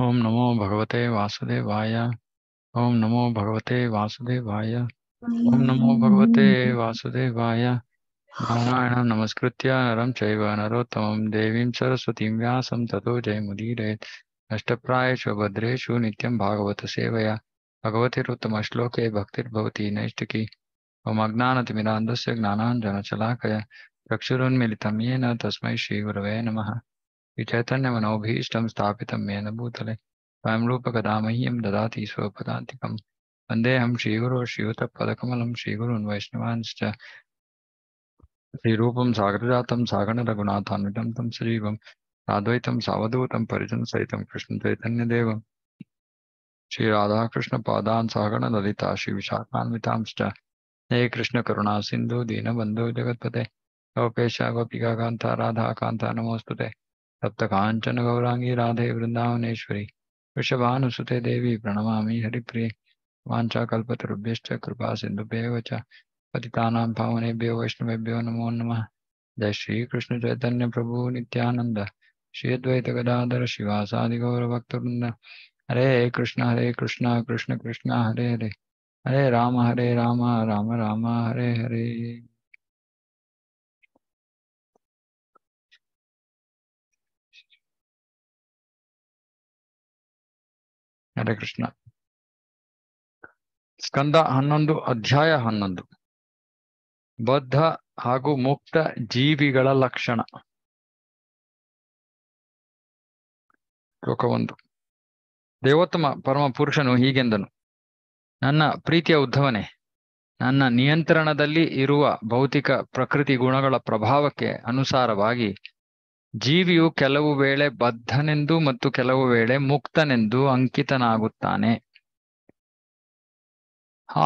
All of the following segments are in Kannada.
ओम नमो भगवते वासुदेवाय ओम नमो भगवते वासुदेवाय ओम नमो भगवते वासुदेवाय नारायण नमस्कृत्य नरम चैव नरोत्तमं देवीं सरस्वतीं व्यासं ततो जयमुदीरयेत् अष्टप्रायेषु भद्रेषु नित्यं भागवतसेवया भगवतिरुत्तमश्लोके भक्तिर्भवति नैष्टिकी ओम् अज्ञानतिमिरान्धस्य ज्ञानाञ्जनशलाकय चक्षुरुन्मिलितं येन तस्मै श्रीगुरवे नमः चैतन्यमनोभीष्टं स्थापितं मेन भूतले स्वयं रूपकदामह्यं ददाति स्वपदान्तिकं वन्देऽहं श्रीगुरो श्रीयुतपदकमलं श्रीगुरून् वैष्णवांश्च श्रीरूपं सागरजातं सागररघुनाथान्वितं तं सजीवं साद्वैतं कृष्ण परिजनसहितं सागर ललिता श्री श्रीविशाखान्वितांश्च हे कृष्णकरुणासिन्धु दीनबन्धु जगत्पते लोकेश गोपिकान्ता राधाकान्ता राधाकांता नमोस्तुते सप्तकांचन गौरांगी राधे वृंदावनेश्वरी वृषभानुसुते देवी हरिप्रिय वाचाकुभ्य कृपा सिंधुभ्य च पतितानां पावनेभ्यो वैष्णवेभ्यो नमो नमः जय श्रीकृष्णचैतन्यप्रभु नित्यानन्द श्री अद्वैतगदाधर शिवासादिगौरभक्तवृन्द हरे कृष्ण हरे कृष्ण कृष्ण कृष्ण हरे हरे हरे राम हरे राम राम राम हरे हरे ಹರೇ ಕೃಷ್ಣ ಸ್ಕಂದ ಹನ್ನೊಂದು ಅಧ್ಯಾಯ ಹನ್ನೊಂದು ಬದ್ಧ ಹಾಗೂ ಮುಕ್ತ ಜೀವಿಗಳ ಲಕ್ಷಣ ಶ್ಲೋಕ ಒಂದು ದೇವೋತ್ತಮ ಪರಮ ಪುರುಷನು ಹೀಗೆಂದನು ನನ್ನ ಪ್ರೀತಿಯ ಉದ್ಧವನೆ ನನ್ನ ನಿಯಂತ್ರಣದಲ್ಲಿ ಇರುವ ಭೌತಿಕ ಪ್ರಕೃತಿ ಗುಣಗಳ ಪ್ರಭಾವಕ್ಕೆ ಅನುಸಾರವಾಗಿ ಜೀವಿಯು ಕೆಲವು ವೇಳೆ ಬದ್ಧನೆಂದು ಮತ್ತು ಕೆಲವು ವೇಳೆ ಮುಕ್ತನೆಂದು ಅಂಕಿತನಾಗುತ್ತಾನೆ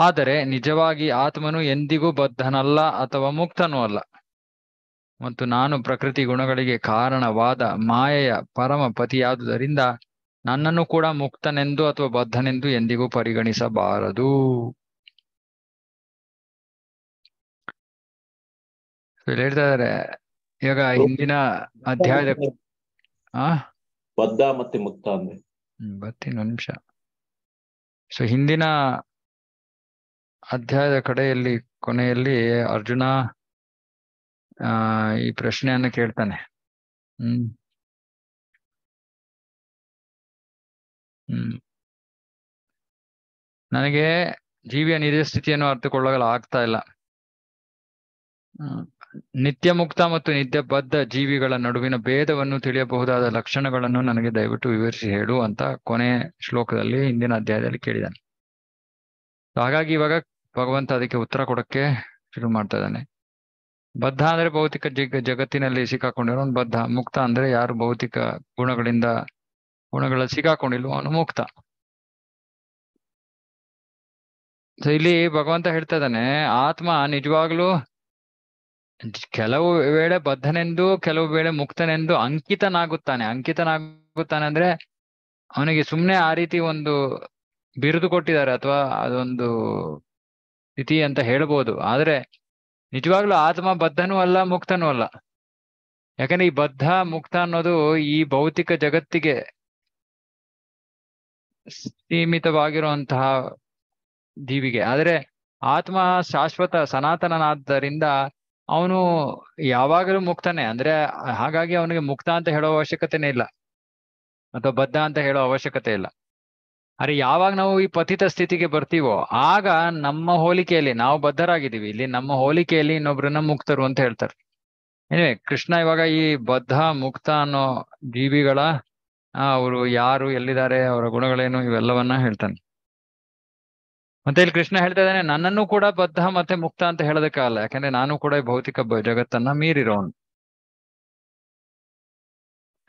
ಆದರೆ ನಿಜವಾಗಿ ಆತ್ಮನು ಎಂದಿಗೂ ಬದ್ಧನಲ್ಲ ಅಥವಾ ಮುಕ್ತನೂ ಅಲ್ಲ ಮತ್ತು ನಾನು ಪ್ರಕೃತಿ ಗುಣಗಳಿಗೆ ಕಾರಣವಾದ ಮಾಯೆಯ ಪರಮ ಪತಿಯಾದುದರಿಂದ ನನ್ನನ್ನು ಕೂಡ ಮುಕ್ತನೆಂದು ಅಥವಾ ಬದ್ಧನೆಂದು ಎಂದಿಗೂ ಪರಿಗಣಿಸಬಾರದು ಹೇಳ್ತಾ ಇದ್ದಾರೆ ಇವಾಗ ಹಿಂದಿನ ಅಧ್ಯಾಯದ ಬದ್ಧ ಮತ್ತೆ ಮುಕ್ತ ಅಂದ್ರೆ ನಿಮಿಷ ಸೊ ಹಿಂದಿನ ಅಧ್ಯಾಯದ ಕಡೆಯಲ್ಲಿ ಕೊನೆಯಲ್ಲಿ ಅರ್ಜುನ ಆ ಈ ಪ್ರಶ್ನೆಯನ್ನು ಕೇಳ್ತಾನೆ ಹ್ಮ್ ಹ್ಮ್ ನನಗೆ ಜೀವಿಯ ನಿಜ ಸ್ಥಿತಿಯನ್ನು ಅರ್ಥಕೊಳ್ಳಲು ಆಗ್ತಾ ಇಲ್ಲ ಹ್ಮ್ ನಿತ್ಯ ಮುಕ್ತ ಮತ್ತು ನಿತ್ಯ ಬದ್ಧ ಜೀವಿಗಳ ನಡುವಿನ ಭೇದವನ್ನು ತಿಳಿಯಬಹುದಾದ ಲಕ್ಷಣಗಳನ್ನು ನನಗೆ ದಯವಿಟ್ಟು ವಿವರಿಸಿ ಹೇಳು ಅಂತ ಕೊನೆ ಶ್ಲೋಕದಲ್ಲಿ ಹಿಂದಿನ ಅಧ್ಯಾಯದಲ್ಲಿ ಕೇಳಿದ್ದಾನೆ ಹಾಗಾಗಿ ಇವಾಗ ಭಗವಂತ ಅದಕ್ಕೆ ಉತ್ತರ ಕೊಡಕ್ಕೆ ಶುರು ಮಾಡ್ತಾ ಇದ್ದಾನೆ ಬದ್ಧ ಅಂದ್ರೆ ಭೌತಿಕ ಜಗ ಜಗತ್ತಿನಲ್ಲಿ ಸಿಕ್ಕಾಕೊಂಡಿರೋನು ಬದ್ಧ ಮುಕ್ತ ಅಂದ್ರೆ ಯಾರು ಭೌತಿಕ ಗುಣಗಳಿಂದ ಗುಣಗಳ ಸಿಕ್ಕಾಕೊಂಡಿಲ್ವೋ ಅವನು ಮುಕ್ತ ಇಲ್ಲಿ ಭಗವಂತ ಹೇಳ್ತಾ ಇದ್ದಾನೆ ಆತ್ಮ ನಿಜವಾಗ್ಲೂ ಕೆಲವು ವೇಳೆ ಬದ್ಧನೆಂದು ಕೆಲವು ವೇಳೆ ಮುಕ್ತನೆಂದು ಅಂಕಿತನಾಗುತ್ತಾನೆ ಅಂಕಿತನಾಗುತ್ತಾನೆ ಅಂದ್ರೆ ಅವನಿಗೆ ಸುಮ್ನೆ ಆ ರೀತಿ ಒಂದು ಬಿರುದು ಕೊಟ್ಟಿದ್ದಾರೆ ಅಥವಾ ಅದೊಂದು ಸ್ಥಿತಿ ಅಂತ ಹೇಳ್ಬೋದು ಆದ್ರೆ ನಿಜವಾಗ್ಲೂ ಆತ್ಮ ಬದ್ಧನೂ ಅಲ್ಲ ಮುಕ್ತನೂ ಅಲ್ಲ ಯಾಕಂದ್ರೆ ಈ ಬದ್ಧ ಮುಕ್ತ ಅನ್ನೋದು ಈ ಭೌತಿಕ ಜಗತ್ತಿಗೆ ಸೀಮಿತವಾಗಿರುವಂತಹ ದೀವಿಗೆ ಆದ್ರೆ ಆತ್ಮ ಶಾಶ್ವತ ಸನಾತನನಾದ್ದರಿಂದ ಅವನು ಯಾವಾಗಲೂ ಮುಕ್ತಾನೆ ಅಂದ್ರೆ ಹಾಗಾಗಿ ಅವನಿಗೆ ಮುಕ್ತ ಅಂತ ಹೇಳೋ ಅವಶ್ಯಕತೆನೇ ಇಲ್ಲ ಅಥವಾ ಬದ್ಧ ಅಂತ ಹೇಳೋ ಅವಶ್ಯಕತೆ ಇಲ್ಲ ಅರೆ ಯಾವಾಗ ನಾವು ಈ ಪತಿತ ಸ್ಥಿತಿಗೆ ಬರ್ತೀವೋ ಆಗ ನಮ್ಮ ಹೋಲಿಕೆಯಲ್ಲಿ ನಾವು ಬದ್ಧರಾಗಿದ್ದೀವಿ ಇಲ್ಲಿ ನಮ್ಮ ಹೋಲಿಕೆಯಲ್ಲಿ ಇನ್ನೊಬ್ರನ್ನ ಮುಕ್ತರು ಅಂತ ಹೇಳ್ತಾರೆ ಏನೇ ಕೃಷ್ಣ ಇವಾಗ ಈ ಬದ್ಧ ಮುಕ್ತ ಅನ್ನೋ ಜೀವಿಗಳ ಅವರು ಯಾರು ಎಲ್ಲಿದ್ದಾರೆ ಅವರ ಗುಣಗಳೇನು ಇವೆಲ್ಲವನ್ನ ಹೇಳ್ತಾನೆ ಮತ್ತೆ ಇಲ್ಲಿ ಕೃಷ್ಣ ಹೇಳ್ತಾ ಇದ್ದಾನೆ ನನ್ನನ್ನು ಕೂಡ ಬದ್ಧ ಮತ್ತೆ ಮುಕ್ತ ಅಂತ ಹೇಳೋದಕ್ಕಾಗಲ್ಲ ಯಾಕಂದ್ರೆ ನಾನು ಕೂಡ ಭೌತಿಕ ಜಗತ್ತನ್ನ ಮೀರಿರೋನು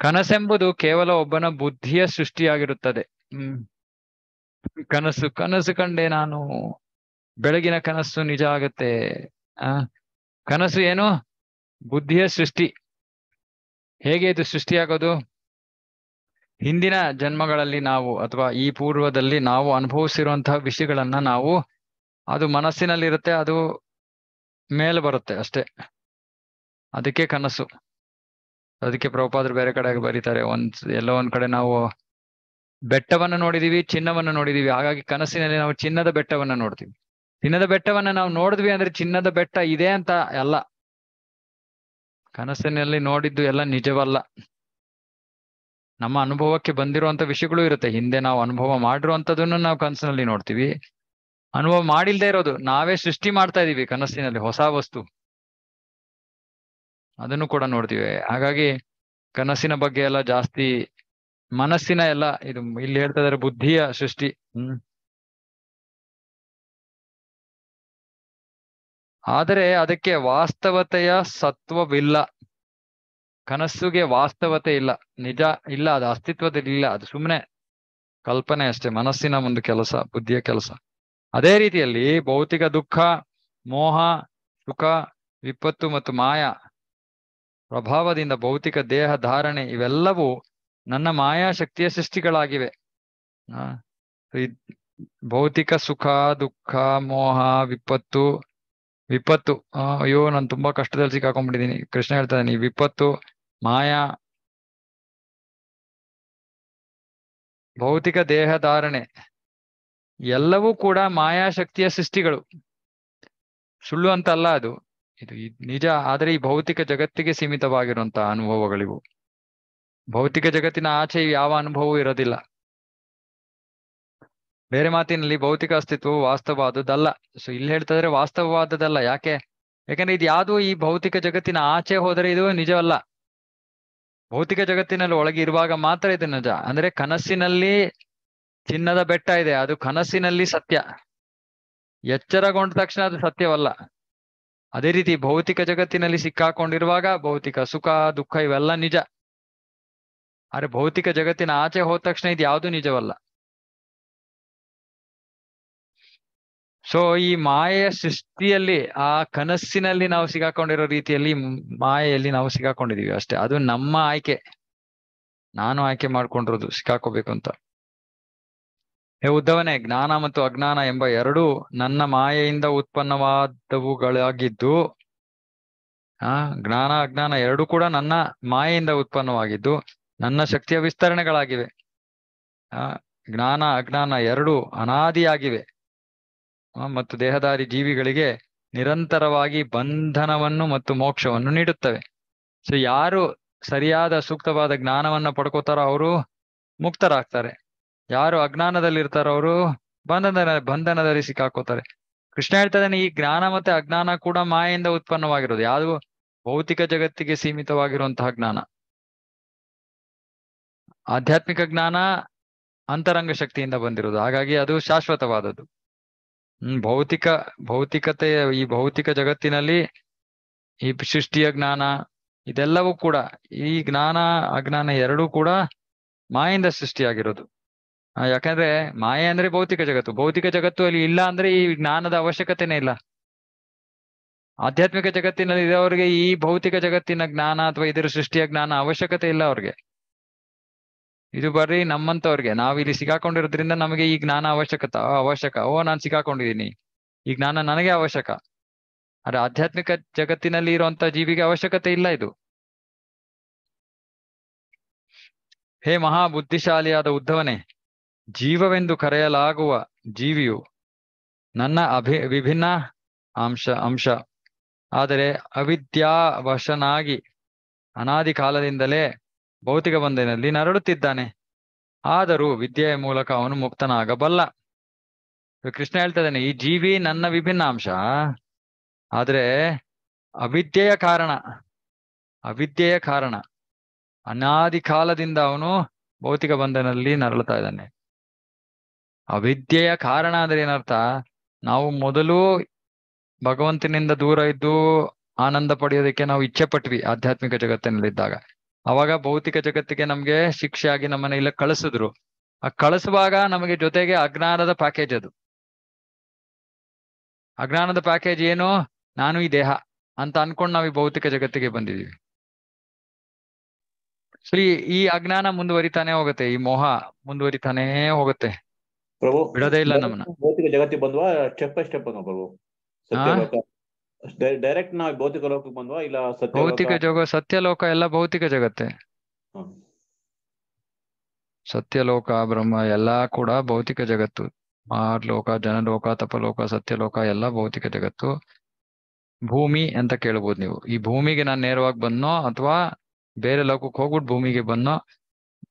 ಕನಸೆಂಬುದು ಕೇವಲ ಒಬ್ಬನ ಬುದ್ಧಿಯ ಸೃಷ್ಟಿಯಾಗಿರುತ್ತದೆ ಹ್ಮ್ ಕನಸು ಕನಸು ಕಂಡೆ ನಾನು ಬೆಳಗಿನ ಕನಸು ನಿಜ ಆಗತ್ತೆ ಆ ಕನಸು ಏನು ಬುದ್ಧಿಯ ಸೃಷ್ಟಿ ಹೇಗೆ ಇದು ಸೃಷ್ಟಿಯಾಗೋದು ಹಿಂದಿನ ಜನ್ಮಗಳಲ್ಲಿ ನಾವು ಅಥವಾ ಈ ಪೂರ್ವದಲ್ಲಿ ನಾವು ಅನುಭವಿಸಿರುವಂತಹ ವಿಷಯಗಳನ್ನ ನಾವು ಅದು ಮನಸ್ಸಿನಲ್ಲಿರುತ್ತೆ ಅದು ಮೇಲೆ ಬರುತ್ತೆ ಅಷ್ಟೇ ಅದಕ್ಕೆ ಕನಸು ಅದಕ್ಕೆ ಪ್ರಭುಪಾದರು ಬೇರೆ ಕಡೆ ಬರೀತಾರೆ ಒಂದ್ ಎಲ್ಲೋ ಒಂದ್ ಕಡೆ ನಾವು ಬೆಟ್ಟವನ್ನ ನೋಡಿದೀವಿ ಚಿನ್ನವನ್ನ ನೋಡಿದೀವಿ ಹಾಗಾಗಿ ಕನಸಿನಲ್ಲಿ ನಾವು ಚಿನ್ನದ ಬೆಟ್ಟವನ್ನ ನೋಡ್ತೀವಿ ಚಿನ್ನದ ಬೆಟ್ಟವನ್ನ ನಾವು ನೋಡಿದ್ವಿ ಅಂದ್ರೆ ಚಿನ್ನದ ಬೆಟ್ಟ ಇದೆ ಅಂತ ಅಲ್ಲ ಕನಸಿನಲ್ಲಿ ನೋಡಿದ್ದು ಎಲ್ಲ ನಿಜವಲ್ಲ ನಮ್ಮ ಅನುಭವಕ್ಕೆ ಬಂದಿರುವಂತ ವಿಷಯಗಳು ಇರುತ್ತೆ ಹಿಂದೆ ನಾವು ಅನುಭವ ಮಾಡಿರುವಂತದನ್ನು ನಾವು ಕನಸಿನಲ್ಲಿ ನೋಡ್ತೀವಿ ಅನುಭವ ಮಾಡಿಲ್ದೇ ಇರೋದು ನಾವೇ ಸೃಷ್ಟಿ ಮಾಡ್ತಾ ಇದೀವಿ ಕನಸಿನಲ್ಲಿ ಹೊಸ ವಸ್ತು ಅದನ್ನು ಕೂಡ ನೋಡ್ತೀವಿ ಹಾಗಾಗಿ ಕನಸಿನ ಬಗ್ಗೆ ಎಲ್ಲ ಜಾಸ್ತಿ ಮನಸ್ಸಿನ ಎಲ್ಲ ಇದು ಇಲ್ಲಿ ಹೇಳ್ತಾ ಇದಾರೆ ಬುದ್ಧಿಯ ಸೃಷ್ಟಿ ಹ್ಮ್ ಆದರೆ ಅದಕ್ಕೆ ವಾಸ್ತವತೆಯ ಸತ್ವವಿಲ್ಲ ಕನಸ್ಸುಗೆ ವಾಸ್ತವತೆ ಇಲ್ಲ ನಿಜ ಇಲ್ಲ ಅದು ಅಸ್ತಿತ್ವದಲ್ಲಿ ಇಲ್ಲ ಅದು ಸುಮ್ಮನೆ ಕಲ್ಪನೆ ಅಷ್ಟೇ ಮನಸ್ಸಿನ ಒಂದು ಕೆಲಸ ಬುದ್ಧಿಯ ಕೆಲಸ ಅದೇ ರೀತಿಯಲ್ಲಿ ಭೌತಿಕ ದುಃಖ ಮೋಹ ಸುಖ ವಿಪತ್ತು ಮತ್ತು ಮಾಯ ಪ್ರಭಾವದಿಂದ ಭೌತಿಕ ದೇಹ ಧಾರಣೆ ಇವೆಲ್ಲವೂ ನನ್ನ ಮಾಯಾ ಶಕ್ತಿಯ ಸೃಷ್ಟಿಗಳಾಗಿವೆ ಭೌತಿಕ ಸುಖ ದುಃಖ ಮೋಹ ವಿಪತ್ತು ವಿಪತ್ತು ಅಯ್ಯೋ ನಾನು ತುಂಬಾ ಕಷ್ಟದಲ್ಲಿ ಸಿಕ್ಕಾಕೊಂಡ್ಬಿಟ್ಟಿದ್ದೀನಿ ಕೃಷ್ಣ ಹೇಳ್ತಾ ಇದ್ದೀನಿ ವಿಪತ್ತು ಮಾಯಾ ಭೌತಿಕ ದೇಹ ಧಾರಣೆ ಎಲ್ಲವೂ ಕೂಡ ಮಾಯಾಶಕ್ತಿಯ ಸೃಷ್ಟಿಗಳು ಸುಳ್ಳು ಅಂತ ಅಲ್ಲ ಅದು ಇದು ನಿಜ ಆದರೆ ಈ ಭೌತಿಕ ಜಗತ್ತಿಗೆ ಸೀಮಿತವಾಗಿರುವಂತಹ ಅನುಭವಗಳಿವು ಭೌತಿಕ ಜಗತ್ತಿನ ಆಚೆ ಯಾವ ಅನುಭವವೂ ಇರೋದಿಲ್ಲ ಬೇರೆ ಮಾತಿನಲ್ಲಿ ಭೌತಿಕ ಅಸ್ತಿತ್ವವು ವಾಸ್ತವವಾದದ್ದಲ್ಲ ಸೊ ಇಲ್ಲಿ ಹೇಳ್ತಾ ಇದ್ರೆ ವಾಸ್ತವವಾದದ್ದಲ್ಲ ಯಾಕೆ ಯಾಕಂದ್ರೆ ಇದು ಯಾವುದು ಈ ಭೌತಿಕ ಜಗತ್ತಿನ ಆಚೆ ಹೋದರೆ ಇದು ನಿಜವಲ್ಲ ಭೌತಿಕ ಜಗತ್ತಿನಲ್ಲಿ ಒಳಗೆ ಇರುವಾಗ ಮಾತ್ರ ಇದು ನಿಜ ಅಂದ್ರೆ ಕನಸಿನಲ್ಲಿ ಚಿನ್ನದ ಬೆಟ್ಟ ಇದೆ ಅದು ಕನಸಿನಲ್ಲಿ ಸತ್ಯ ಎಚ್ಚರಗೊಂಡ ತಕ್ಷಣ ಅದು ಸತ್ಯವಲ್ಲ ಅದೇ ರೀತಿ ಭೌತಿಕ ಜಗತ್ತಿನಲ್ಲಿ ಸಿಕ್ಕಾಕೊಂಡಿರುವಾಗ ಭೌತಿಕ ಸುಖ ದುಃಖ ಇವೆಲ್ಲ ನಿಜ ಆದ್ರೆ ಭೌತಿಕ ಜಗತ್ತಿನ ಆಚೆ ಹೋದ ತಕ್ಷಣ ಇದು ಯಾವುದು ನಿಜವಲ್ಲ ಸೊ ಈ ಮಾಯೆಯ ಸೃಷ್ಟಿಯಲ್ಲಿ ಆ ಕನಸಿನಲ್ಲಿ ನಾವು ಸಿಗಾಕೊಂಡಿರೋ ರೀತಿಯಲ್ಲಿ ಮಾಯೆಯಲ್ಲಿ ನಾವು ಸಿಗಾಕೊಂಡಿದೀವಿ ಅಷ್ಟೇ ಅದು ನಮ್ಮ ಆಯ್ಕೆ ನಾನು ಆಯ್ಕೆ ಮಾಡ್ಕೊಂಡಿರೋದು ಸಿಕ್ಕಾಕೋಬೇಕು ಅಂತ ಹೇ ಉದ್ದವನೇ ಜ್ಞಾನ ಮತ್ತು ಅಜ್ಞಾನ ಎಂಬ ಎರಡು ನನ್ನ ಮಾಯೆಯಿಂದ ಉತ್ಪನ್ನವಾದವುಗಳಾಗಿದ್ದು ಆ ಜ್ಞಾನ ಅಜ್ಞಾನ ಎರಡು ಕೂಡ ನನ್ನ ಮಾಯೆಯಿಂದ ಉತ್ಪನ್ನವಾಗಿದ್ದು ನನ್ನ ಶಕ್ತಿಯ ವಿಸ್ತರಣೆಗಳಾಗಿವೆ ಆ ಜ್ಞಾನ ಅಜ್ಞಾನ ಎರಡು ಅನಾದಿಯಾಗಿವೆ ಮತ್ತು ದೇಹದಾರಿ ಜೀವಿಗಳಿಗೆ ನಿರಂತರವಾಗಿ ಬಂಧನವನ್ನು ಮತ್ತು ಮೋಕ್ಷವನ್ನು ನೀಡುತ್ತವೆ ಸೊ ಯಾರು ಸರಿಯಾದ ಸೂಕ್ತವಾದ ಜ್ಞಾನವನ್ನು ಪಡ್ಕೋತಾರೋ ಅವರು ಮುಕ್ತರಾಗ್ತಾರೆ ಯಾರು ಅಜ್ಞಾನದಲ್ಲಿರ್ತಾರೋ ಅವರು ಬಂಧನ ಬಂಧನದಲ್ಲಿ ಸಿಕ್ಕಾಕೋತಾರೆ ಕೃಷ್ಣ ಹೇಳ್ತಾನೆ ಈ ಜ್ಞಾನ ಮತ್ತೆ ಅಜ್ಞಾನ ಕೂಡ ಮಾಯೆಯಿಂದ ಉತ್ಪನ್ನವಾಗಿರೋದು ಯಾವುದು ಭೌತಿಕ ಜಗತ್ತಿಗೆ ಸೀಮಿತವಾಗಿರುವಂತಹ ಜ್ಞಾನ ಆಧ್ಯಾತ್ಮಿಕ ಜ್ಞಾನ ಅಂತರಂಗ ಶಕ್ತಿಯಿಂದ ಬಂದಿರೋದು ಹಾಗಾಗಿ ಅದು ಶಾಶ್ವತವಾದದ್ದು ಹ್ಮ್ ಭೌತಿಕ ಭೌತಿಕತೆಯ ಈ ಭೌತಿಕ ಜಗತ್ತಿನಲ್ಲಿ ಈ ಸೃಷ್ಟಿಯ ಜ್ಞಾನ ಇದೆಲ್ಲವೂ ಕೂಡ ಈ ಜ್ಞಾನ ಅಜ್ಞಾನ ಎರಡೂ ಕೂಡ ಮಾಯಿಂದ ಸೃಷ್ಟಿಯಾಗಿರೋದು ಯಾಕಂದ್ರೆ ಮಾಯೆ ಅಂದ್ರೆ ಭೌತಿಕ ಜಗತ್ತು ಭೌತಿಕ ಜಗತ್ತು ಅಲ್ಲಿ ಇಲ್ಲ ಅಂದ್ರೆ ಈ ಜ್ಞಾನದ ಅವಶ್ಯಕತೆನೇ ಇಲ್ಲ ಆಧ್ಯಾತ್ಮಿಕ ಜಗತ್ತಿನಲ್ಲಿ ಇರೋರಿಗೆ ಈ ಭೌತಿಕ ಜಗತ್ತಿನ ಜ್ಞಾನ ಅಥವಾ ಇದರ ಸೃಷ್ಟಿಯ ಜ್ಞಾನ ಅವಶ್ಯಕತೆ ಇಲ್ಲ ಅವ್ರಿಗೆ ಇದು ಬರ್ರಿ ನಮ್ಮಂತವ್ರಿಗೆ ನಾವ್ ಇಲ್ಲಿ ಸಿಗಾಕೊಂಡಿರೋದ್ರಿಂದ ನಮಗೆ ಈ ಜ್ಞಾನ ಅವಶ್ಯಕತೆ ಅವಶ್ಯಕ ಓ ನಾನ್ ಸಿಗಾಕೊಂಡಿದ್ದೀನಿ ಈ ಜ್ಞಾನ ನನಗೆ ಅವಶ್ಯಕ ಆದ್ರೆ ಆಧ್ಯಾತ್ಮಿಕ ಜಗತ್ತಿನಲ್ಲಿ ಇರುವಂತ ಜೀವಿಗೆ ಅವಶ್ಯಕತೆ ಇಲ್ಲ ಇದು ಹೇ ಮಹಾ ಬುದ್ಧಿಶಾಲಿಯಾದ ಉದ್ಧವನೇ ಜೀವವೆಂದು ಕರೆಯಲಾಗುವ ಜೀವಿಯು ನನ್ನ ಅಭಿ ವಿಭಿನ್ನ ಅಂಶ ಅಂಶ ಆದರೆ ಅವಿದ್ಯಾವಶನಾಗಿ ಅನಾದಿ ಕಾಲದಿಂದಲೇ ಭೌತಿಕ ಬಂಧನದಲ್ಲಿ ನರಳುತ್ತಿದ್ದಾನೆ ಆದರೂ ವಿದ್ಯೆಯ ಮೂಲಕ ಅವನು ಮುಕ್ತನಾಗಬಲ್ಲ ಕೃಷ್ಣ ಹೇಳ್ತಾ ಈ ಜೀವಿ ನನ್ನ ವಿಭಿನ್ನ ಅಂಶ ಆದ್ರೆ ಅವಿದ್ಯೆಯ ಕಾರಣ ಅವಿದ್ಯೆಯ ಕಾರಣ ಅನಾದಿ ಕಾಲದಿಂದ ಅವನು ಭೌತಿಕ ಬಂಧನಲ್ಲಿ ನರಳುತ್ತಾ ಇದ್ದಾನೆ ಅವಿದ್ಯೆಯ ಕಾರಣ ಅಂದ್ರೆ ಏನರ್ಥ ನಾವು ಮೊದಲು ಭಗವಂತನಿಂದ ದೂರ ಇದ್ದು ಆನಂದ ಪಡೆಯೋದಕ್ಕೆ ನಾವು ಇಚ್ಛೆ ಪಟ್ವಿ ಆಧ್ಯಾತ್ಮಿಕ ಜಗತ್ತಿನಲ್ಲಿದ್ದಾಗ ಅವಾಗ ಭೌತಿಕ ಜಗತ್ತಿಗೆ ನಮ್ಗೆ ಆಗಿ ನಮ್ಮನ್ನ ಇಲ್ಲ ಕಳಿಸಿದ್ರು ಆ ಕಳಿಸುವಾಗ ನಮಗೆ ಜೊತೆಗೆ ಅಜ್ಞಾನದ ಪ್ಯಾಕೇಜ್ ಅದು ಅಜ್ಞಾನದ ಪ್ಯಾಕೇಜ್ ಏನು ನಾನು ಈ ದೇಹ ಅಂತ ಅನ್ಕೊಂಡು ನಾವು ಈ ಭೌತಿಕ ಜಗತ್ತಿಗೆ ಬಂದಿದೀವಿ ಸೊ ಈ ಅಜ್ಞಾನ ಮುಂದುವರಿತಾನೆ ಹೋಗುತ್ತೆ ಈ ಮೋಹ ಮುಂದುವರಿತಾನೆ ಹೋಗುತ್ತೆ ಪ್ರಭು ಬಿಡೋದೇ ಇಲ್ಲ ನಮ್ಮನ್ನ ಭೌತಿಕ ಜಗತ್ತಿಗೆ ಬಂದ್ವಾ ಸ್ಟೆಪ್ ಬೈ ಸ್ಟೆಪ್ ಪ್ರಭು ಡೈರೆಕ್ಟ್ ನಾವು ಭೌತಿಕ ಲೋಕಕ್ಕೆ ಬಂದ್ವಾ ಇಲ್ಲ ಭೌತಿಕ ಸತ್ಯ ಸತ್ಯಲೋಕ ಎಲ್ಲ ಭೌತಿಕ ಜಗತ್ತೆ ಸತ್ಯಲೋಕ ಬ್ರಹ್ಮ ಎಲ್ಲಾ ಕೂಡ ಭೌತಿಕ ಜಗತ್ತು ಮಾರ್ ಲೋಕ ಜನಲೋಕ ತಪಲೋಕ ಸತ್ಯಲೋಕ ಎಲ್ಲ ಭೌತಿಕ ಜಗತ್ತು ಭೂಮಿ ಅಂತ ಕೇಳ್ಬೋದು ನೀವು ಈ ಭೂಮಿಗೆ ನಾನು ನೇರವಾಗಿ ಬಂದ್ನೋ ಅಥವಾ ಬೇರೆ ಲೋಕಕ್ಕೆ ಹೋಗ್ಬಿಟ್ಟು ಭೂಮಿಗೆ ಬಂದ್ನೋ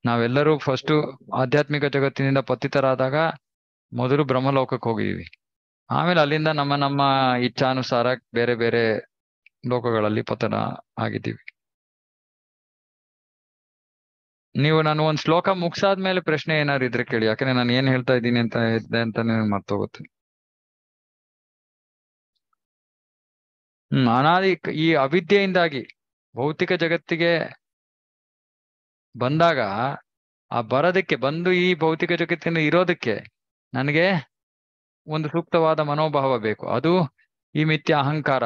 ನಾವೆಲ್ಲರೂ ಫಸ್ಟ್ ಆಧ್ಯಾತ್ಮಿಕ ಜಗತ್ತಿನಿಂದ ಪತಿತರಾದಾಗ ಮೊದಲು ಲೋಕಕ್ಕೆ ಹೋಗಿದೀವಿ ಆಮೇಲೆ ಅಲ್ಲಿಂದ ನಮ್ಮ ನಮ್ಮ ಇಚ್ಛಾನುಸಾರ ಬೇರೆ ಬೇರೆ ಲೋಕಗಳಲ್ಲಿ ಪತನ ಆಗಿದ್ದೀವಿ ನೀವು ನಾನು ಒಂದ್ ಶ್ಲೋಕ ಮುಗ್ಸಾದ್ಮೇಲೆ ಪ್ರಶ್ನೆ ಏನಾದ್ರು ಇದ್ರೆ ಕೇಳಿ ಯಾಕಂದ್ರೆ ನಾನು ಏನ್ ಹೇಳ್ತಾ ಇದ್ದೀನಿ ಅಂತ ಇದ್ದೆ ಅಂತಾನೆ ಮರ್ತೋಗುತ್ತೆ ಹ್ಮ್ ಅನಾದಿ ಈ ಅವಿದ್ಯೆಯಿಂದಾಗಿ ಭೌತಿಕ ಜಗತ್ತಿಗೆ ಬಂದಾಗ ಆ ಬರೋದಕ್ಕೆ ಬಂದು ಈ ಭೌತಿಕ ಜಗತ್ತಿನ ಇರೋದಕ್ಕೆ ನನಗೆ ಒಂದು ಸೂಕ್ತವಾದ ಮನೋಭಾವ ಬೇಕು ಅದು ಈ ಮಿಥ್ಯ ಅಹಂಕಾರ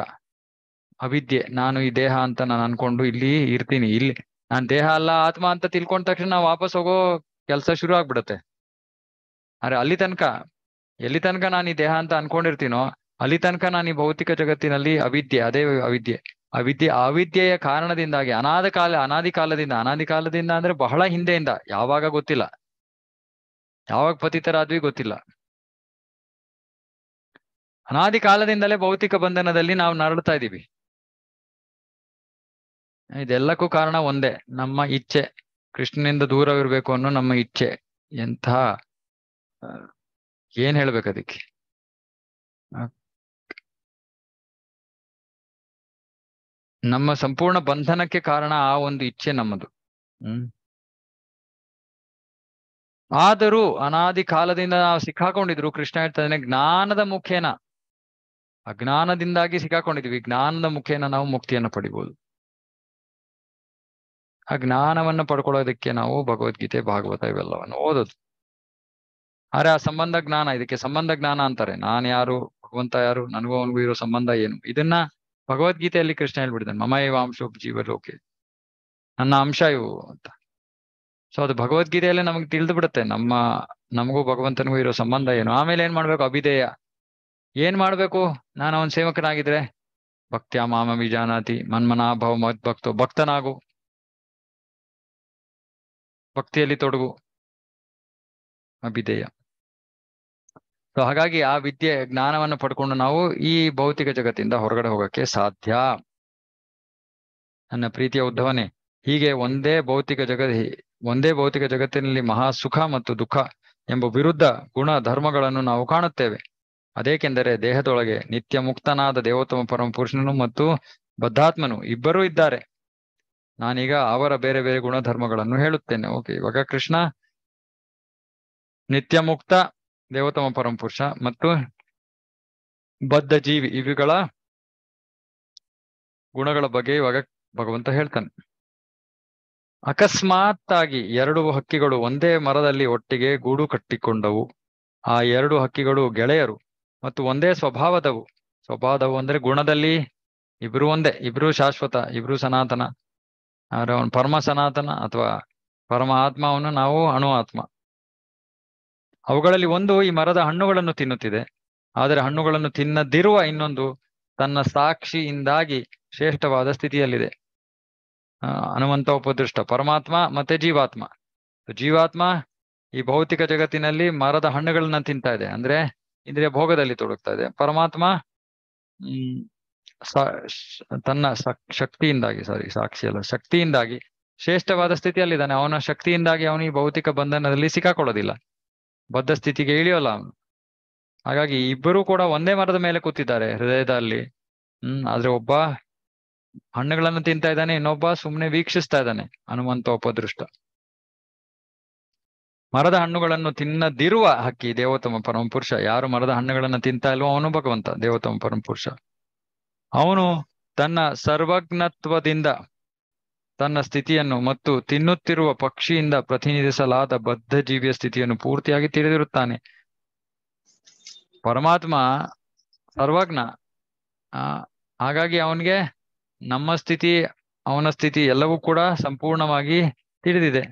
ಅವಿದ್ಯೆ ನಾನು ಈ ದೇಹ ಅಂತ ನಾನು ಅನ್ಕೊಂಡು ಇಲ್ಲಿ ಇರ್ತೀನಿ ಇಲ್ಲಿ ನಾನು ದೇಹ ಅಲ್ಲ ಆತ್ಮ ಅಂತ ತಿಳ್ಕೊಂಡ ತಕ್ಷಣ ವಾಪಸ್ ಹೋಗೋ ಕೆಲಸ ಶುರು ಆಗ್ಬಿಡತ್ತೆ ಅರೆ ಅಲ್ಲಿ ತನಕ ಎಲ್ಲಿ ತನಕ ನಾನು ಈ ದೇಹ ಅಂತ ಅನ್ಕೊಂಡಿರ್ತೀನೋ ಅಲ್ಲಿ ತನಕ ನಾನು ಈ ಭೌತಿಕ ಜಗತ್ತಿನಲ್ಲಿ ಅವಿದ್ಯೆ ಅದೇ ಅವಿದ್ಯೆ ಅವಿದ್ಯೆ ಅವಿದ್ಯೆಯ ಕಾರಣದಿಂದಾಗಿ ಅನಾದ ಕಾಲ ಅನಾದಿ ಕಾಲದಿಂದ ಅನಾದಿ ಕಾಲದಿಂದ ಅಂದ್ರೆ ಬಹಳ ಹಿಂದೆಯಿಂದ ಯಾವಾಗ ಗೊತ್ತಿಲ್ಲ ಯಾವಾಗ ಪತಿತರಾದ್ವಿ ಗೊತ್ತಿಲ್ಲ ಅನಾದಿ ಕಾಲದಿಂದಲೇ ಭೌತಿಕ ಬಂಧನದಲ್ಲಿ ನಾವು ನರಳುತ್ತಾ ಇದ್ದೀವಿ ಇದೆಲ್ಲಕ್ಕೂ ಕಾರಣ ಒಂದೇ ನಮ್ಮ ಇಚ್ಛೆ ಕೃಷ್ಣನಿಂದ ದೂರವಿರ್ಬೇಕು ಅನ್ನೋ ನಮ್ಮ ಇಚ್ಛೆ ಎಂತಹ ಏನ್ ಹೇಳ್ಬೇಕು ಅದಕ್ಕೆ ನಮ್ಮ ಸಂಪೂರ್ಣ ಬಂಧನಕ್ಕೆ ಕಾರಣ ಆ ಒಂದು ಇಚ್ಛೆ ನಮ್ಮದು ಹ್ಮ್ ಆದರೂ ಅನಾದಿ ಕಾಲದಿಂದ ನಾವು ಸಿಕ್ಕಾಕೊಂಡಿದ್ರು ಕೃಷ್ಣ ಹೇಳ್ತಾನೆ ಜ್ಞಾನದ ಮುಖೇನ ಅಜ್ಞಾನದಿಂದಾಗಿ ಸಿಗಾಕೊಂಡಿದೀವಿ ಜ್ಞಾನದ ಮುಖೇನ ನಾವು ಮುಕ್ತಿಯನ್ನು ಪಡಿಬಹುದು ಆ ಜ್ಞಾನವನ್ನು ಪಡ್ಕೊಳ್ಳೋದಕ್ಕೆ ನಾವು ಭಗವದ್ಗೀತೆ ಭಾಗವತ ಇವೆಲ್ಲವನ್ನು ಓದೋದು ಆದ್ರೆ ಆ ಸಂಬಂಧ ಜ್ಞಾನ ಇದಕ್ಕೆ ಸಂಬಂಧ ಜ್ಞಾನ ಅಂತಾರೆ ನಾನು ಯಾರು ಭಗವಂತ ಯಾರು ನನಗೂ ಅವನಿಗೂ ಇರೋ ಸಂಬಂಧ ಏನು ಇದನ್ನ ಭಗವದ್ಗೀತೆಯಲ್ಲಿ ಕೃಷ್ಣ ಹೇಳ್ಬಿಡಿದ್ದಾನೆ ಮಮೈವ ಜೀವ ಲೋಕೆ ನನ್ನ ಅಂಶ ಇವು ಅಂತ ಸೊ ಅದು ಭಗವದ್ಗೀತೆಯಲ್ಲೇ ನಮಗೆ ತಿಳಿದು ಬಿಡುತ್ತೆ ನಮ್ಮ ನಮಗೂ ಭಗವಂತನಿಗೂ ಇರೋ ಸಂಬಂಧ ಏನು ಆಮೇಲೆ ಏನ್ ಮಾಡ್ಬೇಕು ಅಭಿದೇಯ ಏನ್ ಮಾಡ್ಬೇಕು ನಾನು ಅವನ್ ಸೇವಕನಾಗಿದ್ರೆ ಭಕ್ತಿಯ ಮಾಮ ಬಿಜಾನಾತಿ ಮನ್ಮನಾಭಾವ ಭಾವ ಭಕ್ತನಾಗು ಭಕ್ತಿಯಲ್ಲಿ ತೊಡಗು ಅಭಿಧೇಯ ಸೊ ಹಾಗಾಗಿ ಆ ವಿದ್ಯೆ ಜ್ಞಾನವನ್ನು ಪಡ್ಕೊಂಡು ನಾವು ಈ ಭೌತಿಕ ಜಗತ್ತಿಂದ ಹೊರಗಡೆ ಹೋಗಕ್ಕೆ ಸಾಧ್ಯ ನನ್ನ ಪ್ರೀತಿಯ ಉದ್ಧವನೇ ಹೀಗೆ ಒಂದೇ ಭೌತಿಕ ಜಗತ್ ಒಂದೇ ಭೌತಿಕ ಜಗತ್ತಿನಲ್ಲಿ ಮಹಾ ಸುಖ ಮತ್ತು ದುಃಖ ಎಂಬ ವಿರುದ್ಧ ಗುಣ ಧರ್ಮಗಳನ್ನು ನಾವು ಕಾಣುತ್ತೇವೆ ಅದೇಕೆಂದರೆ ದೇಹದೊಳಗೆ ನಿತ್ಯ ಮುಕ್ತನಾದ ದೇವೋತ್ತಮ ಪರಮ ಮತ್ತು ಬದ್ಧಾತ್ಮನು ಇಬ್ಬರೂ ಇದ್ದಾರೆ ನಾನೀಗ ಅವರ ಬೇರೆ ಬೇರೆ ಗುಣಧರ್ಮಗಳನ್ನು ಹೇಳುತ್ತೇನೆ ಓಕೆ ಇವಾಗ ಕೃಷ್ಣ ನಿತ್ಯ ಮುಕ್ತ ದೇವೋತ್ತಮ ಪರಮ ಪುರುಷ ಮತ್ತು ಬದ್ಧ ಜೀವಿ ಇವುಗಳ ಗುಣಗಳ ಬಗ್ಗೆ ಇವಾಗ ಭಗವಂತ ಹೇಳ್ತಾನೆ ಅಕಸ್ಮಾತ್ತಾಗಿ ಎರಡು ಹಕ್ಕಿಗಳು ಒಂದೇ ಮರದಲ್ಲಿ ಒಟ್ಟಿಗೆ ಗೂಡು ಕಟ್ಟಿಕೊಂಡವು ಆ ಎರಡು ಹಕ್ಕಿಗಳು ಗೆಳೆಯರು ಮತ್ತು ಒಂದೇ ಸ್ವಭಾವದವು ಸ್ವಭಾವದವು ಅಂದ್ರೆ ಗುಣದಲ್ಲಿ ಇಬ್ರು ಒಂದೇ ಇಬ್ರು ಶಾಶ್ವತ ಇಬ್ರು ಸನಾತನ ಅಂದ್ರೆ ಅವನು ಪರಮ ಸನಾತನ ಅಥವಾ ಪರಮ ಆತ್ಮವನ್ನು ನಾವು ಅಣು ಆತ್ಮ ಅವುಗಳಲ್ಲಿ ಒಂದು ಈ ಮರದ ಹಣ್ಣುಗಳನ್ನು ತಿನ್ನುತ್ತಿದೆ ಆದರೆ ಹಣ್ಣುಗಳನ್ನು ತಿನ್ನದಿರುವ ಇನ್ನೊಂದು ತನ್ನ ಸಾಕ್ಷಿಯಿಂದಾಗಿ ಶ್ರೇಷ್ಠವಾದ ಸ್ಥಿತಿಯಲ್ಲಿದೆ ಹನುಮಂತ ಉಪದೃಷ್ಟ ಪರಮಾತ್ಮ ಮತ್ತೆ ಜೀವಾತ್ಮ ಜೀವಾತ್ಮ ಈ ಭೌತಿಕ ಜಗತ್ತಿನಲ್ಲಿ ಮರದ ಹಣ್ಣುಗಳನ್ನ ತಿಂತಾ ಇದೆ ಅಂದ್ರೆ ಇಂದ್ರಿಯ ಭೋಗದಲ್ಲಿ ತೊಡಗ್ತಾ ಇದೆ ಪರಮಾತ್ಮ ಹ್ಮ್ ತನ್ನ ಶಕ್ತಿಯಿಂದಾಗಿ ಸಾರಿ ಸಾಕ್ಷಿ ಅಲ್ಲ ಶಕ್ತಿಯಿಂದಾಗಿ ಶ್ರೇಷ್ಠವಾದ ಸ್ಥಿತಿಯಲ್ಲಿದ್ದಾನೆ ಅವನ ಶಕ್ತಿಯಿಂದಾಗಿ ಅವನಿಗೆ ಭೌತಿಕ ಬಂಧನದಲ್ಲಿ ಸಿಕ್ಕಾಕೊಳ್ಳೋದಿಲ್ಲ ಬದ್ಧ ಸ್ಥಿತಿಗೆ ಇಳಿಯೋಲ್ಲ ಅವನು ಹಾಗಾಗಿ ಇಬ್ಬರೂ ಕೂಡ ಒಂದೇ ಮರದ ಮೇಲೆ ಕೂತಿದ್ದಾರೆ ಹೃದಯದಲ್ಲಿ ಹ್ಮ್ ಆದ್ರೆ ಒಬ್ಬ ಹಣ್ಣುಗಳನ್ನು ತಿಂತಾ ಇದ್ದಾನೆ ಇನ್ನೊಬ್ಬ ಸುಮ್ನೆ ವೀಕ್ಷಿಸ್ತಾ ಇದ್ದಾನೆ ಹನುಮಂತ ಉಪದೃಷ್ಟ ಮರದ ಹಣ್ಣುಗಳನ್ನು ತಿನ್ನದಿರುವ ಹಕ್ಕಿ ದೇವತಮ ಪರಮಪುರುಷ ಯಾರು ಮರದ ಹಣ್ಣುಗಳನ್ನು ತಿಂತಾ ಇಲ್ವೋ ಅವನು ಭಗವಂತ ದೇವತಮ ಪರಮಪುರುಷ ಅವನು ತನ್ನ ಸರ್ವಜ್ಞತ್ವದಿಂದ ತನ್ನ ಸ್ಥಿತಿಯನ್ನು ಮತ್ತು ತಿನ್ನುತ್ತಿರುವ ಪಕ್ಷಿಯಿಂದ ಪ್ರತಿನಿಧಿಸಲಾದ ಬದ್ಧ ಜೀವಿಯ ಸ್ಥಿತಿಯನ್ನು ಪೂರ್ತಿಯಾಗಿ ತಿಳಿದಿರುತ್ತಾನೆ ಪರಮಾತ್ಮ ಸರ್ವಜ್ಞ ಆ ಹಾಗಾಗಿ ಅವನಿಗೆ ನಮ್ಮ ಸ್ಥಿತಿ ಅವನ ಸ್ಥಿತಿ ಎಲ್ಲವೂ ಕೂಡ ಸಂಪೂರ್ಣವಾಗಿ ತಿಳಿದಿದೆ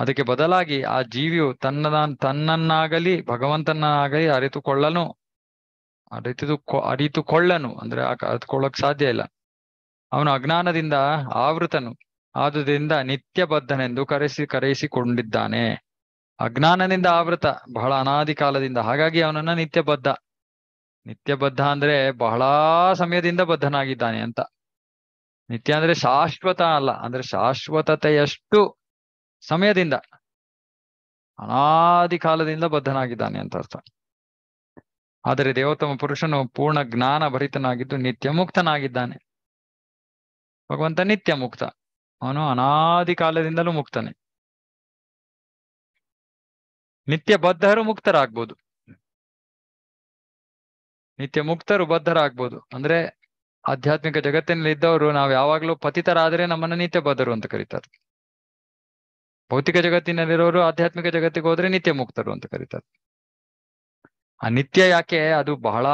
ಅದಕ್ಕೆ ಬದಲಾಗಿ ಆ ಜೀವಿಯು ತನ್ನ ತನ್ನನ್ನಾಗಲಿ ಭಗವಂತನಾಗಲಿ ಅರಿತುಕೊಳ್ಳನು ಅರಿತು ಅರಿತುಕೊಳ್ಳನು ಅಂದ್ರೆ ಅರಿತುಕೊಳ್ಳಕ್ ಸಾಧ್ಯ ಇಲ್ಲ ಅವನು ಅಜ್ಞಾನದಿಂದ ಆವೃತನು ಆದುದರಿಂದ ನಿತ್ಯ ಬದ್ಧನೆಂದು ಕರೆಸಿ ಕರೆಯಿಸಿಕೊಂಡಿದ್ದಾನೆ ಅಜ್ಞಾನದಿಂದ ಆವೃತ ಬಹಳ ಅನಾದಿ ಕಾಲದಿಂದ ಹಾಗಾಗಿ ಅವನನ್ನ ನಿತ್ಯ ಬದ್ಧ ಅಂದ್ರೆ ಬಹಳ ಸಮಯದಿಂದ ಬದ್ಧನಾಗಿದ್ದಾನೆ ಅಂತ ನಿತ್ಯ ಅಂದ್ರೆ ಶಾಶ್ವತ ಅಲ್ಲ ಅಂದ್ರೆ ಶಾಶ್ವತತೆಯಷ್ಟು ಸಮಯದಿಂದ ಅನಾದಿ ಕಾಲದಿಂದ ಬದ್ಧನಾಗಿದ್ದಾನೆ ಅಂತ ಅರ್ಥ ಆದರೆ ದೇವೋತ್ತಮ ಪುರುಷನು ಪೂರ್ಣ ಜ್ಞಾನ ಭರಿತನಾಗಿದ್ದು ನಿತ್ಯ ಮುಕ್ತನಾಗಿದ್ದಾನೆ ಭಗವಂತ ನಿತ್ಯ ಮುಕ್ತ ಅವನು ಅನಾದಿ ಕಾಲದಿಂದಲೂ ಮುಕ್ತನೆ ನಿತ್ಯ ಬದ್ಧರು ಮುಕ್ತರಾಗ್ಬೋದು ನಿತ್ಯ ಮುಕ್ತರು ಬದ್ಧರಾಗ್ಬೋದು ಅಂದ್ರೆ ಆಧ್ಯಾತ್ಮಿಕ ಜಗತ್ತಿನಲ್ಲಿ ಇದ್ದವರು ನಾವು ಯಾವಾಗಲೂ ಪತಿತರಾದರೆ ನಮ್ಮನ್ನ ನಿತ್ಯ ಬದ್ಧರು ಅಂತ ಕರೀತಾರೆ ಭೌತಿಕ ಜಗತ್ತಿನಲ್ಲಿರೋರು ಆಧ್ಯಾತ್ಮಿಕ ಜಗತ್ತಿಗೆ ಹೋದ್ರೆ ನಿತ್ಯ ಮುಕ್ತರು ಅಂತ ಕರೀತಾರೆ ಆ ನಿತ್ಯ ಯಾಕೆ ಅದು ಬಹಳ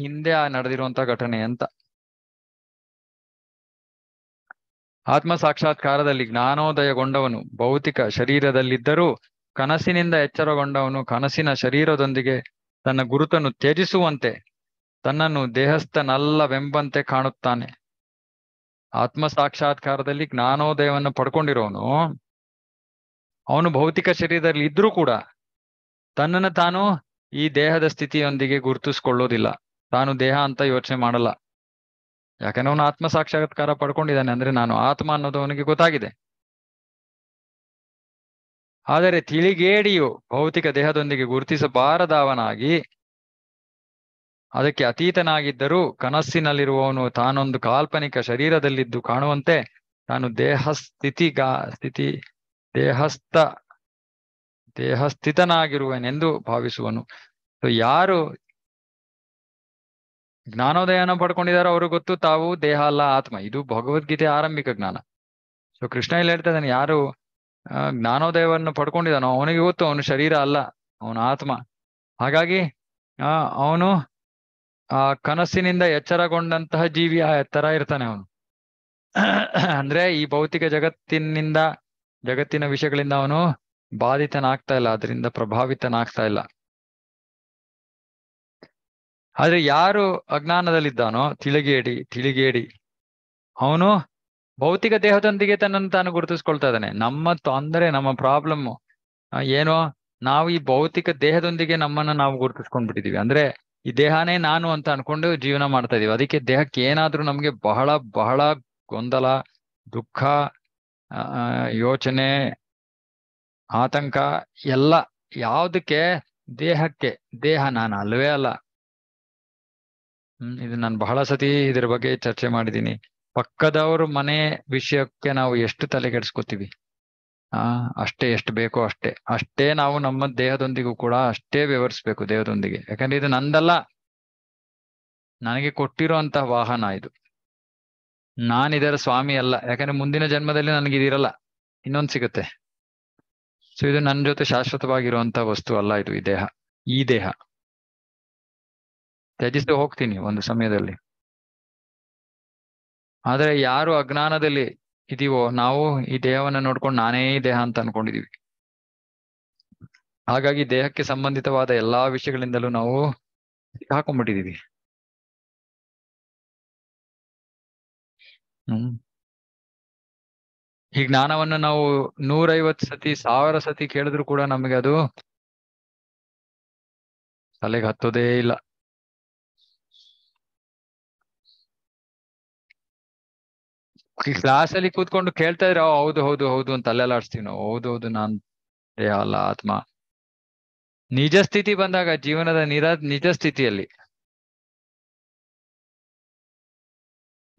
ಹಿಂದೆ ನಡೆದಿರುವಂತ ಘಟನೆ ಅಂತ ಆತ್ಮ ಸಾಕ್ಷಾತ್ಕಾರದಲ್ಲಿ ಜ್ಞಾನೋದಯಗೊಂಡವನು ಭೌತಿಕ ಶರೀರದಲ್ಲಿದ್ದರೂ ಕನಸಿನಿಂದ ಎಚ್ಚರಗೊಂಡವನು ಕನಸಿನ ಶರೀರದೊಂದಿಗೆ ತನ್ನ ಗುರುತನ್ನು ತ್ಯಜಿಸುವಂತೆ ತನ್ನನ್ನು ದೇಹಸ್ಥನಲ್ಲವೆಂಬಂತೆ ಕಾಣುತ್ತಾನೆ ಆತ್ಮ ಸಾಕ್ಷಾತ್ಕಾರದಲ್ಲಿ ಜ್ಞಾನೋದಯವನ್ನು ಪಡ್ಕೊಂಡಿರೋನು ಅವನು ಭೌತಿಕ ಶರೀರದಲ್ಲಿ ಇದ್ರೂ ಕೂಡ ತನ್ನನ್ನು ತಾನು ಈ ದೇಹದ ಸ್ಥಿತಿಯೊಂದಿಗೆ ಗುರುತಿಸ್ಕೊಳ್ಳೋದಿಲ್ಲ ತಾನು ದೇಹ ಅಂತ ಯೋಚನೆ ಮಾಡಲ್ಲ ಯಾಕಂದ್ರೆ ಅವನು ಆತ್ಮ ಸಾಕ್ಷಾತ್ಕಾರ ಪಡ್ಕೊಂಡಿದ್ದಾನೆ ಅಂದ್ರೆ ನಾನು ಆತ್ಮ ಅನ್ನೋದು ಅವನಿಗೆ ಗೊತ್ತಾಗಿದೆ ಆದರೆ ತಿಳಿಗೇಡಿಯು ಭೌತಿಕ ದೇಹದೊಂದಿಗೆ ಗುರುತಿಸಬಾರದವನಾಗಿ ಅದಕ್ಕೆ ಅತೀತನಾಗಿದ್ದರೂ ಕನಸ್ಸಿನಲ್ಲಿರುವವನು ತಾನೊಂದು ಕಾಲ್ಪನಿಕ ಶರೀರದಲ್ಲಿದ್ದು ಕಾಣುವಂತೆ ತಾನು ದೇಹ ಸ್ಥಿತಿಗಾ ಸ್ಥಿತಿ ದೇಹಸ್ಥ ದೇಹಸ್ಥಿತನಾಗಿರುವನೆಂದು ಭಾವಿಸುವನು ಸೊ ಯಾರು ಜ್ಞಾನೋದಯನ ಪಡ್ಕೊಂಡಿದಾರೋ ಅವ್ರಿಗೆ ಗೊತ್ತು ತಾವು ದೇಹ ಅಲ್ಲ ಆತ್ಮ ಇದು ಭಗವದ್ಗೀತೆ ಆರಂಭಿಕ ಜ್ಞಾನ ಸೊ ಕೃಷ್ಣ ಇಲ್ಲಿ ಹೇಳ್ತಾ ಇದ್ದಾನೆ ಯಾರು ಜ್ಞಾನೋದಯವನ್ನು ಪಡ್ಕೊಂಡಿದ್ದಾನೋ ಅವನಿಗೆ ಗೊತ್ತು ಅವನು ಶರೀರ ಅಲ್ಲ ಅವನ ಆತ್ಮ ಹಾಗಾಗಿ ಆ ಅವನು ಆ ಕನಸಿನಿಂದ ಎಚ್ಚರಗೊಂಡಂತಹ ಆ ಎತ್ತರ ಇರ್ತಾನೆ ಅವನು ಅಂದ್ರೆ ಈ ಭೌತಿಕ ಜಗತ್ತಿನಿಂದ ಜಗತ್ತಿನ ವಿಷಯಗಳಿಂದ ಅವನು ಬಾಧಿತನಾಗ್ತಾ ಇಲ್ಲ ಅದರಿಂದ ಪ್ರಭಾವಿತನಾಗ್ತಾ ಇಲ್ಲ ಆದ್ರೆ ಯಾರು ಅಜ್ಞಾನದಲ್ಲಿದ್ದಾನೋ ತಿಳಿಗೇಡಿ ತಿಳಿಗೇಡಿ ಅವನು ಭೌತಿಕ ದೇಹದೊಂದಿಗೆ ತನ್ನನ್ನು ತಾನು ಗುರುತಿಸ್ಕೊಳ್ತಾ ಇದ್ದಾನೆ ನಮ್ಮ ತೊಂದರೆ ನಮ್ಮ ಪ್ರಾಬ್ಲಮ್ ಏನೋ ನಾವು ಈ ಭೌತಿಕ ದೇಹದೊಂದಿಗೆ ನಮ್ಮನ್ನ ನಾವು ಗುರುತಿಸ್ಕೊಂಡ್ಬಿಟ್ಟಿದೀವಿ ಅಂದ್ರೆ ಈ ದೇಹನೇ ನಾನು ಅಂತ ಅನ್ಕೊಂಡು ಜೀವನ ಮಾಡ್ತಾ ಇದೀವಿ ಅದಕ್ಕೆ ದೇಹಕ್ಕೆ ಏನಾದ್ರೂ ನಮ್ಗೆ ಬಹಳ ಬಹಳ ಗೊಂದಲ ದುಃಖ ಯೋಚನೆ ಆತಂಕ ಎಲ್ಲ ಯಾವುದಕ್ಕೆ ದೇಹಕ್ಕೆ ದೇಹ ನಾನು ಅಲ್ವೇ ಅಲ್ಲ ಹ್ಮ್ ಇದು ನಾನು ಬಹಳ ಸತಿ ಇದ್ರ ಬಗ್ಗೆ ಚರ್ಚೆ ಮಾಡಿದ್ದೀನಿ ಪಕ್ಕದವ್ರ ಮನೆ ವಿಷಯಕ್ಕೆ ನಾವು ಎಷ್ಟು ತಲೆಗೆಡ್ಸ್ಕೊತೀವಿ ಆ ಅಷ್ಟೇ ಎಷ್ಟು ಬೇಕೋ ಅಷ್ಟೇ ಅಷ್ಟೇ ನಾವು ನಮ್ಮ ದೇಹದೊಂದಿಗೂ ಕೂಡ ಅಷ್ಟೇ ವ್ಯವಹರಿಸ್ಬೇಕು ದೇಹದೊಂದಿಗೆ ಯಾಕಂದ್ರೆ ಇದು ನಂದಲ್ಲ ನನಗೆ ಕೊಟ್ಟಿರೋ ವಾಹನ ಇದು ನಾನಿದರ ಸ್ವಾಮಿ ಅಲ್ಲ ಯಾಕಂದ್ರೆ ಮುಂದಿನ ಜನ್ಮದಲ್ಲಿ ನನಗೆ ಇದಿರಲ್ಲ ಇನ್ನೊಂದು ಸಿಗುತ್ತೆ ಸೊ ಇದು ನನ್ನ ಜೊತೆ ಶಾಶ್ವತವಾಗಿರುವಂತಹ ವಸ್ತು ಅಲ್ಲ ಇದು ಈ ದೇಹ ಈ ದೇಹ ತ್ಯಜಿಸಿ ಹೋಗ್ತೀನಿ ಒಂದು ಸಮಯದಲ್ಲಿ ಆದರೆ ಯಾರು ಅಜ್ಞಾನದಲ್ಲಿ ಇದೀವೋ ನಾವು ಈ ದೇಹವನ್ನ ನೋಡ್ಕೊಂಡು ನಾನೇ ದೇಹ ಅಂತ ಅನ್ಕೊಂಡಿದೀವಿ ಹಾಗಾಗಿ ದೇಹಕ್ಕೆ ಸಂಬಂಧಿತವಾದ ಎಲ್ಲಾ ವಿಷಯಗಳಿಂದಲೂ ನಾವು ಹಾಕೊಂಡ್ಬಿಟ್ಟಿದೀವಿ ಈ ಜ್ಞಾನವನ್ನು ನಾವು ನೂರೈವತ್ ಸತಿ ಸಾವಿರ ಸತಿ ಕೇಳಿದ್ರು ಕೂಡ ನಮಗೆ ಅದು ತಲೆಗೆ ಹತ್ತೋದೇ ಇಲ್ಲ ಈ ಕ್ಲಾಸ್ ಅಲ್ಲಿ ಕೂತ್ಕೊಂಡು ಕೇಳ್ತಾ ಇದ್ರೆ ಹೌದು ಹೌದು ಹೌದು ಅಂತ ಆಡ್ಸ್ತೀವಿ ನಾವು ಹೌದು ಹೌದು ನಾನ್ ದೇಹ ಅಲ್ಲ ಆತ್ಮ ನಿಜ ಸ್ಥಿತಿ ಬಂದಾಗ ಜೀವನದ ನಿರ ನಿಜ ಸ್ಥಿತಿಯಲ್ಲಿ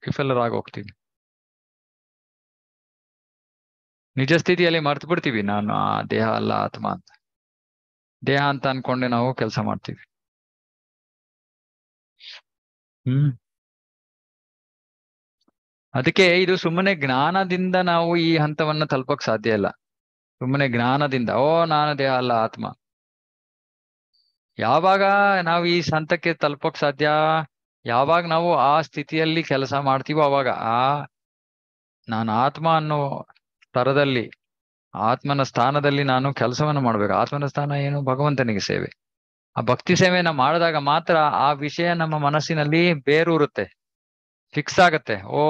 ವಿಫಲರಾಗಿ ಆಗೋಗ್ತೀವಿ ನಿಜ ಸ್ಥಿತಿಯಲ್ಲಿ ಮರ್ತು ಬಿಡ್ತೀವಿ ನಾನು ದೇಹ ಅಲ್ಲ ಆತ್ಮ ಅಂತ ದೇಹ ಅಂತ ಅನ್ಕೊಂಡೆ ನಾವು ಕೆಲಸ ಮಾಡ್ತೀವಿ ಹ್ಮ್ ಅದಕ್ಕೆ ಇದು ಸುಮ್ಮನೆ ಜ್ಞಾನದಿಂದ ನಾವು ಈ ಹಂತವನ್ನ ತಲುಪಕ್ ಸಾಧ್ಯ ಇಲ್ಲ ಸುಮ್ಮನೆ ಜ್ಞಾನದಿಂದ ಓ ನಾನು ದೇಹ ಅಲ್ಲ ಆತ್ಮ ಯಾವಾಗ ನಾವು ಈ ಹಂತಕ್ಕೆ ತಲುಪಕ್ ಸಾಧ್ಯ ಯಾವಾಗ ನಾವು ಆ ಸ್ಥಿತಿಯಲ್ಲಿ ಕೆಲಸ ಮಾಡ್ತೀವೋ ಅವಾಗ ಆ ನಾನು ಆತ್ಮ ಅನ್ನೋ ಸ್ಥರದಲ್ಲಿ ಆತ್ಮನ ಸ್ಥಾನದಲ್ಲಿ ನಾನು ಕೆಲಸವನ್ನು ಮಾಡ್ಬೇಕು ಆತ್ಮನ ಸ್ಥಾನ ಏನು ಭಗವಂತನಿಗೆ ಸೇವೆ ಆ ಭಕ್ತಿ ಸೇವೆಯನ್ನು ಮಾಡಿದಾಗ ಮಾತ್ರ ಆ ವಿಷಯ ನಮ್ಮ ಮನಸ್ಸಿನಲ್ಲಿ ಬೇರೂರುತ್ತೆ ಫಿಕ್ಸ್ ಆಗತ್ತೆ ಓ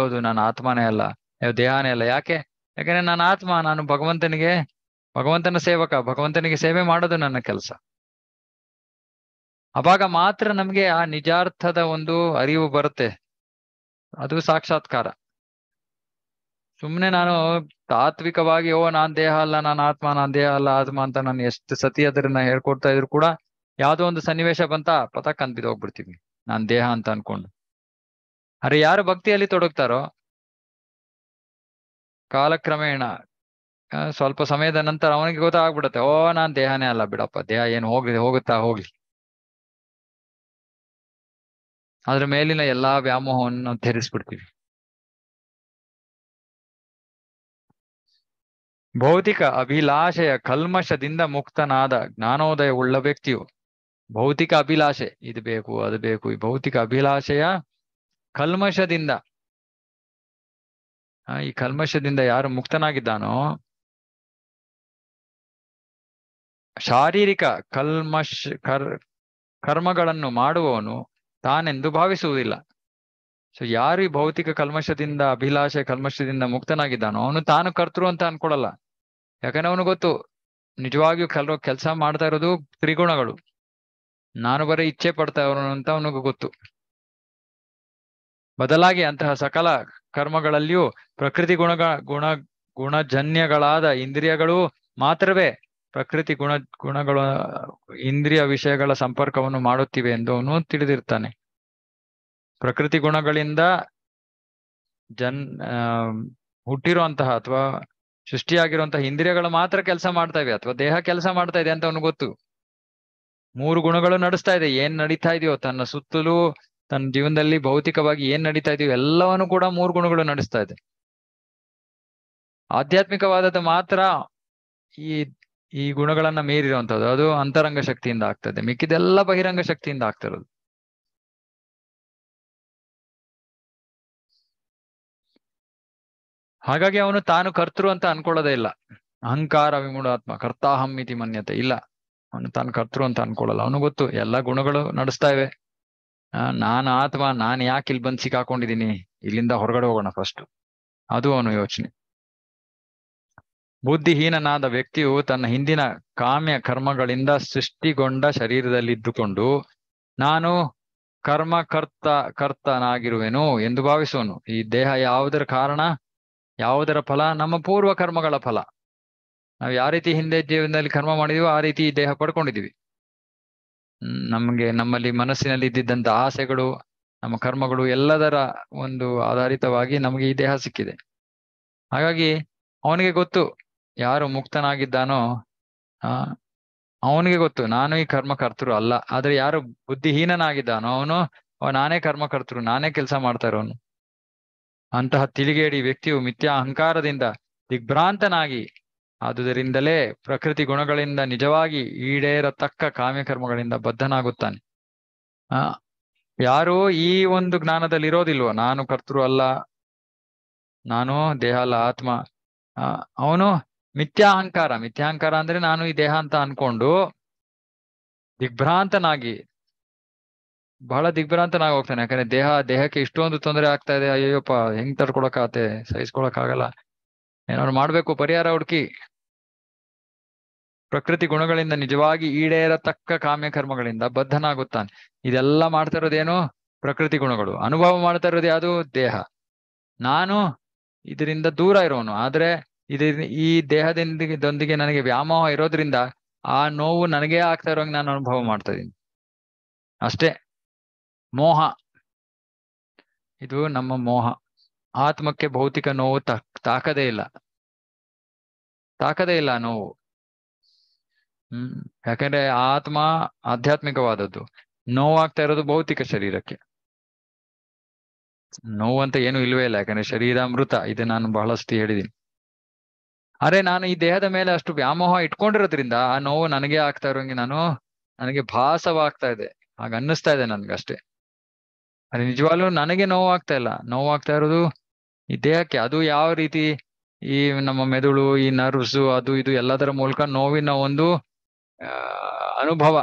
ಹೌದು ನಾನು ಆತ್ಮನೇ ಅಲ್ಲ ದೇಹನೇ ಅಲ್ಲ ಯಾಕೆ ಯಾಕಂದ್ರೆ ನಾನು ಆತ್ಮ ನಾನು ಭಗವಂತನಿಗೆ ಭಗವಂತನ ಸೇವಕ ಭಗವಂತನಿಗೆ ಸೇವೆ ಮಾಡೋದು ನನ್ನ ಕೆಲಸ ಅವಾಗ ಮಾತ್ರ ನಮ್ಗೆ ಆ ನಿಜಾರ್ಥದ ಒಂದು ಅರಿವು ಬರುತ್ತೆ ಅದು ಸಾಕ್ಷಾತ್ಕಾರ ಸುಮ್ನೆ ನಾನು ತಾತ್ವಿಕವಾಗಿ ಓ ನಾನ್ ದೇಹ ಅಲ್ಲ ನಾನು ಆತ್ಮ ನಾನ್ ದೇಹ ಅಲ್ಲ ಆತ್ಮ ಅಂತ ನಾನು ಎಷ್ಟು ಸತಿ ಅದ್ರನ್ನ ಹೇಳ್ಕೊಡ್ತಾ ಇದ್ರು ಕೂಡ ಯಾವ್ದೋ ಒಂದು ಸನ್ನಿವೇಶ ಬಂತ ಪತಕ್ ಅಂದ್ ಹೋಗ್ಬಿಡ್ತೀವಿ ನಾನ್ ದೇಹ ಅಂತ ಅನ್ಕೊಂಡು ಅರೆ ಯಾರು ಭಕ್ತಿಯಲ್ಲಿ ತೊಡಗ್ತಾರೋ ಕಾಲಕ್ರಮೇಣ ಸ್ವಲ್ಪ ಸಮಯದ ನಂತರ ಅವನಿಗೆ ಗೊತ್ತಾಗ್ಬಿಡತ್ತೆ ಓ ನಾನ್ ದೇಹನೇ ಅಲ್ಲ ಬಿಡಪ್ಪ ದೇಹ ಏನು ಹೋಗಿ ಹೋಗುತ್ತಾ ಹೋಗ್ಲಿ ಅದ್ರ ಮೇಲಿನ ಎಲ್ಲಾ ವ್ಯಾಮೋಹವನ್ನು ನಾವು ಧರಿಸ್ಬಿಡ್ತೀವಿ ಭೌತಿಕ ಅಭಿಲಾಷೆಯ ಕಲ್ಮಶದಿಂದ ಮುಕ್ತನಾದ ಉಳ್ಳ ವ್ಯಕ್ತಿಯು ಭೌತಿಕ ಅಭಿಲಾಷೆ ಇದು ಬೇಕು ಅದು ಬೇಕು ಈ ಭೌತಿಕ ಅಭಿಲಾಷೆಯ ಕಲ್ಮಶದಿಂದ ಈ ಕಲ್ಮಶದಿಂದ ಯಾರು ಮುಕ್ತನಾಗಿದ್ದಾನೋ ಶಾರೀರಿಕ ಕಲ್ಮಶ್ ಕರ್ ಕರ್ಮಗಳನ್ನು ಮಾಡುವವನು ತಾನೆಂದು ಭಾವಿಸುವುದಿಲ್ಲ ಸೊ ಯಾರು ಈ ಭೌತಿಕ ಕಲ್ಮಶದಿಂದ ಅಭಿಲಾಷೆ ಕಲ್ಮಶದಿಂದ ಮುಕ್ತನಾಗಿದ್ದಾನೋ ಅವನು ತಾನು ಕರ್ತೃ ಅಂತ ಅನ್ಕೊಡಲ್ಲ ಯಾಕಂದ್ರೆ ಅವನು ಗೊತ್ತು ನಿಜವಾಗಿಯೂ ಕೆಲವು ಕೆಲಸ ಮಾಡ್ತಾ ಇರೋದು ತ್ರಿಗುಣಗಳು ನಾನು ಬರೀ ಇಚ್ಛೆ ಪಡ್ತಾ ಇವನು ಅಂತ ಅವನಿಗೂ ಗೊತ್ತು ಬದಲಾಗಿ ಅಂತಹ ಸಕಲ ಕರ್ಮಗಳಲ್ಲಿಯೂ ಪ್ರಕೃತಿ ಗುಣಗ ಗುಣ ಗುಣಜನ್ಯಗಳಾದ ಇಂದ್ರಿಯಗಳು ಮಾತ್ರವೇ ಪ್ರಕೃತಿ ಗುಣ ಗುಣಗಳ ಇಂದ್ರಿಯ ವಿಷಯಗಳ ಸಂಪರ್ಕವನ್ನು ಮಾಡುತ್ತಿವೆ ಎಂದು ಅವನು ತಿಳಿದಿರ್ತಾನೆ ಪ್ರಕೃತಿ ಗುಣಗಳಿಂದ ಜನ್ ಹುಟ್ಟಿರುವಂತಹ ಅಥವಾ ಸೃಷ್ಟಿಯಾಗಿರುವಂತಹ ಇಂದ್ರಿಯಗಳು ಮಾತ್ರ ಕೆಲಸ ಮಾಡ್ತಾ ಇವೆ ಅಥವಾ ದೇಹ ಕೆಲಸ ಮಾಡ್ತಾ ಇದೆ ಅಂತ ಅವನು ಗೊತ್ತು ಮೂರು ಗುಣಗಳು ನಡೆಸ್ತಾ ಇದೆ ಏನ್ ನಡೀತಾ ಇದೆಯೋ ತನ್ನ ಸುತ್ತಲೂ ತನ್ನ ಜೀವನದಲ್ಲಿ ಭೌತಿಕವಾಗಿ ಏನ್ ನಡೀತಾ ಇದೆಯೋ ಎಲ್ಲವನ್ನು ಕೂಡ ಮೂರು ಗುಣಗಳು ನಡೆಸ್ತಾ ಇದೆ ಆಧ್ಯಾತ್ಮಿಕವಾದದ್ದು ಮಾತ್ರ ಈ ಈ ಗುಣಗಳನ್ನ ಮೀರಿರುವಂತದ್ದು ಅದು ಅಂತರಂಗ ಶಕ್ತಿಯಿಂದ ಆಗ್ತದೆ ಮಿಕ್ಕಿದೆಲ್ಲ ಬಹಿರಂಗ ಶಕ್ತಿಯಿಂದ ಆಗ್ತಿರೋದು ಹಾಗಾಗಿ ಅವನು ತಾನು ಕರ್ತೃ ಅಂತ ಅನ್ಕೊಳ್ಳೋದೇ ಇಲ್ಲ ಅಹಂಕಾರ ವಿಮೂಢಾತ್ಮ ಕರ್ತಾಹಂ ಇತಿ ಮನ್ಯತೆ ಇಲ್ಲ ಅವನು ತಾನು ಕರ್ತೃ ಅಂತ ಅನ್ಕೊಳ್ಳಲ್ಲ ಅವನು ಗೊತ್ತು ಎಲ್ಲ ಗುಣಗಳು ನಡೆಸ್ತಾ ಇವೆ ನಾನು ಆತ್ಮ ನಾನು ಯಾಕೆ ಇಲ್ಲಿ ಬಂದು ಸಿಕ್ಕಾಕೊಂಡಿದ್ದೀನಿ ಇಲ್ಲಿಂದ ಹೊರಗಡೆ ಹೋಗೋಣ ಫಸ್ಟ್ ಅದು ಅವನು ಯೋಚನೆ ಬುದ್ಧಿಹೀನನಾದ ವ್ಯಕ್ತಿಯು ತನ್ನ ಹಿಂದಿನ ಕಾಮ್ಯ ಕರ್ಮಗಳಿಂದ ಸೃಷ್ಟಿಗೊಂಡ ಇದ್ದುಕೊಂಡು ನಾನು ಕರ್ಮಕರ್ತ ಕರ್ತನಾಗಿರುವೆನು ಎಂದು ಭಾವಿಸುವನು ಈ ದೇಹ ಯಾವುದರ ಕಾರಣ ಯಾವುದರ ಫಲ ನಮ್ಮ ಪೂರ್ವ ಕರ್ಮಗಳ ಫಲ ನಾವು ಯಾವ ರೀತಿ ಹಿಂದೆ ಜೀವನದಲ್ಲಿ ಕರ್ಮ ಮಾಡಿದೀವೋ ಆ ರೀತಿ ದೇಹ ಪಡ್ಕೊಂಡಿದೀವಿ ನಮಗೆ ನಮ್ಮಲ್ಲಿ ಮನಸ್ಸಿನಲ್ಲಿ ಇದ್ದಿದ್ದಂಥ ಆಸೆಗಳು ನಮ್ಮ ಕರ್ಮಗಳು ಎಲ್ಲದರ ಒಂದು ಆಧಾರಿತವಾಗಿ ನಮಗೆ ಈ ದೇಹ ಸಿಕ್ಕಿದೆ ಹಾಗಾಗಿ ಅವನಿಗೆ ಗೊತ್ತು ಯಾರು ಮುಕ್ತನಾಗಿದ್ದಾನೋ ಅವನಿಗೆ ಗೊತ್ತು ನಾನು ಈ ಕರ್ಮಕರ್ತರು ಅಲ್ಲ ಆದ್ರೆ ಯಾರು ಬುದ್ಧಿಹೀನನಾಗಿದ್ದಾನೋ ಅವನು ನಾನೇ ಕರ್ಮಕರ್ತರು ನಾನೇ ಕೆಲಸ ಮಾಡ್ತಾ ಇರೋನು ಅಂತಹ ತಿಳಿಗೇಡಿ ವ್ಯಕ್ತಿಯು ಮಿಥ್ಯಾ ಅಹಂಕಾರದಿಂದ ದಿಗ್ಭ್ರಾಂತನಾಗಿ ಆದುದರಿಂದಲೇ ಪ್ರಕೃತಿ ಗುಣಗಳಿಂದ ನಿಜವಾಗಿ ಈಡೇರತಕ್ಕ ಕಾಮ್ಯಕರ್ಮಗಳಿಂದ ಬದ್ಧನಾಗುತ್ತಾನೆ ಆ ಯಾರು ಈ ಒಂದು ಜ್ಞಾನದಲ್ಲಿ ಇರೋದಿಲ್ವೋ ನಾನು ಕರ್ತರು ಅಲ್ಲ ನಾನು ದೇಹ ಅಲ್ಲ ಆತ್ಮ ಅವನು ಮಿಥ್ಯಾಹಂಕಾರ ಮಿಥ್ಯಾಹಂಕಾರ ಅಂದ್ರೆ ನಾನು ಈ ದೇಹ ಅಂತ ಅನ್ಕೊಂಡು ದಿಗ್ಭ್ರಾಂತನಾಗಿ ಬಹಳ ದಿಗ್ಭ್ರಾಂತನಾಗಿ ಹೋಗ್ತಾನೆ ಯಾಕಂದ್ರೆ ದೇಹ ದೇಹಕ್ಕೆ ಇಷ್ಟೊಂದು ತೊಂದರೆ ಆಗ್ತಾ ಇದೆ ಅಯ್ಯೋಪ್ಪ ಹೆಂಗ್ ತಡ್ಕೊಳಕ್ ಆತೆ ಸಹಿಸ್ಕೊಳಕ್ ಆಗಲ್ಲ ಏನಾದ್ರು ಮಾಡ್ಬೇಕು ಪರಿಹಾರ ಹುಡುಕಿ ಪ್ರಕೃತಿ ಗುಣಗಳಿಂದ ನಿಜವಾಗಿ ಈಡೇರತಕ್ಕ ಕಾಮ್ಯ ಕರ್ಮಗಳಿಂದ ಬದ್ಧನಾಗುತ್ತಾನೆ ಇದೆಲ್ಲ ಮಾಡ್ತಾ ಇರೋದೇನು ಪ್ರಕೃತಿ ಗುಣಗಳು ಅನುಭವ ಮಾಡ್ತಾ ಇರೋದು ಯಾವುದು ದೇಹ ನಾನು ಇದರಿಂದ ದೂರ ಇರೋನು ಆದ್ರೆ ಇದ ಈ ದೇಹದಿಂದೊಂದಿಗೆ ನನಗೆ ವ್ಯಾಮೋಹ ಇರೋದ್ರಿಂದ ಆ ನೋವು ನನಗೆ ಆಗ್ತಾ ಇರೋಂಗೆ ನಾನು ಅನುಭವ ಮಾಡ್ತಾ ಇದೀನಿ ಅಷ್ಟೇ ಮೋಹ ಇದು ನಮ್ಮ ಮೋಹ ಆತ್ಮಕ್ಕೆ ಭೌತಿಕ ನೋವು ತಾಕದೇ ಇಲ್ಲ ತಾಕದೇ ಇಲ್ಲ ನೋವು ಹ್ಮ್ ಯಾಕಂದ್ರೆ ಆತ್ಮ ಆಧ್ಯಾತ್ಮಿಕವಾದದ್ದು ನೋವಾಗ್ತಾ ಇರೋದು ಭೌತಿಕ ಶರೀರಕ್ಕೆ ನೋವು ಅಂತ ಏನು ಇಲ್ವೇ ಇಲ್ಲ ಯಾಕಂದ್ರೆ ಶರೀರ ಮೃತ ಇದು ನಾನು ಬಹಳಷ್ಟು ಹೇಳಿದೀನಿ ಅರೆ ನಾನು ಈ ದೇಹದ ಮೇಲೆ ಅಷ್ಟು ವ್ಯಾಮೋಹ ಇಟ್ಕೊಂಡಿರೋದ್ರಿಂದ ಆ ನೋವು ನನಗೆ ಆಗ್ತಾ ಇರೋಂಗೆ ನಾನು ನನಗೆ ಭಾಸವಾಗ್ತಾ ಇದೆ ಹಾಗ ಅನ್ನಿಸ್ತಾ ಇದೆ ನನ್ಗಷ್ಟೇ ಅದೇ ನಿಜವಾಗ್ಲೂ ನನಗೆ ನೋವು ಆಗ್ತಾ ಇಲ್ಲ ನೋವು ಆಗ್ತಾ ಇರೋದು ಈ ದೇಹಕ್ಕೆ ಅದು ಯಾವ ರೀತಿ ಈ ನಮ್ಮ ಮೆದುಳು ಈ ನರ್ವ್ಸ್ ಅದು ಇದು ಎಲ್ಲದರ ಮೂಲಕ ನೋವಿನ ಒಂದು ಅನುಭವ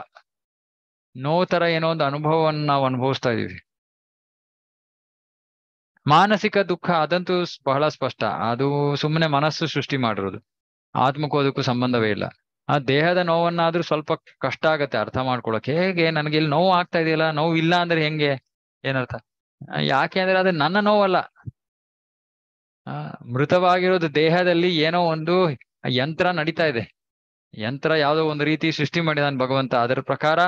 ನೋವು ತರ ಏನೋ ಒಂದು ಅನುಭವವನ್ನು ನಾವು ಅನುಭವಿಸ್ತಾ ಇದೀವಿ ಮಾನಸಿಕ ದುಃಖ ಅದಂತೂ ಬಹಳ ಸ್ಪಷ್ಟ ಅದು ಸುಮ್ಮನೆ ಮನಸ್ಸು ಸೃಷ್ಟಿ ಮಾಡಿರೋದು ಆತ್ಮಕ್ಕೂ ಸಂಬಂಧವೇ ಇಲ್ಲ ಆ ದೇಹದ ನೋವನ್ನಾದ್ರೂ ಸ್ವಲ್ಪ ಕಷ್ಟ ಆಗತ್ತೆ ಅರ್ಥ ಮಾಡ್ಕೊಳಕ್ಕೆ ಹೇಗೆ ನನ್ಗೆ ಇಲ್ಲಿ ನೋವು ಆಗ್ತಾ ಇದೆಯಲ್ಲ ನೋವು ಇಲ್ಲ ಅಂದ್ರೆ ಹೆಂಗೆ ಏನರ್ಥ ಯಾಕೆ ಅಂದ್ರೆ ಅದು ನನ್ನ ನೋವಲ್ಲ ಮೃತವಾಗಿರೋದು ದೇಹದಲ್ಲಿ ಏನೋ ಒಂದು ಯಂತ್ರ ನಡೀತಾ ಇದೆ ಯಂತ್ರ ಯಾವುದೋ ಒಂದು ರೀತಿ ಸೃಷ್ಟಿ ಮಾಡಿದಾನ ಭಗವಂತ ಅದರ ಪ್ರಕಾರ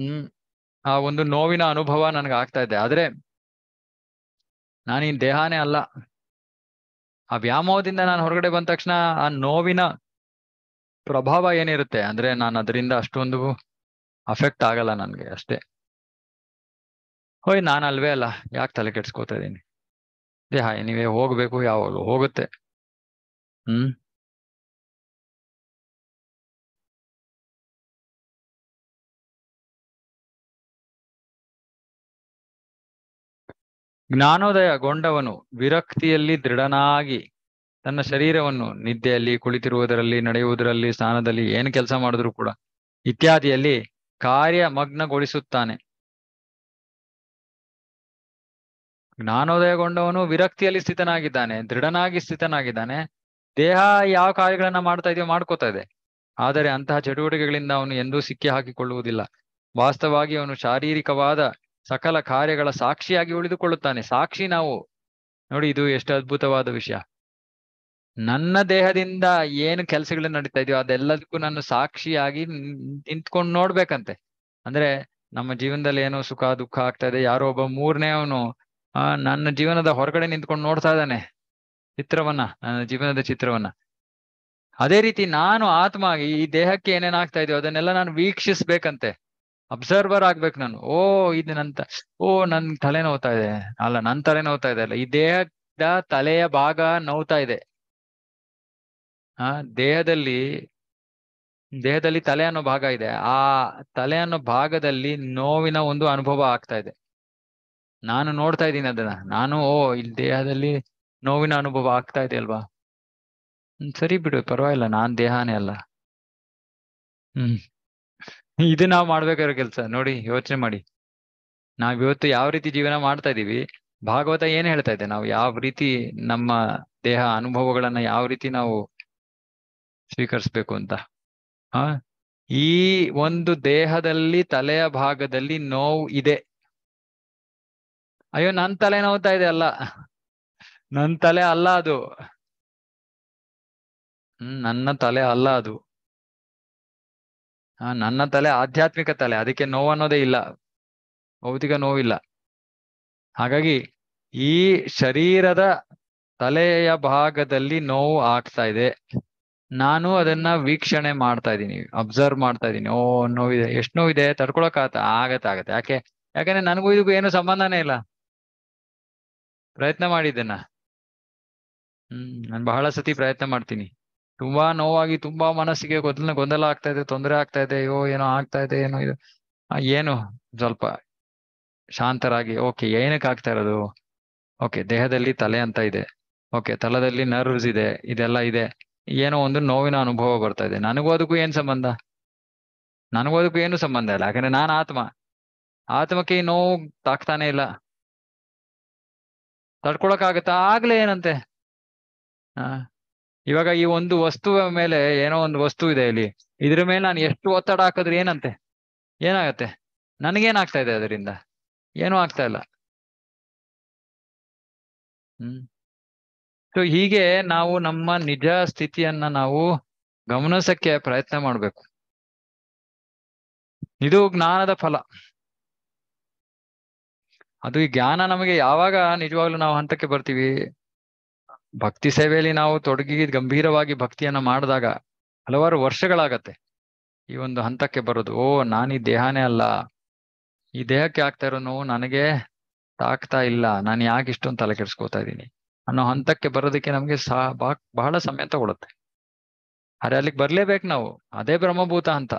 ಹ್ಮ್ ಆ ಒಂದು ನೋವಿನ ಅನುಭವ ನನ್ಗೆ ಆಗ್ತಾ ಇದೆ ಆದ್ರೆ ನಾನೀನ್ ದೇಹನೇ ಅಲ್ಲ ಆ ವ್ಯಾಮೋಹದಿಂದ ನಾನು ಹೊರಗಡೆ ಬಂದ ತಕ್ಷಣ ಆ ನೋವಿನ ಪ್ರಭಾವ ಏನಿರುತ್ತೆ ಅಂದ್ರೆ ನಾನು ಅದರಿಂದ ಅಷ್ಟೊಂದು ಅಫೆಕ್ಟ್ ಆಗಲ್ಲ ನನ್ಗೆ ಅಷ್ಟೇ ಹೋಯ್ ನಾನು ಅಲ್ವೇ ಅಲ್ಲ ಯಾಕೆ ತಲೆ ಕೆಡ್ಸ್ಕೊತಾ ಇದ್ದೀನಿ ದೇಹ ನೀವೇ ಹೋಗ್ಬೇಕು ಯಾವಾಗಲೂ ಹೋಗುತ್ತೆ ಹ್ಮ್ ಜ್ಞಾನೋದಯಗೊಂಡವನು ವಿರಕ್ತಿಯಲ್ಲಿ ದೃಢನಾಗಿ ತನ್ನ ಶರೀರವನ್ನು ನಿದ್ದೆಯಲ್ಲಿ ಕುಳಿತಿರುವುದರಲ್ಲಿ ನಡೆಯುವುದರಲ್ಲಿ ಸ್ನಾನದಲ್ಲಿ ಏನು ಕೆಲಸ ಮಾಡಿದ್ರು ಕೂಡ ಇತ್ಯಾದಿಯಲ್ಲಿ ಕಾರ್ಯ ಮಗ್ನಗೊಳಿಸುತ್ತಾನೆ ಜ್ಞಾನೋದಯಗೊಂಡವನು ವಿರಕ್ತಿಯಲ್ಲಿ ಸ್ಥಿತನಾಗಿದ್ದಾನೆ ದೃಢನಾಗಿ ಸ್ಥಿತನಾಗಿದ್ದಾನೆ ದೇಹ ಯಾವ ಕಾರ್ಯಗಳನ್ನ ಮಾಡ್ತಾ ಇದೆಯೋ ಮಾಡ್ಕೋತಾ ಇದೆ ಆದರೆ ಅಂತಹ ಚಟುವಟಿಕೆಗಳಿಂದ ಅವನು ಎಂದೂ ಸಿಕ್ಕಿ ಹಾಕಿಕೊಳ್ಳುವುದಿಲ್ಲ ವಾಸ್ತವವಾಗಿ ಅವನು ಶಾರೀರಿಕವಾದ ಸಕಲ ಕಾರ್ಯಗಳ ಸಾಕ್ಷಿಯಾಗಿ ಉಳಿದುಕೊಳ್ಳುತ್ತಾನೆ ಸಾಕ್ಷಿ ನಾವು ನೋಡಿ ಇದು ಎಷ್ಟು ಅದ್ಭುತವಾದ ವಿಷಯ ನನ್ನ ದೇಹದಿಂದ ಏನು ಕೆಲಸಗಳು ನಡೀತಾ ಇದೆಯೋ ಅದೆಲ್ಲದಕ್ಕೂ ನಾನು ಸಾಕ್ಷಿಯಾಗಿ ನಿಂತ್ಕೊಂಡು ನೋಡ್ಬೇಕಂತೆ ಅಂದ್ರೆ ನಮ್ಮ ಜೀವನದಲ್ಲಿ ಏನೋ ಸುಖ ದುಃಖ ಆಗ್ತಾ ಇದೆ ಯಾರೋ ಒಬ್ಬ ಮೂರನೇ ಅವನು ನನ್ನ ಜೀವನದ ಹೊರಗಡೆ ನಿಂತ್ಕೊಂಡು ನೋಡ್ತಾ ಇದ್ದಾನೆ ಚಿತ್ರವನ್ನ ನನ್ನ ಜೀವನದ ಚಿತ್ರವನ್ನ ಅದೇ ರೀತಿ ನಾನು ಆತ್ಮ ಈ ದೇಹಕ್ಕೆ ಏನೇನಾಗ್ತಾ ಇದೆಯೋ ಅದನ್ನೆಲ್ಲ ನಾನು ವೀಕ್ಷಿಸ್ಬೇಕಂತೆ ಅಬ್ಸರ್ವರ್ ಆಗ್ಬೇಕು ನಾನು ಓ ಇದು ನನ್ ಓ ನನ್ ತಲೆ ನೋವ್ತಾ ಇದೆ ಅಲ್ಲ ನನ್ ತಲೆ ನೋವ್ತಾ ಇದೆ ಅಲ್ಲ ಈ ದೇಹದ ತಲೆಯ ಭಾಗ ನೋವ್ತಾ ಇದೆ ಆ ದೇಹದಲ್ಲಿ ದೇಹದಲ್ಲಿ ತಲೆ ಅನ್ನೋ ಭಾಗ ಇದೆ ಆ ತಲೆ ಅನ್ನೋ ಭಾಗದಲ್ಲಿ ನೋವಿನ ಒಂದು ಅನುಭವ ಆಗ್ತಾ ಇದೆ ನಾನು ನೋಡ್ತಾ ಇದ್ದೀನಿ ಅದನ್ನ ನಾನು ಓ ಇಲ್ಲಿ ದೇಹದಲ್ಲಿ ನೋವಿನ ಅನುಭವ ಆಗ್ತಾ ಇದೆ ಅಲ್ವಾ ಸರಿ ಬಿಡು ಪರವಾಗಿಲ್ಲ ನಾನ್ ದೇಹನೇ ಅಲ್ಲ ಹ್ಮ್ ಇದು ನಾವ್ ಮಾಡ್ಬೇಕಾಗಿರೋ ಕೆಲ್ಸ ನೋಡಿ ಯೋಚನೆ ಮಾಡಿ ನಾವ್ ಇವತ್ತು ಯಾವ ರೀತಿ ಜೀವನ ಮಾಡ್ತಾ ಇದೀವಿ ಭಾಗವತ ಏನ್ ಹೇಳ್ತಾ ಇದೆ ನಾವು ಯಾವ ರೀತಿ ನಮ್ಮ ದೇಹ ಅನುಭವಗಳನ್ನ ಯಾವ ರೀತಿ ನಾವು ಸ್ವೀಕರಿಸ್ಬೇಕು ಅಂತ ಹ ಈ ಒಂದು ದೇಹದಲ್ಲಿ ತಲೆಯ ಭಾಗದಲ್ಲಿ ನೋವು ಇದೆ ಅಯ್ಯೋ ನನ್ ತಲೆ ನೋವ್ತಾ ಇದೆ ಅಲ್ಲ ನನ್ ತಲೆ ಅಲ್ಲ ಅದು ಹ್ಮ್ ನನ್ನ ತಲೆ ಅಲ್ಲ ಅದು ನನ್ನ ತಲೆ ಆಧ್ಯಾತ್ಮಿಕ ತಲೆ ಅದಕ್ಕೆ ನೋವು ಅನ್ನೋದೇ ಇಲ್ಲ ಭೌತಿಕ ನೋವಿಲ್ಲ ಹಾಗಾಗಿ ಈ ಶರೀರದ ತಲೆಯ ಭಾಗದಲ್ಲಿ ನೋವು ಆಗ್ತಾ ಇದೆ ನಾನು ಅದನ್ನ ವೀಕ್ಷಣೆ ಮಾಡ್ತಾ ಇದ್ದೀನಿ ಅಬ್ಸರ್ವ್ ಮಾಡ್ತಾ ಇದ್ದೀನಿ ಓ ನೋವಿದೆ ಎಷ್ಟು ನೋವಿದೆ ತಡ್ಕೊಳಕ್ ಆಗತ್ತೆ ಆಗತ್ತೆ ಯಾಕೆ ಯಾಕಂದ್ರೆ ನನಗೂ ಇದಕ್ಕೂ ಏನು ಸಂಬಂಧನೇ ಇಲ್ಲ ಪ್ರಯತ್ನ ಮಾಡಿದ್ದೇನ ಹ್ಮ್ ನಾನು ಬಹಳ ಸತಿ ಪ್ರಯತ್ನ ಮಾಡ್ತೀನಿ ತುಂಬಾ ನೋವಾಗಿ ತುಂಬಾ ಮನಸ್ಸಿಗೆ ಗೊದಲ ಗೊಂದಲ ಆಗ್ತಾ ಇದೆ ತೊಂದರೆ ಆಗ್ತಾ ಇದೆ ಅಯ್ಯೋ ಏನೋ ಆಗ್ತಾ ಇದೆ ಏನೋ ಇದು ಏನು ಸ್ವಲ್ಪ ಶಾಂತರಾಗಿ ಓಕೆ ಏನಕ್ಕೆ ಆಗ್ತಾ ಇರೋದು ಓಕೆ ದೇಹದಲ್ಲಿ ತಲೆ ಅಂತ ಇದೆ ಓಕೆ ತಲೆದಲ್ಲಿ ನರ್ವ್ಸ್ ಇದೆ ಇದೆಲ್ಲ ಇದೆ ಏನೋ ಒಂದು ನೋವಿನ ಅನುಭವ ಬರ್ತಾ ಇದೆ ನನಗೂ ಅದಕ್ಕೂ ಏನು ಸಂಬಂಧ ನನಗೂ ಅದಕ್ಕೂ ಏನು ಸಂಬಂಧ ಇಲ್ಲ ಯಾಕಂದ್ರೆ ನಾನು ಆತ್ಮ ಆತ್ಮಕ್ಕೆ ಈ ನೋವು ತಾಕ್ತಾನೆ ಇಲ್ಲ ತಡ್ಕೊಳಕ್ ಆಗತ್ತಾ ಆಗ್ಲೇ ಏನಂತೆ ಹಾ ಇವಾಗ ಈ ಒಂದು ವಸ್ತುವ ಮೇಲೆ ಏನೋ ಒಂದು ವಸ್ತು ಇದೆ ಇಲ್ಲಿ ಇದ್ರ ಮೇಲೆ ನಾನು ಎಷ್ಟು ಒತ್ತಡ ಹಾಕಿದ್ರೆ ಏನಂತೆ ಏನಾಗತ್ತೆ ನನಗೇನಾಗ್ತಾ ಇದೆ ಅದರಿಂದ ಏನೂ ಆಗ್ತಾ ಇಲ್ಲ ಹ್ಮ್ ಸೊ ಹೀಗೆ ನಾವು ನಮ್ಮ ನಿಜ ಸ್ಥಿತಿಯನ್ನ ನಾವು ಗಮನಿಸಕ್ಕೆ ಪ್ರಯತ್ನ ಮಾಡ್ಬೇಕು ಇದು ಜ್ಞಾನದ ಫಲ ಅದು ಈ ಜ್ಞಾನ ನಮಗೆ ಯಾವಾಗ ನಿಜವಾಗ್ಲು ನಾವು ಹಂತಕ್ಕೆ ಬರ್ತೀವಿ ಭಕ್ತಿ ಸೇವೆಯಲ್ಲಿ ನಾವು ತೊಡಗಿ ಗಂಭೀರವಾಗಿ ಭಕ್ತಿಯನ್ನ ಮಾಡಿದಾಗ ಹಲವಾರು ವರ್ಷಗಳಾಗತ್ತೆ ಈ ಒಂದು ಹಂತಕ್ಕೆ ಬರೋದು ಓ ನಾನು ಈ ದೇಹನೇ ಅಲ್ಲ ಈ ದೇಹಕ್ಕೆ ಆಗ್ತಾ ಇರೋ ನೋವು ನನಗೆ ತಾಕ್ತಾ ಇಲ್ಲ ನಾನು ಯಾಕೆ ಇಷ್ಟೊಂದು ತಲೆ ಕೆಡಿಸ್ಕೋತಾ ಇದ್ದೀನಿ ಅನ್ನೋ ಹಂತಕ್ಕೆ ಬರೋದಕ್ಕೆ ನಮ್ಗೆ ಸಾ ಬಹಳ ಸಮಯ ತಗೊಳುತ್ತೆ ಅರೆ ಅಲ್ಲಿಗೆ ಬರ್ಲೇಬೇಕು ನಾವು ಅದೇ ಬ್ರಹ್ಮಭೂತ ಹಂತ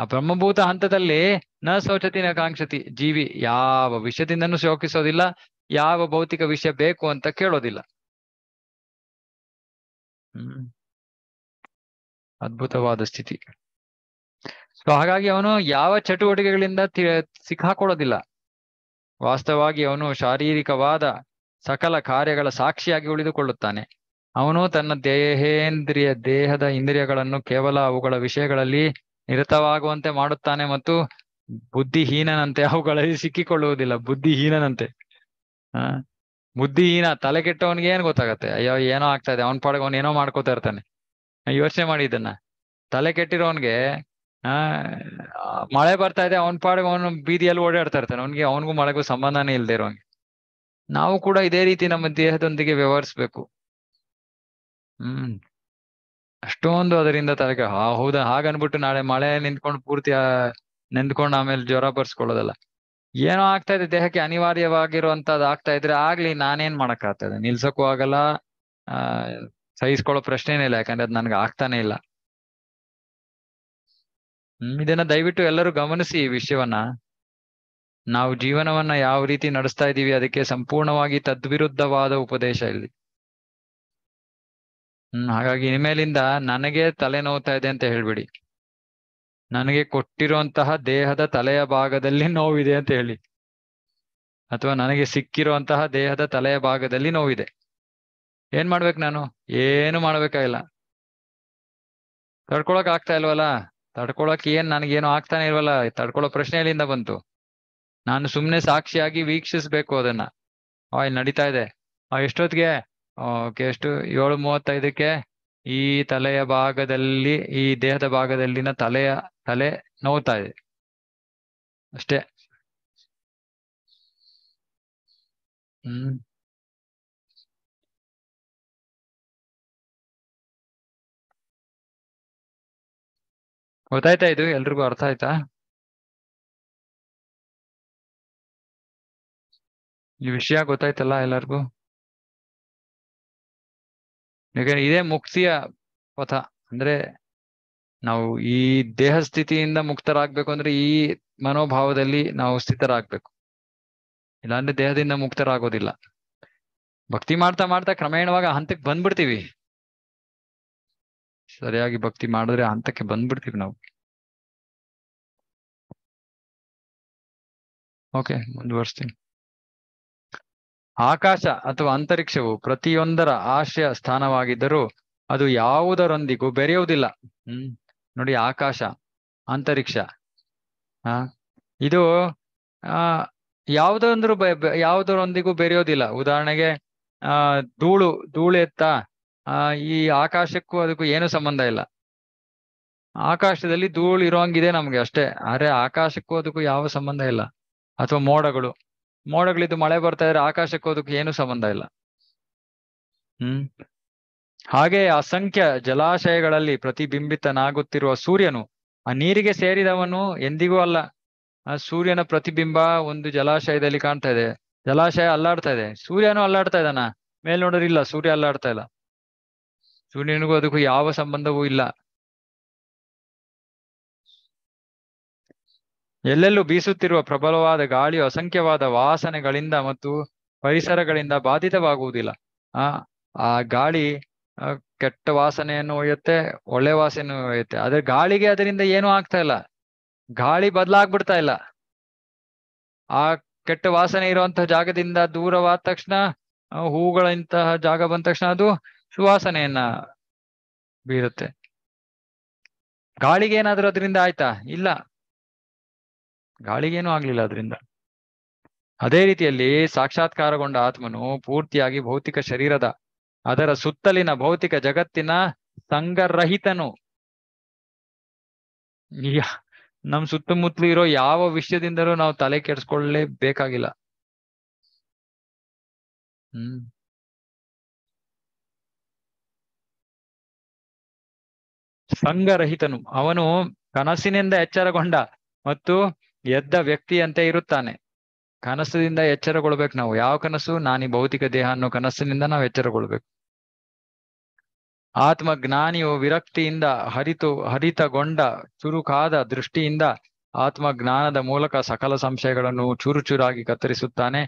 ಆ ಬ್ರಹ್ಮಭೂತ ಹಂತದಲ್ಲಿ ನ ಶೋಚತಿ ನ ಕಾಂಕ್ಷತಿ ಜೀವಿ ಯಾವ ವಿಷಯದಿಂದನೂ ಶೋಕಿಸೋದಿಲ್ಲ ಯಾವ ಭೌತಿಕ ವಿಷಯ ಬೇಕು ಅಂತ ಕೇಳೋದಿಲ್ಲ ಅದ್ಭುತವಾದ ಸ್ಥಿತಿ ಸೊ ಹಾಗಾಗಿ ಅವನು ಯಾವ ಚಟುವಟಿಕೆಗಳಿಂದ ಸಿಕ್ಕಾಕೊಳ್ಳೋದಿಲ್ಲ ವಾಸ್ತವವಾಗಿ ಅವನು ಶಾರೀರಿಕವಾದ ಸಕಲ ಕಾರ್ಯಗಳ ಸಾಕ್ಷಿಯಾಗಿ ಉಳಿದುಕೊಳ್ಳುತ್ತಾನೆ ಅವನು ತನ್ನ ದೇಹೇಂದ್ರಿಯ ದೇಹದ ಇಂದ್ರಿಯಗಳನ್ನು ಕೇವಲ ಅವುಗಳ ವಿಷಯಗಳಲ್ಲಿ ನಿರತವಾಗುವಂತೆ ಮಾಡುತ್ತಾನೆ ಮತ್ತು ಬುದ್ಧಿಹೀನನಂತೆ ಅವುಗಳಲ್ಲಿ ಸಿಕ್ಕಿಕೊಳ್ಳುವುದಿಲ್ಲ ಬುದ್ಧಿಹೀನನಂತೆ ಮುದ್ದಿನ ತಲೆ ಕೆಟ್ಟವನ್ಗೆ ಏನ್ ಗೊತ್ತಾಗತ್ತೆ ಅಯ್ಯೋ ಏನೋ ಆಗ್ತಾ ಇದೆ ಅವ್ನ ಪಾಡಗ್ ಅವ್ನ ಏನೋ ಮಾಡ್ಕೋತಾ ಇರ್ತಾನೆ ಯೋಚನೆ ಮಾಡಿ ತಲೆ ಕೆಟ್ಟಿರೋನ್ಗೆ ಆ ಮಳೆ ಬರ್ತಾ ಇದೆ ಅವನ್ ಪಾಡಿಗೆ ಅವನು ಬೀದಿಯಲ್ಲಿ ಓಡಾಡ್ತಾ ಇರ್ತಾನೆ ಅವ್ನಿಗೆ ಅವನಿಗೂ ಮಳೆಗೂ ಸಂಬಂಧನೇ ಇಲ್ದೇ ಇರೋನ್ಗೆ ನಾವು ಕೂಡ ಇದೇ ರೀತಿ ನಮ್ಮ ದೇಹದೊಂದಿಗೆ ವ್ಯವಹರಿಸ್ಬೇಕು ಹ್ಮ್ ಅಷ್ಟೊಂದು ಅದರಿಂದ ತಲೆಗೆ ಹೌದಾ ಹಾಗನ್ಬಿಟ್ಟು ನಾಳೆ ಮಳೆ ನಿಂತ್ಕೊಂಡು ಪೂರ್ತಿ ನೆಂದ್ಕೊಂಡು ಆಮೇಲೆ ಜ್ವರ ಬರ್ಸ್ಕೊಳ್ಳೋದಲ್ಲ ಏನೋ ಆಗ್ತಾ ಇದೆ ದೇಹಕ್ಕೆ ಅನಿವಾರ್ಯವಾಗಿರುವಂತದ್ದು ಆಗ್ತಾ ಇದ್ರೆ ಆಗ್ಲಿ ನಾನೇನ್ ಮಾಡಕ್ ಆಗ್ತದೆ ನಿಲ್ಸಕ್ಕೂ ಆಗಲ್ಲ ಆ ಸಹಿಸ್ಕೊಳ್ಳೋ ಪ್ರಶ್ನೆನೇ ಇಲ್ಲ ಯಾಕಂದ್ರೆ ಅದು ನನ್ಗೆ ಆಗ್ತಾನೆ ಇಲ್ಲ ಹ್ಮ್ ಇದನ್ನ ದಯವಿಟ್ಟು ಎಲ್ಲರೂ ಗಮನಿಸಿ ಈ ವಿಷಯವನ್ನ ನಾವು ಜೀವನವನ್ನ ಯಾವ ರೀತಿ ನಡೆಸ್ತಾ ಇದ್ದೀವಿ ಅದಕ್ಕೆ ಸಂಪೂರ್ಣವಾಗಿ ತದ್ವಿರುದ್ಧವಾದ ಉಪದೇಶ ಇಲ್ಲಿ ಹ್ಮ್ ಹಾಗಾಗಿ ಇನ್ಮೇಲಿಂದ ನನಗೆ ತಲೆ ಇದೆ ಅಂತ ಹೇಳ್ಬಿಡಿ ನನಗೆ ಕೊಟ್ಟಿರುವಂತಹ ದೇಹದ ತಲೆಯ ಭಾಗದಲ್ಲಿ ನೋವಿದೆ ಅಂತ ಹೇಳಿ ಅಥವಾ ನನಗೆ ಸಿಕ್ಕಿರುವಂತಹ ದೇಹದ ತಲೆಯ ಭಾಗದಲ್ಲಿ ನೋವಿದೆ ಏನ್ ಮಾಡ್ಬೇಕು ನಾನು ಏನು ಮಾಡ್ಬೇಕಾಗಿಲ್ಲ ತಡ್ಕೊಳಕ್ ಆಗ್ತಾ ಇಲ್ವಲ್ಲ ತಡ್ಕೊಳಕ್ ಏನ್ ನನಗೇನು ಆಗ್ತಾನೆ ಇಲ್ವಲ್ಲ ತಡ್ಕೊಳ್ಳೋ ಪ್ರಶ್ನೆ ಎಲ್ಲಿಂದ ಬಂತು ನಾನು ಸುಮ್ನೆ ಸಾಕ್ಷಿಯಾಗಿ ವೀಕ್ಷಿಸ್ಬೇಕು ಅದನ್ನ ಆ ಇಲ್ಲಿ ನಡೀತಾ ಇದೆ ಆ ಎಷ್ಟೊತ್ತಿಗೆ ಓಕೆ ಎಷ್ಟು ಏಳು ಮೂವತ್ತೈದಕ್ಕೆ ಈ ತಲೆಯ ಭಾಗದಲ್ಲಿ ಈ ದೇಹದ ಭಾಗದಲ್ಲಿನ ತಲೆಯ ತಲೆ ನೋವುತ್ತಾ ಇದೆ ಅಷ್ಟೇ ಹ್ಮ್ ಗೊತ್ತಾಯ್ತಾ ಇದು ಎಲ್ರಿಗೂ ಅರ್ಥ ಆಯ್ತಾ ಈ ವಿಷಯ ಗೊತ್ತಾಯ್ತಲ್ಲ ಎಲ್ಲರಿಗೂ ಯಾಕಂದ್ರೆ ಇದೇ ಮುಕ್ತಿಯ ಪಥ ಅಂದ್ರೆ ನಾವು ಈ ದೇಹ ಸ್ಥಿತಿಯಿಂದ ಮುಕ್ತರಾಗ್ಬೇಕು ಅಂದ್ರೆ ಈ ಮನೋಭಾವದಲ್ಲಿ ನಾವು ಸ್ಥಿತರಾಗ್ಬೇಕು ಇಲ್ಲಾಂದ್ರೆ ದೇಹದಿಂದ ಮುಕ್ತರಾಗೋದಿಲ್ಲ ಭಕ್ತಿ ಮಾಡ್ತಾ ಮಾಡ್ತಾ ಕ್ರಮೇಣವಾಗಿ ಹಂತಕ್ಕೆ ಬಂದ್ಬಿಡ್ತೀವಿ ಸರಿಯಾಗಿ ಭಕ್ತಿ ಮಾಡಿದ್ರೆ ಹಂತಕ್ಕೆ ಬಂದ್ಬಿಡ್ತೀವಿ ನಾವು ಓಕೆ ಮುಂದುವರ್ಸ್ತೀನಿ ಆಕಾಶ ಅಥವಾ ಅಂತರಿಕ್ಷವು ಪ್ರತಿಯೊಂದರ ಆಶ್ರಯ ಸ್ಥಾನವಾಗಿದ್ದರೂ ಅದು ಯಾವುದರೊಂದಿಗೂ ಬೆರೆಯುವುದಿಲ್ಲ ಹ್ಮ್ ನೋಡಿ ಆಕಾಶ ಅಂತರಿಕ್ಷ ಆ ಇದು ಆ ಯಾವುದೊಂದ್ರು ಯಾವುದರೊಂದಿಗೂ ಬೆರೆಯೋದಿಲ್ಲ ಉದಾಹರಣೆಗೆ ಆ ಧೂಳು ಧೂಳು ಎತ್ತ ಆ ಈ ಆಕಾಶಕ್ಕೂ ಅದಕ್ಕೂ ಏನು ಸಂಬಂಧ ಇಲ್ಲ ಆಕಾಶದಲ್ಲಿ ಧೂಳು ಇರೋಂಗಿದೆ ನಮ್ಗೆ ಅಷ್ಟೇ ಆದ್ರೆ ಆಕಾಶಕ್ಕೂ ಅದಕ್ಕೂ ಯಾವ ಸಂಬಂಧ ಇಲ್ಲ ಅಥವಾ ಮೋಡಗಳು ಮೋಡಗಳಿದ್ದು ಮಳೆ ಬರ್ತಾ ಇದ್ರೆ ಹೋದಕ್ಕೆ ಏನು ಸಂಬಂಧ ಇಲ್ಲ ಹ್ಮ್ ಹಾಗೆ ಅಸಂಖ್ಯ ಜಲಾಶಯಗಳಲ್ಲಿ ಪ್ರತಿಬಿಂಬಿತನಾಗುತ್ತಿರುವ ಸೂರ್ಯನು ಆ ನೀರಿಗೆ ಸೇರಿದವನು ಎಂದಿಗೂ ಅಲ್ಲ ಆ ಸೂರ್ಯನ ಪ್ರತಿಬಿಂಬ ಒಂದು ಜಲಾಶಯದಲ್ಲಿ ಕಾಣ್ತಾ ಇದೆ ಜಲಾಶಯ ಅಲ್ಲಾಡ್ತಾ ಇದೆ ಸೂರ್ಯನು ಅಲ್ಲಾಡ್ತಾ ಇದ್ದಾನ ಮೇಲ್ ಇಲ್ಲ ಸೂರ್ಯ ಅಲ್ಲಾಡ್ತಾ ಇಲ್ಲ ಸೂರ್ಯನಿಗೂ ಅದಕ್ಕೂ ಯಾವ ಸಂಬಂಧವೂ ಇಲ್ಲ ಎಲ್ಲೆಲ್ಲೂ ಬೀಸುತ್ತಿರುವ ಪ್ರಬಲವಾದ ಗಾಳಿಯು ಅಸಂಖ್ಯವಾದ ವಾಸನೆಗಳಿಂದ ಮತ್ತು ಪರಿಸರಗಳಿಂದ ಬಾಧಿತವಾಗುವುದಿಲ್ಲ ಆ ಆ ಗಾಳಿ ಕೆಟ್ಟ ವಾಸನೆಯನ್ನು ಒಯ್ಯುತ್ತೆ ಒಳ್ಳೆ ವಾಸನೆಯನ್ನು ಒಯ್ಯುತ್ತೆ ಆದ್ರೆ ಗಾಳಿಗೆ ಅದರಿಂದ ಏನೂ ಆಗ್ತಾ ಇಲ್ಲ ಗಾಳಿ ಬದಲಾಗ್ಬಿಡ್ತಾ ಇಲ್ಲ ಆ ಕೆಟ್ಟ ವಾಸನೆ ಇರುವಂತಹ ಜಾಗದಿಂದ ದೂರವಾದ ತಕ್ಷಣ ಹೂಗಳಂತಹ ಜಾಗ ಬಂದ ತಕ್ಷಣ ಅದು ಸುವಾಸನೆಯನ್ನ ಬೀರುತ್ತೆ ಗಾಳಿಗೆ ಏನಾದರೂ ಅದರಿಂದ ಆಯ್ತಾ ಇಲ್ಲ ಗಾಳಿಗೇನು ಆಗ್ಲಿಲ್ಲ ಅದರಿಂದ ಅದೇ ರೀತಿಯಲ್ಲಿ ಸಾಕ್ಷಾತ್ಕಾರಗೊಂಡ ಆತ್ಮನು ಪೂರ್ತಿಯಾಗಿ ಭೌತಿಕ ಶರೀರದ ಅದರ ಸುತ್ತಲಿನ ಭೌತಿಕ ಜಗತ್ತಿನ ಸಂಘರಹಿತನು ನಮ್ ಸುತ್ತಮುತ್ತಲು ಇರೋ ಯಾವ ವಿಷಯದಿಂದಲೂ ನಾವು ತಲೆ ಕೆಡ್ಸ್ಕೊಳ್ಳೇ ಬೇಕಾಗಿಲ್ಲ ಹ್ಮ್ ಸಂಘರಹಿತನು ಅವನು ಕನಸಿನಿಂದ ಎಚ್ಚರಗೊಂಡ ಮತ್ತು ಎದ್ದ ವ್ಯಕ್ತಿಯಂತೆ ಇರುತ್ತಾನೆ ಕನಸದಿಂದ ಎಚ್ಚರಗೊಳ್ಬೇಕು ನಾವು ಯಾವ ಕನಸು ನಾನಿ ಭೌತಿಕ ದೇಹ ಅನ್ನೋ ಕನಸಿನಿಂದ ನಾವು ಎಚ್ಚರಗೊಳ್ಬೇಕು ಆತ್ಮ ಜ್ಞಾನಿಯು ವಿರಕ್ತಿಯಿಂದ ಹರಿತು ಹರಿತಗೊಂಡ ಚುರುಕಾದ ದೃಷ್ಟಿಯಿಂದ ಆತ್ಮ ಜ್ಞಾನದ ಮೂಲಕ ಸಕಲ ಸಂಶಯಗಳನ್ನು ಚೂರುಚೂರಾಗಿ ಕತ್ತರಿಸುತ್ತಾನೆ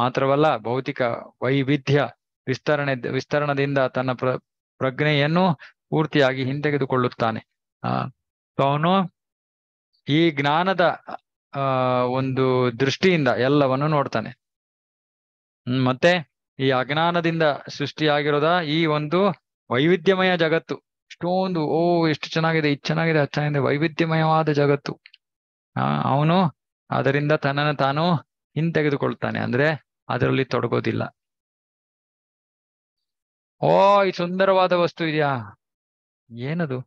ಮಾತ್ರವಲ್ಲ ಭೌತಿಕ ವೈವಿಧ್ಯ ವಿಸ್ತರಣೆ ವಿಸ್ತರಣದಿಂದ ತನ್ನ ಪ್ರ ಪ್ರಜ್ಞೆಯನ್ನು ಪೂರ್ತಿಯಾಗಿ ಹಿಂತೆಗೆದುಕೊಳ್ಳುತ್ತಾನೆ ಆ ಅವನು ಈ ಜ್ಞಾನದ ಆ ಒಂದು ದೃಷ್ಟಿಯಿಂದ ಎಲ್ಲವನ್ನು ನೋಡ್ತಾನೆ ಮತ್ತೆ ಈ ಅಜ್ಞಾನದಿಂದ ಸೃಷ್ಟಿಯಾಗಿರೋದ ಈ ಒಂದು ವೈವಿಧ್ಯಮಯ ಜಗತ್ತು ಇಷ್ಟೊಂದು ಓ ಎಷ್ಟು ಚೆನ್ನಾಗಿದೆ ಇಷ್ಟು ಚೆನ್ನಾಗಿದೆ ಅದು ಚೆನ್ನಾಗಿದೆ ವೈವಿಧ್ಯಮಯವಾದ ಜಗತ್ತು ಆ ಅವನು ಅದರಿಂದ ತನ್ನನ್ನು ತಾನು ಹಿಂತೆಗೆದುಕೊಳ್ತಾನೆ ಅಂದ್ರೆ ಅದರಲ್ಲಿ ತೊಡಗೋದಿಲ್ಲ ಓ ಈ ಸುಂದರವಾದ ವಸ್ತು ಇದೆಯಾ ಏನದು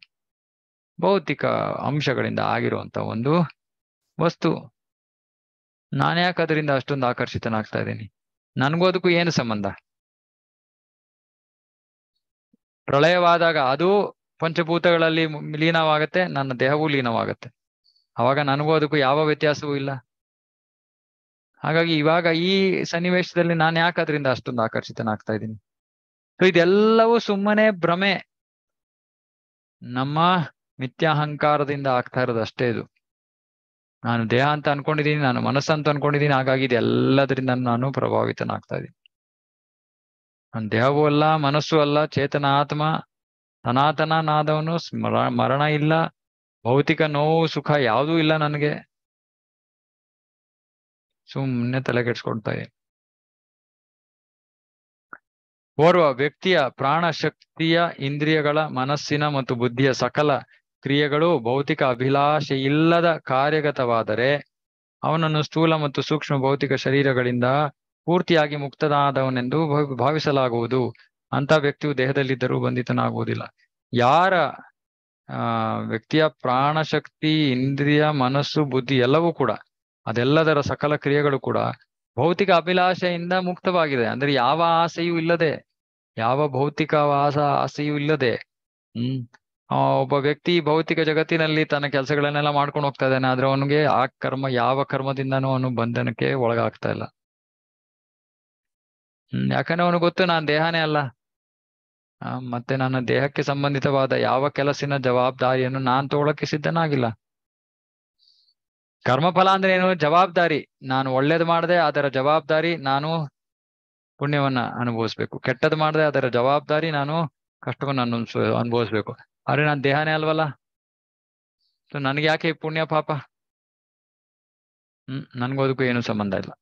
ಭೌತಿಕ ಅಂಶಗಳಿಂದ ಆಗಿರುವಂತ ಒಂದು ವಸ್ತು ಯಾಕೆ ಅದರಿಂದ ಅಷ್ಟೊಂದು ಆಕರ್ಷಿತನಾಗ್ತಾ ಇದ್ದೀನಿ ನನಗೂ ಅದಕ್ಕೂ ಏನು ಸಂಬಂಧ ಪ್ರಳಯವಾದಾಗ ಅದು ಪಂಚಭೂತಗಳಲ್ಲಿ ಲೀನವಾಗತ್ತೆ ನನ್ನ ದೇಹವೂ ಲೀನವಾಗತ್ತೆ ಅವಾಗ ನನಗೂ ಅದಕ್ಕೂ ಯಾವ ವ್ಯತ್ಯಾಸವೂ ಇಲ್ಲ ಹಾಗಾಗಿ ಇವಾಗ ಈ ಸನ್ನಿವೇಶದಲ್ಲಿ ನಾನು ಯಾಕೆ ಅದರಿಂದ ಅಷ್ಟೊಂದು ಆಕರ್ಷಿತನಾಗ್ತಾ ಇದ್ದೀನಿ ಸೊ ಇದೆಲ್ಲವೂ ಸುಮ್ಮನೆ ಭ್ರಮೆ ನಮ್ಮ ಮಿಥ್ಯಾಹಂಕಾರದಿಂದ ಆಗ್ತಾ ಇರೋದು ಅಷ್ಟೇ ಇದು ನಾನು ದೇಹ ಅಂತ ಅನ್ಕೊಂಡಿದ್ದೀನಿ ನಾನು ಮನಸ್ಸು ಅಂತ ಅನ್ಕೊಂಡಿದ್ದೀನಿ ಹಾಗಾಗಿ ಇದೆಲ್ಲದರಿಂದ ನಾನು ಪ್ರಭಾವಿತನಾಗ್ತಾ ಇದ್ದೀನಿ ನನ್ನ ದೇಹವೂ ಅಲ್ಲ ಮನಸ್ಸು ಅಲ್ಲ ಚೇತನ ಆತ್ಮ ಸನಾತನನಾದವನು ಸ್ಮರ ಮರಣ ಇಲ್ಲ ಭೌತಿಕ ನೋವು ಸುಖ ಯಾವುದೂ ಇಲ್ಲ ನನಗೆ ಸುಮ್ಮನೆ ತಲೆಗೆಡ್ಸ್ಕೊಡ್ತಾ ಇದೆ ಓರ್ವ ವ್ಯಕ್ತಿಯ ಪ್ರಾಣ ಶಕ್ತಿಯ ಇಂದ್ರಿಯಗಳ ಮನಸ್ಸಿನ ಮತ್ತು ಬುದ್ಧಿಯ ಸಕಲ ಕ್ರಿಯೆಗಳು ಭೌತಿಕ ಅಭಿಲಾಷೆಯಿಲ್ಲದ ಕಾರ್ಯಗತವಾದರೆ ಅವನನ್ನು ಸ್ಥೂಲ ಮತ್ತು ಸೂಕ್ಷ್ಮ ಭೌತಿಕ ಶರೀರಗಳಿಂದ ಪೂರ್ತಿಯಾಗಿ ಮುಕ್ತನಾದವನೆಂದು ಭಾವಿಸಲಾಗುವುದು ಅಂತ ವ್ಯಕ್ತಿಯು ದೇಹದಲ್ಲಿದ್ದರೂ ಬಂಧಿತನಾಗುವುದಿಲ್ಲ ಯಾರ ಆ ವ್ಯಕ್ತಿಯ ಪ್ರಾಣಶಕ್ತಿ ಇಂದ್ರಿಯ ಮನಸ್ಸು ಬುದ್ಧಿ ಎಲ್ಲವೂ ಕೂಡ ಅದೆಲ್ಲದರ ಸಕಲ ಕ್ರಿಯೆಗಳು ಕೂಡ ಭೌತಿಕ ಅಭಿಲಾಷೆಯಿಂದ ಮುಕ್ತವಾಗಿದೆ ಅಂದ್ರೆ ಯಾವ ಆಸೆಯೂ ಇಲ್ಲದೆ ಯಾವ ಭೌತಿಕ ಆಸೆಯೂ ಇಲ್ಲದೆ ಹ್ಮ್ ಒಬ್ಬ ವ್ಯಕ್ತಿ ಭೌತಿಕ ಜಗತ್ತಿನಲ್ಲಿ ತನ್ನ ಕೆಲಸಗಳನ್ನೆಲ್ಲ ಮಾಡ್ಕೊಂಡು ಹೋಗ್ತಾ ಇದ್ದಾನೆ ಆದ್ರೆ ಅವನಿಗೆ ಆ ಕರ್ಮ ಯಾವ ಕರ್ಮದಿಂದನೂ ಅವನು ಬಂಧನಕ್ಕೆ ಒಳಗಾಗ್ತಾ ಇಲ್ಲ ಹ್ಮ್ ಯಾಕಂದ್ರೆ ಅವನು ಗೊತ್ತು ನಾನ್ ದೇಹನೇ ಅಲ್ಲ ಮತ್ತೆ ನನ್ನ ದೇಹಕ್ಕೆ ಸಂಬಂಧಿತವಾದ ಯಾವ ಕೆಲಸಿನ ಜವಾಬ್ದಾರಿಯನ್ನು ನಾನ್ ತಗೊಳಕ್ಕೆ ಸಿದ್ಧನಾಗಿಲ್ಲ ಕರ್ಮಫಲ ಅಂದ್ರೆ ಏನು ಜವಾಬ್ದಾರಿ ನಾನು ಒಳ್ಳೇದು ಮಾಡದೆ ಅದರ ಜವಾಬ್ದಾರಿ ನಾನು ಪುಣ್ಯವನ್ನ ಅನುಭವಿಸ್ಬೇಕು ಕೆಟ್ಟದ್ ಮಾಡದೆ ಅದರ ಜವಾಬ್ದಾರಿ ನಾನು ಕಷ್ಟವನ್ನು ಅನುಭವಿಸ್ಬೇಕು ಅರೆ ನಾನು ದೇಹನೇ ಅಲ್ವಲ್ಲ ಸೊ ನನ್ಗೆ ಯಾಕೆ ಈ ಪುಣ್ಯ ಪಾಪ ಹ್ಮ್ ನನ್ಗೋದಕ್ಕೂ ಏನು ಸಂಬಂಧ ಇಲ್ಲ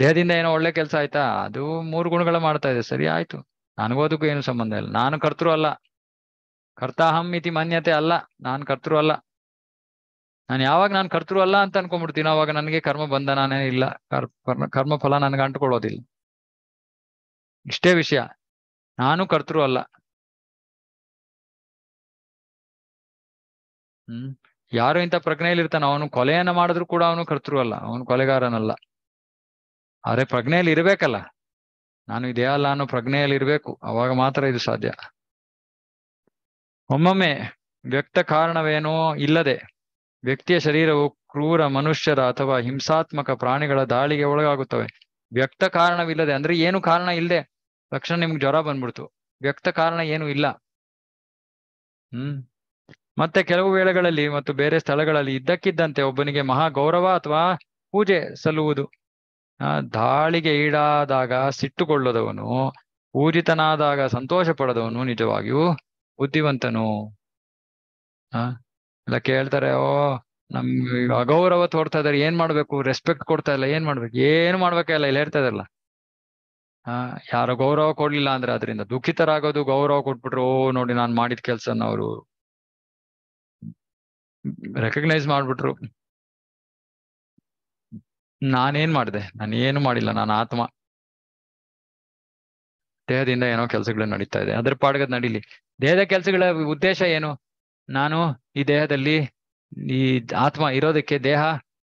ದೇಹದಿಂದ ಏನೋ ಒಳ್ಳೆ ಕೆಲಸ ಆಯ್ತಾ ಅದು ಮೂರು ಗುಣಗಳ ಮಾಡ್ತಾ ಇದೆ ಸರಿ ಆಯ್ತು ನನಗೋದಕ್ಕೂ ಏನು ಸಂಬಂಧ ಇಲ್ಲ ನಾನು ಕರ್ತೃ ಅಲ್ಲ ಕರ್ತಾಹಂ ಇತಿ ಮಾನ್ಯತೆ ಅಲ್ಲ ನಾನು ಕರ್ತೃ ಅಲ್ಲ ನಾನು ಯಾವಾಗ ನಾನು ಕರ್ತೃ ಅಲ್ಲ ಅಂತ ಅನ್ಕೊಂಡ್ಬಿಡ್ತೀನಿ ಅವಾಗ ನನಗೆ ಕರ್ಮ ಬಂಧನೇ ಇಲ್ಲ ಕರ್ಮ ಫಲ ನನ್ಗೆ ಅಂಟ್ಕೊಳ್ಳೋದಿಲ್ಲ ಇಷ್ಟೇ ವಿಷಯ ನಾನು ಕರ್ತೃ ಅಲ್ಲ ಹ್ಮ್ ಯಾರು ಇಂಥ ಪ್ರಜ್ಞೆಯಲ್ಲಿ ಇರ್ತಾನ ಅವನು ಕೊಲೆಯನ್ನ ಮಾಡಿದ್ರು ಕೂಡ ಅವನು ಕರ್ತೃ ಅಲ್ಲ ಅವನು ಕೊಲೆಗಾರನಲ್ಲ ಆದ್ರೆ ಪ್ರಜ್ಞೆಯಲ್ಲಿ ಇರ್ಬೇಕಲ್ಲ ನಾನು ಇದೇ ಅಲ್ಲ ಅನ್ನೋ ಪ್ರಜ್ಞೆಯಲ್ಲಿ ಇರ್ಬೇಕು ಅವಾಗ ಮಾತ್ರ ಇದು ಸಾಧ್ಯ ಒಮ್ಮೊಮ್ಮೆ ವ್ಯಕ್ತ ಕಾರಣವೇನೋ ಇಲ್ಲದೆ ವ್ಯಕ್ತಿಯ ಶರೀರವು ಕ್ರೂರ ಮನುಷ್ಯರ ಅಥವಾ ಹಿಂಸಾತ್ಮಕ ಪ್ರಾಣಿಗಳ ದಾಳಿಗೆ ಒಳಗಾಗುತ್ತವೆ ವ್ಯಕ್ತ ಕಾರಣವಿಲ್ಲದೆ ಅಂದ್ರೆ ಏನು ಕಾರಣ ಇಲ್ಲದೆ ತಕ್ಷಣ ನಿಮ್ಗೆ ಜ್ವರ ಬಂದ್ಬಿಡ್ತು ವ್ಯಕ್ತ ಕಾರಣ ಏನು ಇಲ್ಲ ಹ್ಮ್ ಮತ್ತೆ ಕೆಲವು ವೇಳೆಗಳಲ್ಲಿ ಮತ್ತು ಬೇರೆ ಸ್ಥಳಗಳಲ್ಲಿ ಇದ್ದಕ್ಕಿದ್ದಂತೆ ಒಬ್ಬನಿಗೆ ಮಹಾ ಗೌರವ ಅಥವಾ ಪೂಜೆ ಸಲ್ಲುವುದು ದಾಳಿಗೆ ಈಡಾದಾಗ ಸಿಟ್ಟುಕೊಳ್ಳದವನು ಪೂಜಿತನಾದಾಗ ಸಂತೋಷ ಪಡೆದವನು ನಿಜವಾಗಿಯೂ ಬುದ್ಧಿವಂತನು ಹಾ ಎಲ್ಲ ಕೇಳ್ತಾರೆ ಓ ನಮ್ ಅಗೌರವ ತೋರ್ತಾ ಇದಾರೆ ಏನ್ ಮಾಡ್ಬೇಕು ರೆಸ್ಪೆಕ್ಟ್ ಕೊಡ್ತಾ ಇಲ್ಲ ಏನ್ ಮಾಡ್ಬೇಕು ಏನು ಮಾಡ್ಬೇಕಲ್ಲ ಇಲ್ಲಿ ಹೇಳ್ತಾ ಇದಲ್ಲ ಆ ಯಾರೋ ಗೌರವ ಕೊಡ್ಲಿಲ್ಲ ಅಂದ್ರೆ ಅದರಿಂದ ದುಃಖಿತರಾಗೋದು ಗೌರವ ಕೊಟ್ಬಿಟ್ರು ಓ ನೋಡಿ ನಾನು ಮಾಡಿದ ಕೆಲಸನವರು ಅವರು ರೆಕಗ್ನೈಸ್ ಮಾಡ್ಬಿಟ್ರು ನಾನೇನ್ ಮಾಡಿದೆ ನಾನು ಏನು ಮಾಡಿಲ್ಲ ನಾನು ಆತ್ಮ ದೇಹದಿಂದ ಏನೋ ಕೆಲಸಗಳು ನಡೀತಾ ಇದೆ ಅದ್ರ ಪಾಡ್ಗದ್ ನಡೀಲಿ ದೇಹದ ಕೆಲಸಗಳ ಉದ್ದೇಶ ಏನು ನಾನು ಈ ದೇಹದಲ್ಲಿ ಈ ಆತ್ಮ ಇರೋದಕ್ಕೆ ದೇಹ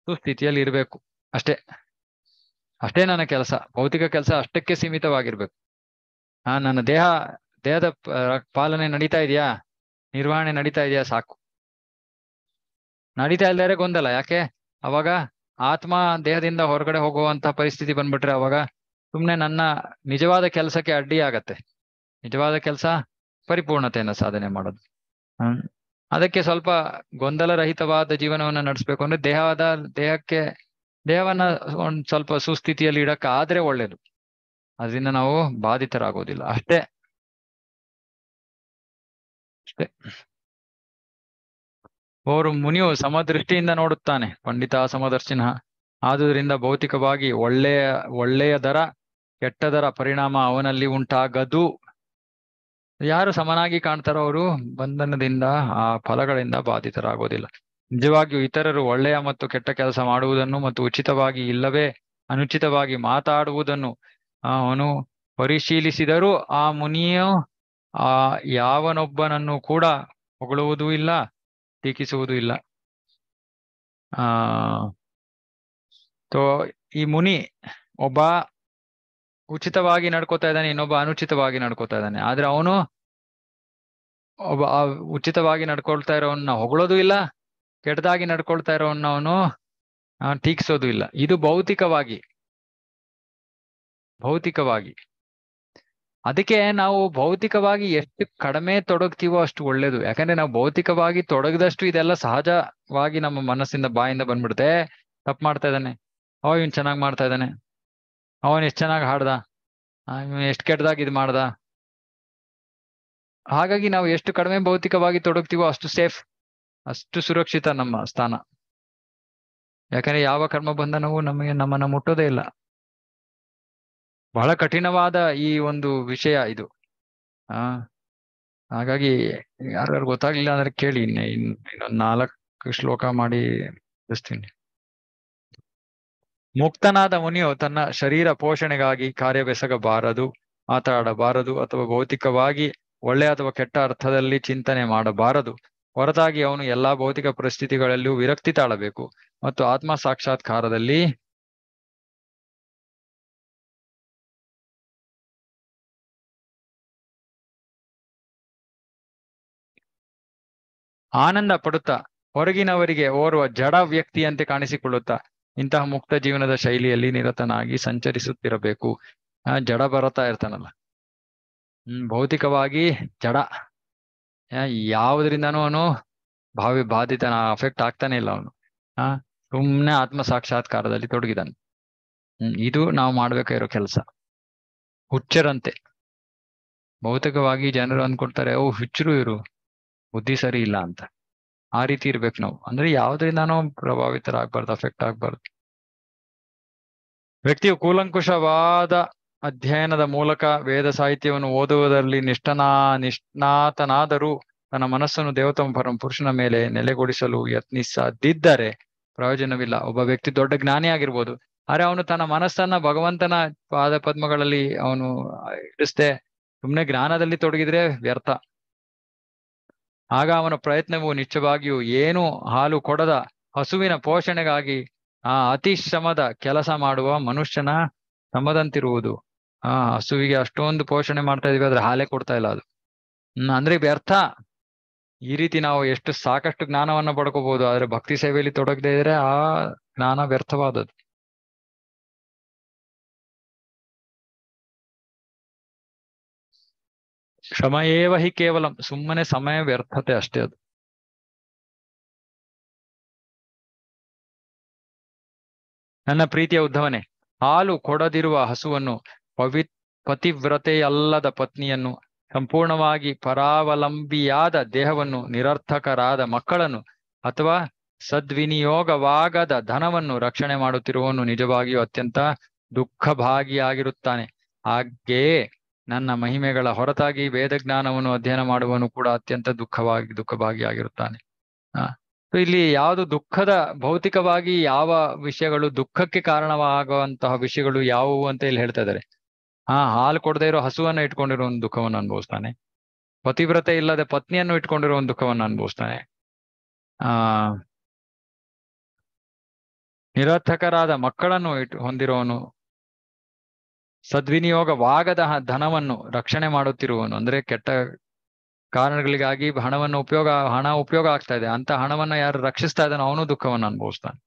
ಸುಸ್ಥಿತಿಯಲ್ಲಿ ಇರಬೇಕು ಅಷ್ಟೇ ಅಷ್ಟೇ ನನ್ನ ಕೆಲಸ ಭೌತಿಕ ಕೆಲಸ ಅಷ್ಟಕ್ಕೆ ಸೀಮಿತವಾಗಿರ್ಬೇಕು ಆ ನನ್ನ ದೇಹ ದೇಹದ ಪಾಲನೆ ನಡೀತಾ ಇದೆಯಾ ನಿರ್ವಹಣೆ ನಡೀತಾ ಇದೆಯಾ ಸಾಕು ನಡೀತಾ ಇಲ್ದಾರೆ ಗೊಂದಲ ಯಾಕೆ ಅವಾಗ ಆತ್ಮ ದೇಹದಿಂದ ಹೊರಗಡೆ ಹೋಗುವಂತ ಪರಿಸ್ಥಿತಿ ಬಂದ್ಬಿಟ್ರೆ ಅವಾಗ ಸುಮ್ನೆ ನನ್ನ ನಿಜವಾದ ಕೆಲಸಕ್ಕೆ ಅಡ್ಡಿ ಆಗತ್ತೆ ನಿಜವಾದ ಕೆಲಸ ಪರಿಪೂರ್ಣತೆಯನ್ನ ಸಾಧನೆ ಮಾಡೋದು ಅದಕ್ಕೆ ಸ್ವಲ್ಪ ಗೊಂದಲರಹಿತವಾದ ಜೀವನವನ್ನ ನಡೆಸ್ಬೇಕು ಅಂದ್ರೆ ದೇಹದ ದೇಹಕ್ಕೆ ದೇಹವನ್ನ ಒಂದ್ ಸ್ವಲ್ಪ ಸುಸ್ಥಿತಿಯಲ್ಲಿ ಇಡಕ್ಕೆ ಆದ್ರೆ ಒಳ್ಳೇದು ಅದರಿಂದ ನಾವು ಬಾಧಿತರಾಗೋದಿಲ್ಲ ಅಷ್ಟೇ ಅಷ್ಟೇ ಅವರು ಮುನಿಯು ಸಮದೃಷ್ಟಿಯಿಂದ ನೋಡುತ್ತಾನೆ ಪಂಡಿತ ಸಮದರ್ಶಿನ ಆದುದರಿಂದ ಭೌತಿಕವಾಗಿ ಒಳ್ಳೆಯ ಒಳ್ಳೆಯ ದರ ಕೆಟ್ಟದರ ಪರಿಣಾಮ ಅವನಲ್ಲಿ ಉಂಟಾಗದು ಯಾರು ಸಮನಾಗಿ ಕಾಣ್ತಾರೋ ಅವರು ಬಂಧನದಿಂದ ಆ ಫಲಗಳಿಂದ ಬಾಧಿತರಾಗೋದಿಲ್ಲ ನಿಜವಾಗಿಯೂ ಇತರರು ಒಳ್ಳೆಯ ಮತ್ತು ಕೆಟ್ಟ ಕೆಲಸ ಮಾಡುವುದನ್ನು ಮತ್ತು ಉಚಿತವಾಗಿ ಇಲ್ಲವೇ ಅನುಚಿತವಾಗಿ ಮಾತಾಡುವುದನ್ನು ಅವನು ಪರಿಶೀಲಿಸಿದರೂ ಆ ಮುನಿಯು ಆ ಯಾವನೊಬ್ಬನನ್ನು ಕೂಡ ಹೊಗಳುವುದೂ ಇಲ್ಲ ಟೀಕಿಸುವುದೂ ಇಲ್ಲ ಆ ತೋ ಈ ಮುನಿ ಒಬ್ಬ ಉಚಿತವಾಗಿ ನಡ್ಕೋತಾ ಇದ್ದಾನೆ ಇನ್ನೊಬ್ಬ ಅನುಚಿತವಾಗಿ ನಡ್ಕೋತಾ ಇದ್ದಾನೆ ಆದ್ರೆ ಅವನು ಒಬ್ಬ ಉಚಿತವಾಗಿ ನಡ್ಕೊಳ್ತಾ ಇರೋವನ್ನ ಹೊಗಳೋದು ಇಲ್ಲ ಕೆಟ್ಟದಾಗಿ ನಡ್ಕೊಳ್ತಾ ಇರೋವನ್ನ ಅವನು ಟೀಕಿಸೋದು ಇಲ್ಲ ಇದು ಭೌತಿಕವಾಗಿ ಭೌತಿಕವಾಗಿ ಅದಕ್ಕೆ ನಾವು ಭೌತಿಕವಾಗಿ ಎಷ್ಟು ಕಡಿಮೆ ತೊಡಗ್ತೀವೋ ಅಷ್ಟು ಒಳ್ಳೇದು ಯಾಕಂದ್ರೆ ನಾವು ಭೌತಿಕವಾಗಿ ತೊಡಗದಷ್ಟು ಇದೆಲ್ಲ ಸಹಜವಾಗಿ ನಮ್ಮ ಮನಸ್ಸಿಂದ ಬಾಯಿಂದ ಬಂದ್ಬಿಡುತ್ತೆ ತಪ್ಪು ಮಾಡ್ತಾ ಇದ್ದಾನೆ ಅವ ಇವನ್ ಚೆನ್ನಾಗಿ ಮಾಡ್ತಾ ಇದ್ದಾನೆ ಅವನ್ ಎಷ್ಟು ಚೆನ್ನಾಗಿ ಹಾಡ್ದ ಎಷ್ಟು ಕೆಟ್ಟದಾಗ ಇದು ಮಾಡ್ದ ಹಾಗಾಗಿ ನಾವು ಎಷ್ಟು ಕಡಿಮೆ ಭೌತಿಕವಾಗಿ ತೊಡಗ್ತೀವೋ ಅಷ್ಟು ಸೇಫ್ ಅಷ್ಟು ಸುರಕ್ಷಿತ ನಮ್ಮ ಸ್ಥಾನ ಯಾಕಂದ್ರೆ ಯಾವ ಕರ್ಮ ಬಂಧನವೂ ನಮಗೆ ನಮ್ಮನ್ನ ಮುಟ್ಟೋದೇ ಇಲ್ಲ ಬಹಳ ಕಠಿಣವಾದ ಈ ಒಂದು ವಿಷಯ ಇದು ಆ ಹಾಗಾಗಿ ಯಾರ್ಯಾರು ಗೊತ್ತಾಗ್ಲಿಲ್ಲ ಅಂದ್ರೆ ಕೇಳಿ ಇನ್ನೊಂದ್ ನಾಲ್ಕು ಶ್ಲೋಕ ಮಾಡಿ ತಿಳಿಸ್ತೀನಿ ಮುಕ್ತನಾದ ಮುನಿಯು ತನ್ನ ಶರೀರ ಪೋಷಣೆಗಾಗಿ ಕಾರ್ಯವೆಸಗಬಾರದು ಮಾತಾಡಬಾರದು ಅಥವಾ ಭೌತಿಕವಾಗಿ ಒಳ್ಳೆ ಅಥವಾ ಕೆಟ್ಟ ಅರ್ಥದಲ್ಲಿ ಚಿಂತನೆ ಮಾಡಬಾರದು ಹೊರತಾಗಿ ಅವನು ಎಲ್ಲಾ ಭೌತಿಕ ಪರಿಸ್ಥಿತಿಗಳಲ್ಲೂ ವಿರಕ್ತಿ ತಾಳಬೇಕು ಮತ್ತು ಆತ್ಮ ಸಾಕ್ಷಾತ್ಕಾರದಲ್ಲಿ ಆನಂದ ಪಡುತ್ತಾ ಹೊರಗಿನವರಿಗೆ ಓರ್ವ ಜಡ ವ್ಯಕ್ತಿಯಂತೆ ಕಾಣಿಸಿಕೊಳ್ಳುತ್ತಾ ಇಂತಹ ಮುಕ್ತ ಜೀವನದ ಶೈಲಿಯಲ್ಲಿ ನಿರತನಾಗಿ ಸಂಚರಿಸುತ್ತಿರಬೇಕು ಆ ಜಡ ಬರತಾ ಇರ್ತಾನಲ್ಲ ಹ್ಮ್ ಭೌತಿಕವಾಗಿ ಜಡ ಯಾವುದರಿಂದನೂ ಅವನು ಭಾವಿ ಬಾಧಿತನ ಅಫೆಕ್ಟ್ ಆಗ್ತಾನೆ ಇಲ್ಲ ಅವನು ಆ ಸುಮ್ಮನೆ ಆತ್ಮ ಸಾಕ್ಷಾತ್ಕಾರದಲ್ಲಿ ತೊಡಗಿದಾನೆ ಹ್ಮ್ ಇದು ನಾವು ಮಾಡ್ಬೇಕಾಗಿರೋ ಕೆಲಸ ಹುಚ್ಚರಂತೆ ಭೌತಿಕವಾಗಿ ಜನರು ಅಂದ್ಕೊಡ್ತಾರೆ ಓ ಹುಚ್ಚರು ಇರು ಬುದ್ಧಿ ಸರಿ ಇಲ್ಲ ಅಂತ ಆ ರೀತಿ ಇರ್ಬೇಕು ನಾವು ಅಂದ್ರೆ ಯಾವ್ದ್ರಿಂದಾನು ಪ್ರಭಾವಿತರಾಗ್ಬಾರ್ದು ಅಫೆಕ್ಟ್ ಆಗ್ಬಾರ್ದು ವ್ಯಕ್ತಿಯು ಕೂಲಂಕುಷವಾದ ಅಧ್ಯಯನದ ಮೂಲಕ ವೇದ ಸಾಹಿತ್ಯವನ್ನು ಓದುವುದರಲ್ಲಿ ನಿಷ್ಠನಾ ನಿಷ್ಣಾತನಾದರೂ ತನ್ನ ಮನಸ್ಸನ್ನು ದೇವತಮ ಪರಂ ಪುರುಷನ ಮೇಲೆ ನೆಲೆಗೊಳಿಸಲು ಯತ್ನಿಸದಿದ್ದರೆ ಪ್ರಯೋಜನವಿಲ್ಲ ಒಬ್ಬ ವ್ಯಕ್ತಿ ದೊಡ್ಡ ಜ್ಞಾನಿ ಆಗಿರ್ಬೋದು ಆದ್ರೆ ಅವನು ತನ್ನ ಮನಸ್ಸನ್ನ ಭಗವಂತನ ಪಾದ ಪದ್ಮಗಳಲ್ಲಿ ಅವನು ಇಡಿಸ್ದೆ ಸುಮ್ನೆ ಜ್ಞಾನದಲ್ಲಿ ತೊಡಗಿದ್ರೆ ವ್ಯರ್ಥ ಆಗ ಅವನ ಪ್ರಯತ್ನವು ನಿಶ್ಚವಾಗಿಯೂ ಏನೂ ಹಾಲು ಕೊಡದ ಹಸುವಿನ ಪೋಷಣೆಗಾಗಿ ಆ ಅತಿ ಶ್ರಮದ ಕೆಲಸ ಮಾಡುವ ಮನುಷ್ಯನ ಶ್ರಮದಂತಿರುವುದು ಆ ಹಸುವಿಗೆ ಅಷ್ಟೊಂದು ಪೋಷಣೆ ಮಾಡ್ತಾ ಇದೀವಿ ಆದ್ರೆ ಹಾಲೇ ಕೊಡ್ತಾ ಇಲ್ಲ ಅದು ಅಂದ್ರೆ ವ್ಯರ್ಥ ಈ ರೀತಿ ನಾವು ಎಷ್ಟು ಸಾಕಷ್ಟು ಜ್ಞಾನವನ್ನ ಪಡ್ಕೋಬಹುದು ಆದ್ರೆ ಭಕ್ತಿ ಸೇವೆಯಲ್ಲಿ ತೊಡಗದೇ ಇದ್ರೆ ಆ ಜ್ಞಾನ ವ್ಯರ್ಥವಾದದ್ದು ಶ್ರಮ ಹಿ ಕೇವಲ ಸುಮ್ಮನೆ ಸಮಯ ವ್ಯರ್ಥತೆ ಅಷ್ಟೇ ಅದು ನನ್ನ ಪ್ರೀತಿಯ ಉದ್ಧವನೇ ಹಾಲು ಕೊಡದಿರುವ ಹಸುವನ್ನು ಪವಿ ಪತಿವ್ರತೆಯಲ್ಲದ ಪತ್ನಿಯನ್ನು ಸಂಪೂರ್ಣವಾಗಿ ಪರಾವಲಂಬಿಯಾದ ದೇಹವನ್ನು ನಿರರ್ಥಕರಾದ ಮಕ್ಕಳನ್ನು ಅಥವಾ ಸದ್ವಿನಿಯೋಗವಾಗದ ಧನವನ್ನು ರಕ್ಷಣೆ ಮಾಡುತ್ತಿರುವವನು ನಿಜವಾಗಿಯೂ ಅತ್ಯಂತ ದುಃಖ ಭಾಗಿಯಾಗಿರುತ್ತಾನೆ ಹಾಗೆಯೇ ನನ್ನ ಮಹಿಮೆಗಳ ಹೊರತಾಗಿ ವೇದ ಜ್ಞಾನವನ್ನು ಅಧ್ಯಯನ ಮಾಡುವನು ಕೂಡ ಅತ್ಯಂತ ದುಃಖವಾಗಿ ಆಗಿರುತ್ತಾನೆ ಆ ಇಲ್ಲಿ ಯಾವುದು ದುಃಖದ ಭೌತಿಕವಾಗಿ ಯಾವ ವಿಷಯಗಳು ದುಃಖಕ್ಕೆ ಕಾರಣವಾಗುವಂತಹ ವಿಷಯಗಳು ಯಾವುವು ಅಂತ ಇಲ್ಲಿ ಹೇಳ್ತಾ ಇದ್ದಾರೆ ಹಾ ಹಾಲು ಕೊಡದೇ ಇರೋ ಹಸುವನ್ನ ಇಟ್ಕೊಂಡಿರೋ ಒಂದು ದುಃಖವನ್ನು ಅನುಭವಿಸ್ತಾನೆ ಪತಿವ್ರತೆ ಇಲ್ಲದೆ ಪತ್ನಿಯನ್ನು ಇಟ್ಕೊಂಡಿರೋ ಒಂದು ದುಃಖವನ್ನು ಅನುಭವಿಸ್ತಾನೆ ಆ ನಿರರ್ಥಕರಾದ ಮಕ್ಕಳನ್ನು ಇಟ್ ಹೊಂದಿರೋನು ಸದ್ವಿನಿಯೋಗವಾಗದ ಧನವನ್ನು ರಕ್ಷಣೆ ಮಾಡುತ್ತಿರುವನು ಅಂದ್ರೆ ಕೆಟ್ಟ ಕಾರಣಗಳಿಗಾಗಿ ಹಣವನ್ನು ಉಪಯೋಗ ಹಣ ಉಪಯೋಗ ಆಗ್ತಾ ಇದೆ ಅಂತ ಹಣವನ್ನು ಯಾರು ರಕ್ಷಿಸ್ತಾ ಇದ್ದಾನೋ ಅವನು ದುಃಖವನ್ನು ಅನುಭವಿಸ್ತಾನೆ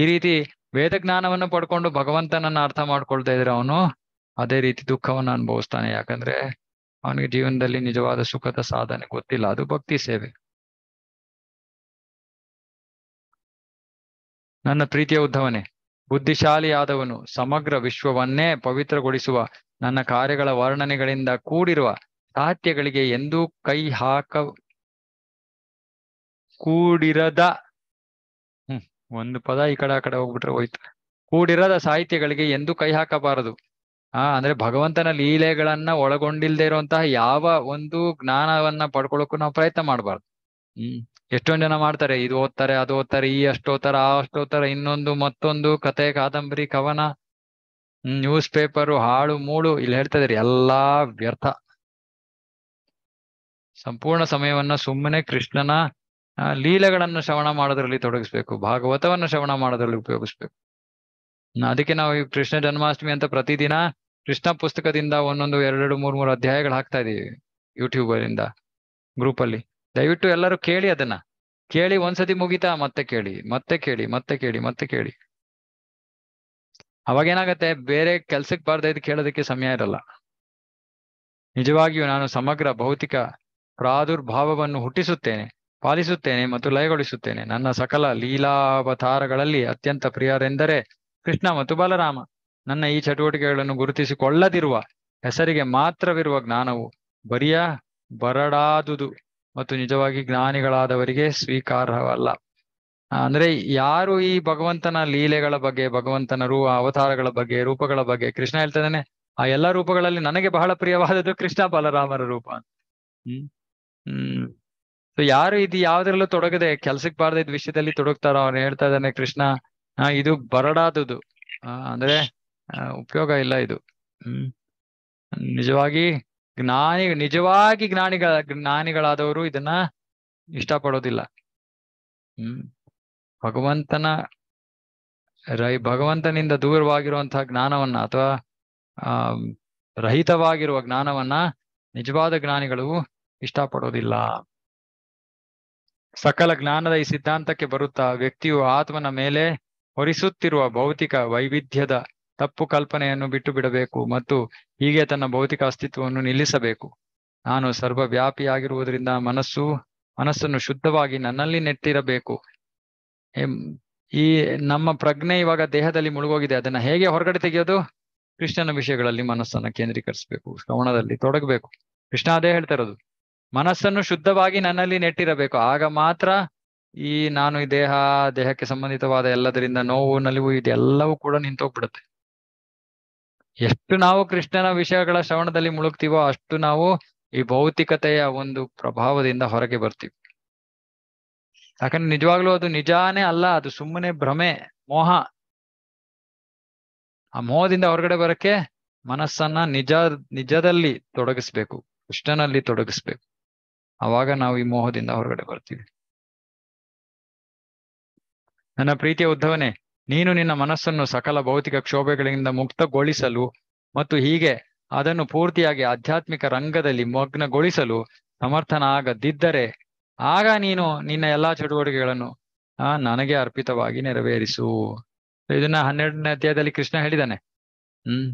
ಈ ರೀತಿ ವೇದ ಜ್ಞಾನವನ್ನು ಪಡ್ಕೊಂಡು ಭಗವಂತನನ್ನ ಅರ್ಥ ಮಾಡ್ಕೊಳ್ತಾ ಇದ್ರೆ ಅವನು ಅದೇ ರೀತಿ ದುಃಖವನ್ನು ಅನುಭವಿಸ್ತಾನೆ ಯಾಕಂದ್ರೆ ಅವನಿಗೆ ಜೀವನದಲ್ಲಿ ನಿಜವಾದ ಸುಖದ ಸಾಧನೆ ಗೊತ್ತಿಲ್ಲ ಅದು ಭಕ್ತಿ ಸೇವೆ ನನ್ನ ಪ್ರೀತಿಯ ಉದ್ಧವನೇ ಬುದ್ಧಿಶಾಲಿಯಾದವನು ಸಮಗ್ರ ವಿಶ್ವವನ್ನೇ ಪವಿತ್ರಗೊಳಿಸುವ ನನ್ನ ಕಾರ್ಯಗಳ ವರ್ಣನೆಗಳಿಂದ ಕೂಡಿರುವ ಸಾಹಿತ್ಯಗಳಿಗೆ ಎಂದೂ ಕೈ ಹಾಕ ಕೂಡಿರದ ಹ್ಮ್ ಒಂದು ಪದ ಈ ಕಡೆ ಆ ಕಡೆ ಹೋಗ್ಬಿಟ್ರೆ ಹೋಯ್ತು ಕೂಡಿರದ ಸಾಹಿತ್ಯಗಳಿಗೆ ಎಂದೂ ಕೈ ಹಾಕಬಾರದು ಆ ಅಂದ್ರೆ ಭಗವಂತನ ಲೀಲೆಗಳನ್ನ ಒಳಗೊಂಡಿಲ್ದೇ ಇರುವಂತಹ ಯಾವ ಒಂದು ಜ್ಞಾನವನ್ನ ಪಡ್ಕೊಳಕ್ಕೂ ನಾವು ಪ್ರಯತ್ನ ಮಾಡಬಾರ್ದು ಹ್ಮ್ ಎಷ್ಟೊಂದು ಜನ ಮಾಡ್ತಾರೆ ಇದು ಓದ್ತಾರೆ ಅದು ಓದ್ತಾರೆ ಈ ಅಷ್ಟು ಓದ್ತಾರೆ ಆ ಅಷ್ಟು ಓದ್ತಾರೆ ಇನ್ನೊಂದು ಮತ್ತೊಂದು ಕತೆ ಕಾದಂಬರಿ ಕವನ ನ್ಯೂಸ್ ಪೇಪರು ಹಾಳು ಮೂಳು ಇಲ್ಲಿ ಹೇಳ್ತಾ ಇದ್ರಿ ಎಲ್ಲಾ ವ್ಯರ್ಥ ಸಂಪೂರ್ಣ ಸಮಯವನ್ನ ಸುಮ್ಮನೆ ಕೃಷ್ಣನ ಲೀಲೆಗಳನ್ನು ಶ್ರವಣ ಮಾಡೋದ್ರಲ್ಲಿ ತೊಡಗಿಸ್ಬೇಕು ಭಾಗವತವನ್ನು ಶ್ರವಣ ಮಾಡೋದ್ರಲ್ಲಿ ಉಪಯೋಗಿಸ್ಬೇಕು ಅದಕ್ಕೆ ನಾವು ಈ ಕೃಷ್ಣ ಜನ್ಮಾಷ್ಟಮಿ ಅಂತ ಪ್ರತಿದಿನ ಕೃಷ್ಣ ಪುಸ್ತಕದಿಂದ ಒಂದೊಂದು ಎರಡೆರಡು ಮೂರ್ ಮೂರು ಅಧ್ಯಾಯಗಳು ಹಾಕ್ತಾ ಇದೀವಿ ಯೂಟ್ಯೂಬರಿಂದ ಇಂದ ಗ್ರೂಪ್ ಅಲ್ಲಿ ದಯವಿಟ್ಟು ಎಲ್ಲರೂ ಕೇಳಿ ಅದನ್ನ ಕೇಳಿ ಒಂದ್ಸತಿ ಮುಗಿತಾ ಮತ್ತೆ ಕೇಳಿ ಮತ್ತೆ ಕೇಳಿ ಮತ್ತೆ ಕೇಳಿ ಮತ್ತೆ ಕೇಳಿ ಅವಾಗೇನಾಗತ್ತೆ ಬೇರೆ ಕೆಲ್ಸಕ್ಕೆ ಬಾರ್ದ ಇದು ಕೇಳೋದಕ್ಕೆ ಸಮಯ ಇರಲ್ಲ ನಿಜವಾಗಿಯೂ ನಾನು ಸಮಗ್ರ ಭೌತಿಕ ಪ್ರಾದುರ್ಭಾವವನ್ನು ಹುಟ್ಟಿಸುತ್ತೇನೆ ಪಾಲಿಸುತ್ತೇನೆ ಮತ್ತು ಲಯಗೊಳಿಸುತ್ತೇನೆ ನನ್ನ ಸಕಲ ಲೀಲಾವತಾರಗಳಲ್ಲಿ ಅತ್ಯಂತ ಪ್ರಿಯರೆಂದರೆ ಕೃಷ್ಣ ಮತ್ತು ಬಲರಾಮ ನನ್ನ ಈ ಚಟುವಟಿಕೆಗಳನ್ನು ಗುರುತಿಸಿಕೊಳ್ಳದಿರುವ ಹೆಸರಿಗೆ ಮಾತ್ರವಿರುವ ಜ್ಞಾನವು ಬರಿಯ ಬರಡಾದುದು ಮತ್ತು ನಿಜವಾಗಿ ಜ್ಞಾನಿಗಳಾದವರಿಗೆ ಸ್ವೀಕಾರವಲ್ಲ ಅಂದ್ರೆ ಯಾರು ಈ ಭಗವಂತನ ಲೀಲೆಗಳ ಬಗ್ಗೆ ಭಗವಂತನ ರೂ ಅವತಾರಗಳ ಬಗ್ಗೆ ರೂಪಗಳ ಬಗ್ಗೆ ಕೃಷ್ಣ ಇದ್ದಾನೆ ಆ ಎಲ್ಲಾ ರೂಪಗಳಲ್ಲಿ ನನಗೆ ಬಹಳ ಪ್ರಿಯವಾದದ್ದು ಕೃಷ್ಣ ಬಲರಾಮರ ರೂಪ ಹ್ಮ್ ಹ್ಮ್ ಯಾರು ಇದು ಯಾವ್ದ್ರಲ್ಲೂ ತೊಡಗದೆ ಕೆಲ್ಸಕ್ಕೆ ಬಾರದಿದ್ ವಿಷಯದಲ್ಲಿ ತೊಡಗ್ತಾರೋ ಅವ್ನು ಹೇಳ್ತಾ ಇದ್ದಾನೆ ಕೃಷ್ಣ ಇದು ಬರಡಾದುದು ಅಂದ್ರೆ ಉಪಯೋಗ ಇಲ್ಲ ಇದು ಹ್ಮ್ ನಿಜವಾಗಿ ಜ್ಞಾನಿ ನಿಜವಾಗಿ ಜ್ಞಾನಿಗಳ ಜ್ಞಾನಿಗಳಾದವರು ಇದನ್ನ ಇಷ್ಟಪಡೋದಿಲ್ಲ ಹ್ಮ್ ಭಗವಂತನ ರೈ ಭಗವಂತನಿಂದ ದೂರವಾಗಿರುವಂತಹ ಜ್ಞಾನವನ್ನ ಅಥವಾ ಆ ರಹಿತವಾಗಿರುವ ಜ್ಞಾನವನ್ನ ನಿಜವಾದ ಜ್ಞಾನಿಗಳು ಇಷ್ಟಪಡೋದಿಲ್ಲ ಸಕಲ ಜ್ಞಾನದ ಈ ಸಿದ್ಧಾಂತಕ್ಕೆ ಬರುತ್ತಾ ವ್ಯಕ್ತಿಯು ಆತ್ಮನ ಮೇಲೆ ಹೊರಿಸುತ್ತಿರುವ ಭೌತಿಕ ವೈವಿಧ್ಯದ ತಪ್ಪು ಕಲ್ಪನೆಯನ್ನು ಬಿಟ್ಟು ಬಿಡಬೇಕು ಮತ್ತು ಹೀಗೆ ತನ್ನ ಭೌತಿಕ ಅಸ್ತಿತ್ವವನ್ನು ನಿಲ್ಲಿಸಬೇಕು ನಾನು ವ್ಯಾಪಿಯಾಗಿರುವುದರಿಂದ ಮನಸ್ಸು ಮನಸ್ಸನ್ನು ಶುದ್ಧವಾಗಿ ನನ್ನಲ್ಲಿ ನೆಟ್ಟಿರಬೇಕು ಈ ನಮ್ಮ ಪ್ರಜ್ಞೆ ಇವಾಗ ದೇಹದಲ್ಲಿ ಮುಳುಗೋಗಿದೆ ಅದನ್ನ ಹೇಗೆ ಹೊರಗಡೆ ತೆಗೆಯೋದು ಕೃಷ್ಣನ ವಿಷಯಗಳಲ್ಲಿ ಮನಸ್ಸನ್ನ ಕೇಂದ್ರೀಕರಿಸಬೇಕು ಶ್ರವಣದಲ್ಲಿ ತೊಡಗಬೇಕು ಕೃಷ್ಣ ಅದೇ ಹೇಳ್ತಾ ಇರೋದು ಮನಸ್ಸನ್ನು ಶುದ್ಧವಾಗಿ ನನ್ನಲ್ಲಿ ನೆಟ್ಟಿರಬೇಕು ಆಗ ಮಾತ್ರ ಈ ನಾನು ಈ ದೇಹ ದೇಹಕ್ಕೆ ಸಂಬಂಧಿತವಾದ ಎಲ್ಲದರಿಂದ ನೋವು ನಲಿವು ಇದೆಲ್ಲವೂ ಕೂಡ ನಿಂತೋಗ್ಬಿಡುತ್ತೆ ಎಷ್ಟು ನಾವು ಕೃಷ್ಣನ ವಿಷಯಗಳ ಶ್ರವಣದಲ್ಲಿ ಮುಳುಗ್ತೀವೋ ಅಷ್ಟು ನಾವು ಈ ಭೌತಿಕತೆಯ ಒಂದು ಪ್ರಭಾವದಿಂದ ಹೊರಗೆ ಬರ್ತೀವಿ ಯಾಕಂದ್ರೆ ನಿಜವಾಗ್ಲೂ ಅದು ನಿಜಾನೇ ಅಲ್ಲ ಅದು ಸುಮ್ಮನೆ ಭ್ರಮೆ ಮೋಹ ಆ ಮೋಹದಿಂದ ಹೊರಗಡೆ ಬರಕ್ಕೆ ಮನಸ್ಸನ್ನ ನಿಜ ನಿಜದಲ್ಲಿ ತೊಡಗಿಸ್ಬೇಕು ಕೃಷ್ಣನಲ್ಲಿ ತೊಡಗಿಸ್ಬೇಕು ಅವಾಗ ನಾವು ಈ ಮೋಹದಿಂದ ಹೊರಗಡೆ ಬರ್ತೀವಿ ನನ್ನ ಪ್ರೀತಿಯ ಉದ್ಧವನೇ ನೀನು ನಿನ್ನ ಮನಸ್ಸನ್ನು ಸಕಲ ಭೌತಿಕ ಕ್ಷೋಭೆಗಳಿಂದ ಮುಕ್ತಗೊಳಿಸಲು ಮತ್ತು ಹೀಗೆ ಅದನ್ನು ಪೂರ್ತಿಯಾಗಿ ಆಧ್ಯಾತ್ಮಿಕ ರಂಗದಲ್ಲಿ ಮಗ್ನಗೊಳಿಸಲು ಸಮರ್ಥನಾಗದಿದ್ದರೆ ಆಗ ನೀನು ನಿನ್ನ ಎಲ್ಲಾ ಚಟುವಟಿಕೆಗಳನ್ನು ಆ ನನಗೆ ಅರ್ಪಿತವಾಗಿ ನೆರವೇರಿಸು ಇದನ್ನ ಹನ್ನೆರಡನೇ ಅಧ್ಯಾಯದಲ್ಲಿ ಕೃಷ್ಣ ಹೇಳಿದಾನೆ ಹ್ಮ್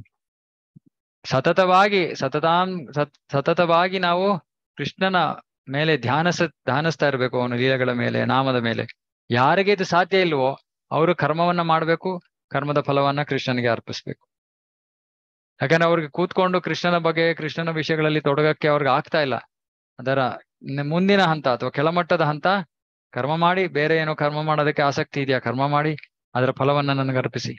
ಸತತವಾಗಿ ಸತತಾಂ ಸತ್ ಸತತವಾಗಿ ನಾವು ಕೃಷ್ಣನ ಮೇಲೆ ಧ್ಯಾನಸ ಧ್ಯಾನಿಸ್ತಾ ಇರ್ಬೇಕು ಅವನು ಲೀಲೆಗಳ ಮೇಲೆ ನಾಮದ ಮೇಲೆ ಯಾರಿಗೆ ಇದು ಸಾಧ್ಯ ಇಲ್ವೋ ಅವರು ಕರ್ಮವನ್ನ ಮಾಡ್ಬೇಕು ಕರ್ಮದ ಫಲವನ್ನ ಕೃಷ್ಣನಿಗೆ ಅರ್ಪಿಸ್ಬೇಕು ಯಾಕಂದ್ರೆ ಅವ್ರಿಗೆ ಕೂತ್ಕೊಂಡು ಕೃಷ್ಣನ ಬಗ್ಗೆ ಕೃಷ್ಣನ ವಿಷಯಗಳಲ್ಲಿ ತೊಡಗಕ್ಕೆ ಅವ್ರಿಗೆ ಆಗ್ತಾ ಇಲ್ಲ ಅದರ ಮುಂದಿನ ಹಂತ ಅಥವಾ ಕೆಳಮಟ್ಟದ ಹಂತ ಕರ್ಮ ಮಾಡಿ ಬೇರೆ ಏನೋ ಕರ್ಮ ಮಾಡೋದಕ್ಕೆ ಆಸಕ್ತಿ ಇದೆಯಾ ಕರ್ಮ ಮಾಡಿ ಅದರ ಫಲವನ್ನ ನನಗೆ ಅರ್ಪಿಸಿ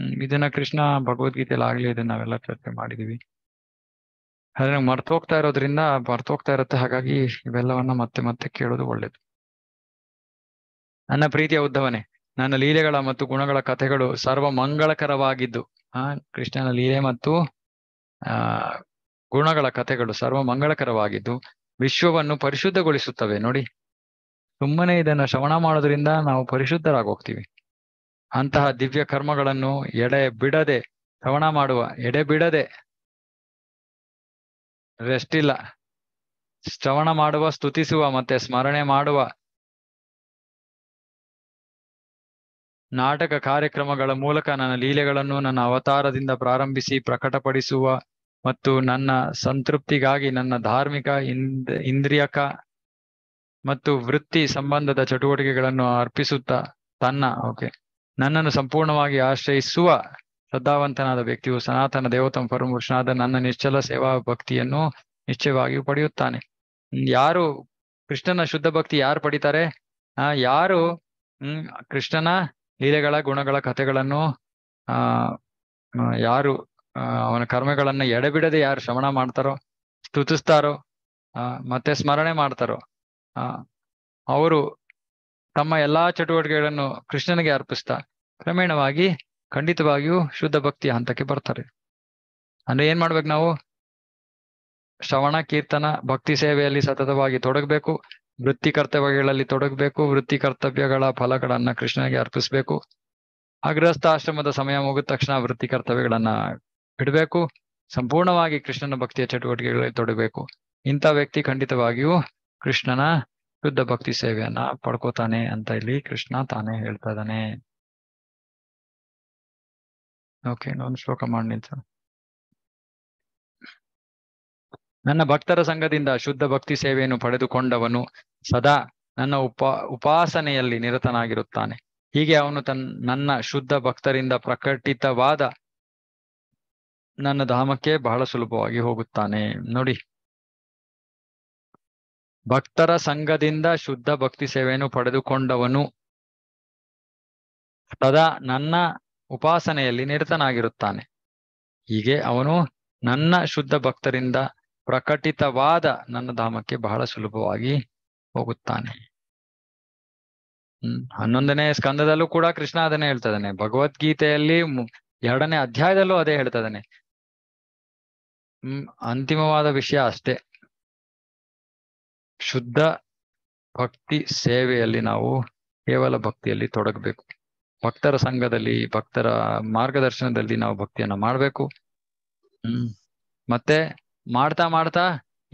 ಹ್ಮ್ ಇದನ್ನ ಕೃಷ್ಣ ಭಗವದ್ಗೀತೆಯಲ್ಲಿ ಆಗ್ಲಿ ಇದನ್ನ ನಾವೆಲ್ಲ ಚರ್ಚೆ ಮಾಡಿದೀವಿ ಆದ್ರೆ ನಂಗೆ ಮರ್ತೋಗ್ತಾ ಇರೋದ್ರಿಂದ ಮರ್ತೋಗ್ತಾ ಇರುತ್ತೆ ಹಾಗಾಗಿ ಇವೆಲ್ಲವನ್ನ ಮತ್ತೆ ಮತ್ತೆ ಕೇಳೋದು ಒಳ್ಳೇದು ನನ್ನ ಪ್ರೀತಿಯ ಉದ್ದವನೇ ನನ್ನ ಲೀಲೆಗಳ ಮತ್ತು ಗುಣಗಳ ಕಥೆಗಳು ಸರ್ವ ಮಂಗಳಕರವಾಗಿದ್ದು ಆ ಕೃಷ್ಣನ ಲೀಲೆ ಮತ್ತು ಆ ಗುಣಗಳ ಕಥೆಗಳು ಸರ್ವ ಮಂಗಳಕರವಾಗಿದ್ದು ವಿಶ್ವವನ್ನು ಪರಿಶುದ್ಧಗೊಳಿಸುತ್ತವೆ ನೋಡಿ ಸುಮ್ಮನೆ ಇದನ್ನು ಶ್ರವಣ ಮಾಡೋದ್ರಿಂದ ನಾವು ಪರಿಶುದ್ಧರಾಗಿ ಹೋಗ್ತೀವಿ ಅಂತಹ ದಿವ್ಯ ಕರ್ಮಗಳನ್ನು ಎಡೆ ಬಿಡದೆ ಶ್ರವಣ ಮಾಡುವ ಎಡೆ ಬಿಡದೆ ರೆಸ್ಟ್ ಇಲ್ಲ ಶ್ರವಣ ಮಾಡುವ ಸ್ತುತಿಸುವ ಮತ್ತೆ ಸ್ಮರಣೆ ಮಾಡುವ ನಾಟಕ ಕಾರ್ಯಕ್ರಮಗಳ ಮೂಲಕ ನನ್ನ ಲೀಲೆಗಳನ್ನು ನನ್ನ ಅವತಾರದಿಂದ ಪ್ರಾರಂಭಿಸಿ ಪ್ರಕಟಪಡಿಸುವ ಮತ್ತು ನನ್ನ ಸಂತೃಪ್ತಿಗಾಗಿ ನನ್ನ ಧಾರ್ಮಿಕ ಇಂದ್ ಇಂದ್ರಿಯಕ ಮತ್ತು ವೃತ್ತಿ ಸಂಬಂಧದ ಚಟುವಟಿಕೆಗಳನ್ನು ಅರ್ಪಿಸುತ್ತಾ ತನ್ನ ಓಕೆ ನನ್ನನ್ನು ಸಂಪೂರ್ಣವಾಗಿ ಆಶ್ರಯಿಸುವ ಶ್ರದ್ಧಾವಂತನಾದ ವ್ಯಕ್ತಿಯು ಸನಾತನ ದೇವತಂ ಪರಮಪುರುಷನಾದ ನನ್ನ ನಿಶ್ಚಲ ಸೇವಾ ಭಕ್ತಿಯನ್ನು ನಿಶ್ಚಯವಾಗಿಯೂ ಪಡೆಯುತ್ತಾನೆ ಯಾರು ಕೃಷ್ಣನ ಶುದ್ಧ ಭಕ್ತಿ ಯಾರು ಪಡಿತಾರೆ ಯಾರು ಹ್ಮ್ ಕೃಷ್ಣನ ಲೀಲೆಗಳ ಗುಣಗಳ ಕಥೆಗಳನ್ನು ಆ ಯಾರು ಅವನ ಕರ್ಮಗಳನ್ನು ಎಡೆಬಿಡದೆ ಯಾರು ಶ್ರವಣ ಮಾಡ್ತಾರೋ ಸ್ತುತಿಸ್ತಾರೋ ಮತ್ತೆ ಸ್ಮರಣೆ ಮಾಡ್ತಾರೋ ಅವರು ತಮ್ಮ ಎಲ್ಲಾ ಚಟುವಟಿಕೆಗಳನ್ನು ಕೃಷ್ಣನಿಗೆ ಅರ್ಪಿಸ್ತಾ ಕ್ರಮೇಣವಾಗಿ ಖಂಡಿತವಾಗಿಯೂ ಶುದ್ಧ ಭಕ್ತಿ ಹಂತಕ್ಕೆ ಬರ್ತಾರೆ ಅಂದ್ರೆ ಏನ್ ಮಾಡ್ಬೇಕು ನಾವು ಶ್ರವಣ ಕೀರ್ತನ ಭಕ್ತಿ ಸೇವೆಯಲ್ಲಿ ಸತತವಾಗಿ ತೊಡಗಬೇಕು ವೃತ್ತಿ ಕರ್ತವ್ಯಗಳಲ್ಲಿ ತೊಡಗಬೇಕು ವೃತ್ತಿ ಕರ್ತವ್ಯಗಳ ಫಲಗಳನ್ನ ಕೃಷ್ಣನಿಗೆ ಅರ್ಪಿಸಬೇಕು ಅಗ್ರಸ್ಥ ಆಶ್ರಮದ ಸಮಯ ಮುಗಿದ ತಕ್ಷಣ ವೃತ್ತಿ ಕರ್ತವ್ಯಗಳನ್ನ ಬಿಡಬೇಕು ಸಂಪೂರ್ಣವಾಗಿ ಕೃಷ್ಣನ ಭಕ್ತಿಯ ಚಟುವಟಿಕೆಗಳಲ್ಲಿ ತೊಡಗಬೇಕು ಇಂಥ ವ್ಯಕ್ತಿ ಖಂಡಿತವಾಗಿಯೂ ಕೃಷ್ಣನ ಶುದ್ಧ ಭಕ್ತಿ ಸೇವೆಯನ್ನ ಪಡ್ಕೋತಾನೆ ಅಂತ ಇಲ್ಲಿ ಕೃಷ್ಣ ತಾನೇ ಹೇಳ್ತಾ ಇದ್ದಾನೆ ಓಕೆ ಇನ್ನೊಂದು ಶ್ಲೋಕ ಮಾಡಿ ನನ್ನ ಭಕ್ತರ ಸಂಘದಿಂದ ಶುದ್ಧ ಭಕ್ತಿ ಸೇವೆಯನ್ನು ಪಡೆದುಕೊಂಡವನು ಸದಾ ನನ್ನ ಉಪ ಉಪಾಸನೆಯಲ್ಲಿ ನಿರತನಾಗಿರುತ್ತಾನೆ ಹೀಗೆ ಅವನು ತನ್ ನನ್ನ ಶುದ್ಧ ಭಕ್ತರಿಂದ ಪ್ರಕಟಿತವಾದ ನನ್ನ ಧಾಮಕ್ಕೆ ಬಹಳ ಸುಲಭವಾಗಿ ಹೋಗುತ್ತಾನೆ ನೋಡಿ ಭಕ್ತರ ಸಂಘದಿಂದ ಶುದ್ಧ ಭಕ್ತಿ ಸೇವೆಯನ್ನು ಪಡೆದುಕೊಂಡವನು ಸದಾ ನನ್ನ ಉಪಾಸನೆಯಲ್ಲಿ ನಿರತನಾಗಿರುತ್ತಾನೆ ಹೀಗೆ ಅವನು ನನ್ನ ಶುದ್ಧ ಭಕ್ತರಿಂದ ಪ್ರಕಟಿತವಾದ ನನ್ನ ಧಾಮಕ್ಕೆ ಬಹಳ ಸುಲಭವಾಗಿ ಹೋಗುತ್ತಾನೆ ಹ್ಮ್ ಹನ್ನೊಂದನೇ ಸ್ಕಂದದಲ್ಲೂ ಕೂಡ ಕೃಷ್ಣ ಅದನ್ನೇ ಹೇಳ್ತದಾನೆ ಭಗವದ್ಗೀತೆಯಲ್ಲಿ ಎರಡನೇ ಅಧ್ಯಾಯದಲ್ಲೂ ಅದೇ ಹೇಳ್ತದಾನೆ ಹ್ಮ್ ಅಂತಿಮವಾದ ವಿಷಯ ಅಷ್ಟೇ ಶುದ್ಧ ಭಕ್ತಿ ಸೇವೆಯಲ್ಲಿ ನಾವು ಕೇವಲ ಭಕ್ತಿಯಲ್ಲಿ ತೊಡಗಬೇಕು ಭಕ್ತರ ಸಂಘದಲ್ಲಿ ಭಕ್ತರ ಮಾರ್ಗದರ್ಶನದಲ್ಲಿ ನಾವು ಭಕ್ತಿಯನ್ನ ಮಾಡಬೇಕು ಹ್ಮ್ ಮತ್ತೆ ಮಾಡ್ತಾ ಮಾಡ್ತಾ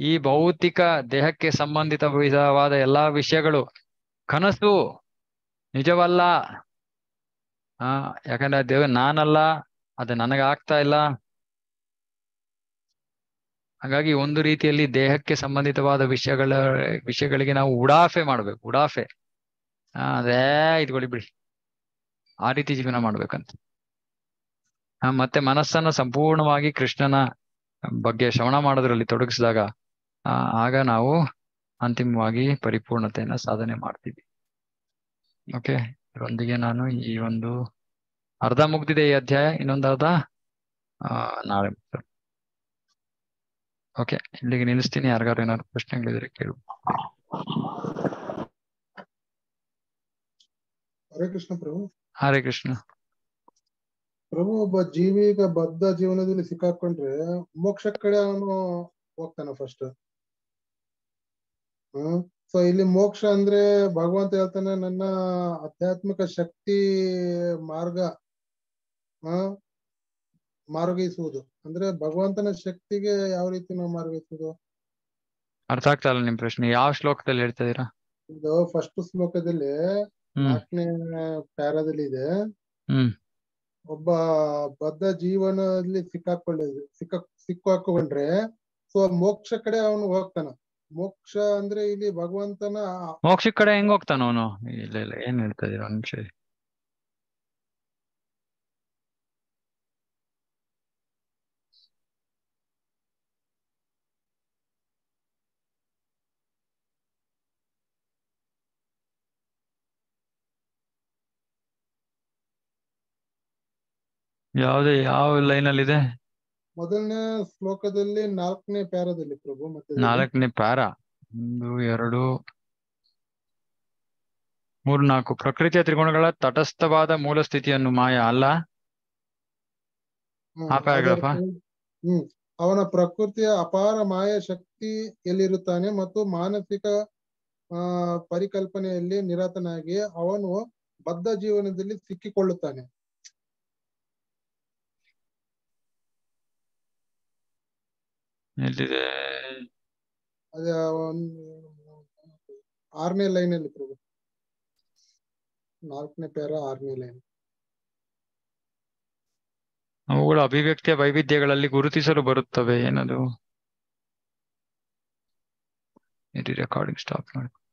ಈ ಭೌತಿಕ ದೇಹಕ್ಕೆ ಸಂಬಂಧಿತ ವಿಧವಾದ ಎಲ್ಲಾ ವಿಷಯಗಳು ಕನಸು ನಿಜವಲ್ಲ ಆ ಯಾಕಂದ್ರೆ ದೇವ ನಾನಲ್ಲ ಅದು ನನಗ ಆಗ್ತಾ ಇಲ್ಲ ಹಾಗಾಗಿ ಒಂದು ರೀತಿಯಲ್ಲಿ ದೇಹಕ್ಕೆ ಸಂಬಂಧಿತವಾದ ವಿಷಯಗಳ ವಿಷಯಗಳಿಗೆ ನಾವು ಉಡಾಫೆ ಮಾಡ್ಬೇಕು ಉಡಾಫೆ ಹಾ ಅದೇ ಇದ್ಕೊಳ್ಳಿ ಬಿಡಿ ಆ ರೀತಿ ಜೀವನ ಮಾಡ್ಬೇಕಂತ ಮತ್ತೆ ಮನಸ್ಸನ್ನ ಸಂಪೂರ್ಣವಾಗಿ ಕೃಷ್ಣನ ಬಗ್ಗೆ ಶ್ರವಣ ಮಾಡೋದ್ರಲ್ಲಿ ತೊಡಗಿಸಿದಾಗ ಆಗ ನಾವು ಅಂತಿಮವಾಗಿ ಪರಿಪೂರ್ಣತೆಯನ್ನ ಸಾಧನೆ ಮಾಡ್ತೀವಿ ಓಕೆ ಇದರೊಂದಿಗೆ ನಾನು ಈ ಒಂದು ಅರ್ಧ ಮುಗ್ದಿದೆ ಈ ಅಧ್ಯಾಯ ಇನ್ನೊಂದು ಅರ್ಧ ನಾಳೆ ಓಕೆ ಇಲ್ಲಿಗೆ ನಿಲ್ಲಿಸ್ತೀನಿ ಯಾರಿಗಾರು ಏನಾದ್ರು ಪ್ರಶ್ನೆಗಳಿದ್ರೆ ಕೇಳು ಹರೇ ಕೃಷ್ಣ ಪ್ರಭು ಹರೇ ಕೃಷ್ಣ ಪ್ರಭು ಒಬ್ಬ ಜೀವಿಗ ಬದ್ಧ ಜೀವನದಲ್ಲಿ ಸಿಕ್ಕಾಕೊಂಡ್ರೆ ಮೋಕ್ಷ ಕಡೆ ಅವನು ಹೋಗ್ತಾನೆ ಫಸ್ಟ್ ಹ್ಮ್ ಸೊ ಇಲ್ಲಿ ಮೋಕ್ಷ ಅಂದ್ರೆ ಭಗವಂತ ಹೇಳ್ತಾನೆ ನನ್ನ ಆಧ್ಯಾತ್ಮಿಕ ಶಕ್ತಿ ಮಾರ್ಗ ಮಾರ್ಗಿಸುವುದು ಮಾರ್ಗೈಸುವುದು ಅಂದ್ರೆ ಭಗವಂತನ ಶಕ್ತಿಗೆ ಯಾವ ರೀತಿ ನಾವು ಮಾರ್ಗೈಸುವುದು ಅರ್ಥ ಆಗ್ತಾ ನಿಮ್ ಪ್ರಶ್ನೆ ಯಾವ ಶ್ಲೋಕದಲ್ಲಿ ಹೇಳ್ತಾ ಇದೀರಾ ಇದು ಫಸ್ಟ್ ಶ್ಲೋಕದಲ್ಲಿ ನಾಲ್ಕನೇ ಪ್ಯಾರಾದಲ್ಲಿ ಇದೆ ಒಬ್ಬ ಬದ್ಧ ಜೀವನದಲ್ಲಿ ಸಿಕ್ಕಾಕೊಳ್ಳಿ ಸಿಕ್ಕ ಸಿಕ್ಕಾಕೊಂಡ್ರೆ ಸೊ ಮೋಕ್ಷ ಕಡೆ ಅವನು ಹೋಗ್ತಾನ ಮೋಕ್ಷ ಅಂದ್ರೆ ಇಲ್ಲಿ ಭಗವಂತನ ಮೋಕ್ಷ ಕಡೆ ಹೆಂಗ್ ಹೋಗ್ತಾನ ಅವನು ಇಲ್ಲ ಇಲ್ಲ ಏನ್ ಹೇಳ್ತಾ ಇದೀರ ಒಂದ್ ಯಾವುದೇ ಯಾವ ಲೈನ್ ಅಲ್ಲಿ ಇದೆ ಮೊದಲನೇ ಶ್ಲೋಕದಲ್ಲಿ ನಾಲ್ಕನೇ ಪ್ಯಾರದಲ್ಲಿ ಪ್ರಭು ಮತ್ತೆ ನಾಲ್ಕನೇ ಪ್ಯಾರ ಒಂದು ಎರಡು ನಾಲ್ಕು ಪ್ರಕೃತಿಯ ತ್ರಿಗುಣಗಳ ತಟಸ್ಥವಾದ ಮೂಲ ಸ್ಥಿತಿಯನ್ನು ಮಾಯ ಅಲ್ಲ ಅವನ ಪ್ರಕೃತಿಯ ಅಪಾರ ಮಾಯ ಶಕ್ತಿಯಲ್ಲಿರುತ್ತಾನೆ ಮತ್ತು ಮಾನಸಿಕ ಪರಿಕಲ್ಪನೆಯಲ್ಲಿ ನಿರತನಾಗಿ ಅವನು ಬದ್ಧ ಜೀವನದಲ್ಲಿ ಸಿಕ್ಕಿಕೊಳ್ಳುತ್ತಾನೆ ಎಲ್ಲಿದೆ ಆರನೇ ಲೈನ್ ಅಲ್ಲಿ ಪ್ರಭು ನಾಲ್ಕನೇ ಪೇರ ಆರನೇ ಲೈನ್ ಅವುಗಳ ಅಭಿವ್ಯಕ್ತಿಯ ವೈವಿಧ್ಯಗಳಲ್ಲಿ ಗುರುತಿಸಲು ಬರುತ್ತವೆ ಏನದು ರೆಕಾರ್ಡಿಂಗ್ ಸ್ಟಾಪ್ ಮಾಡಿ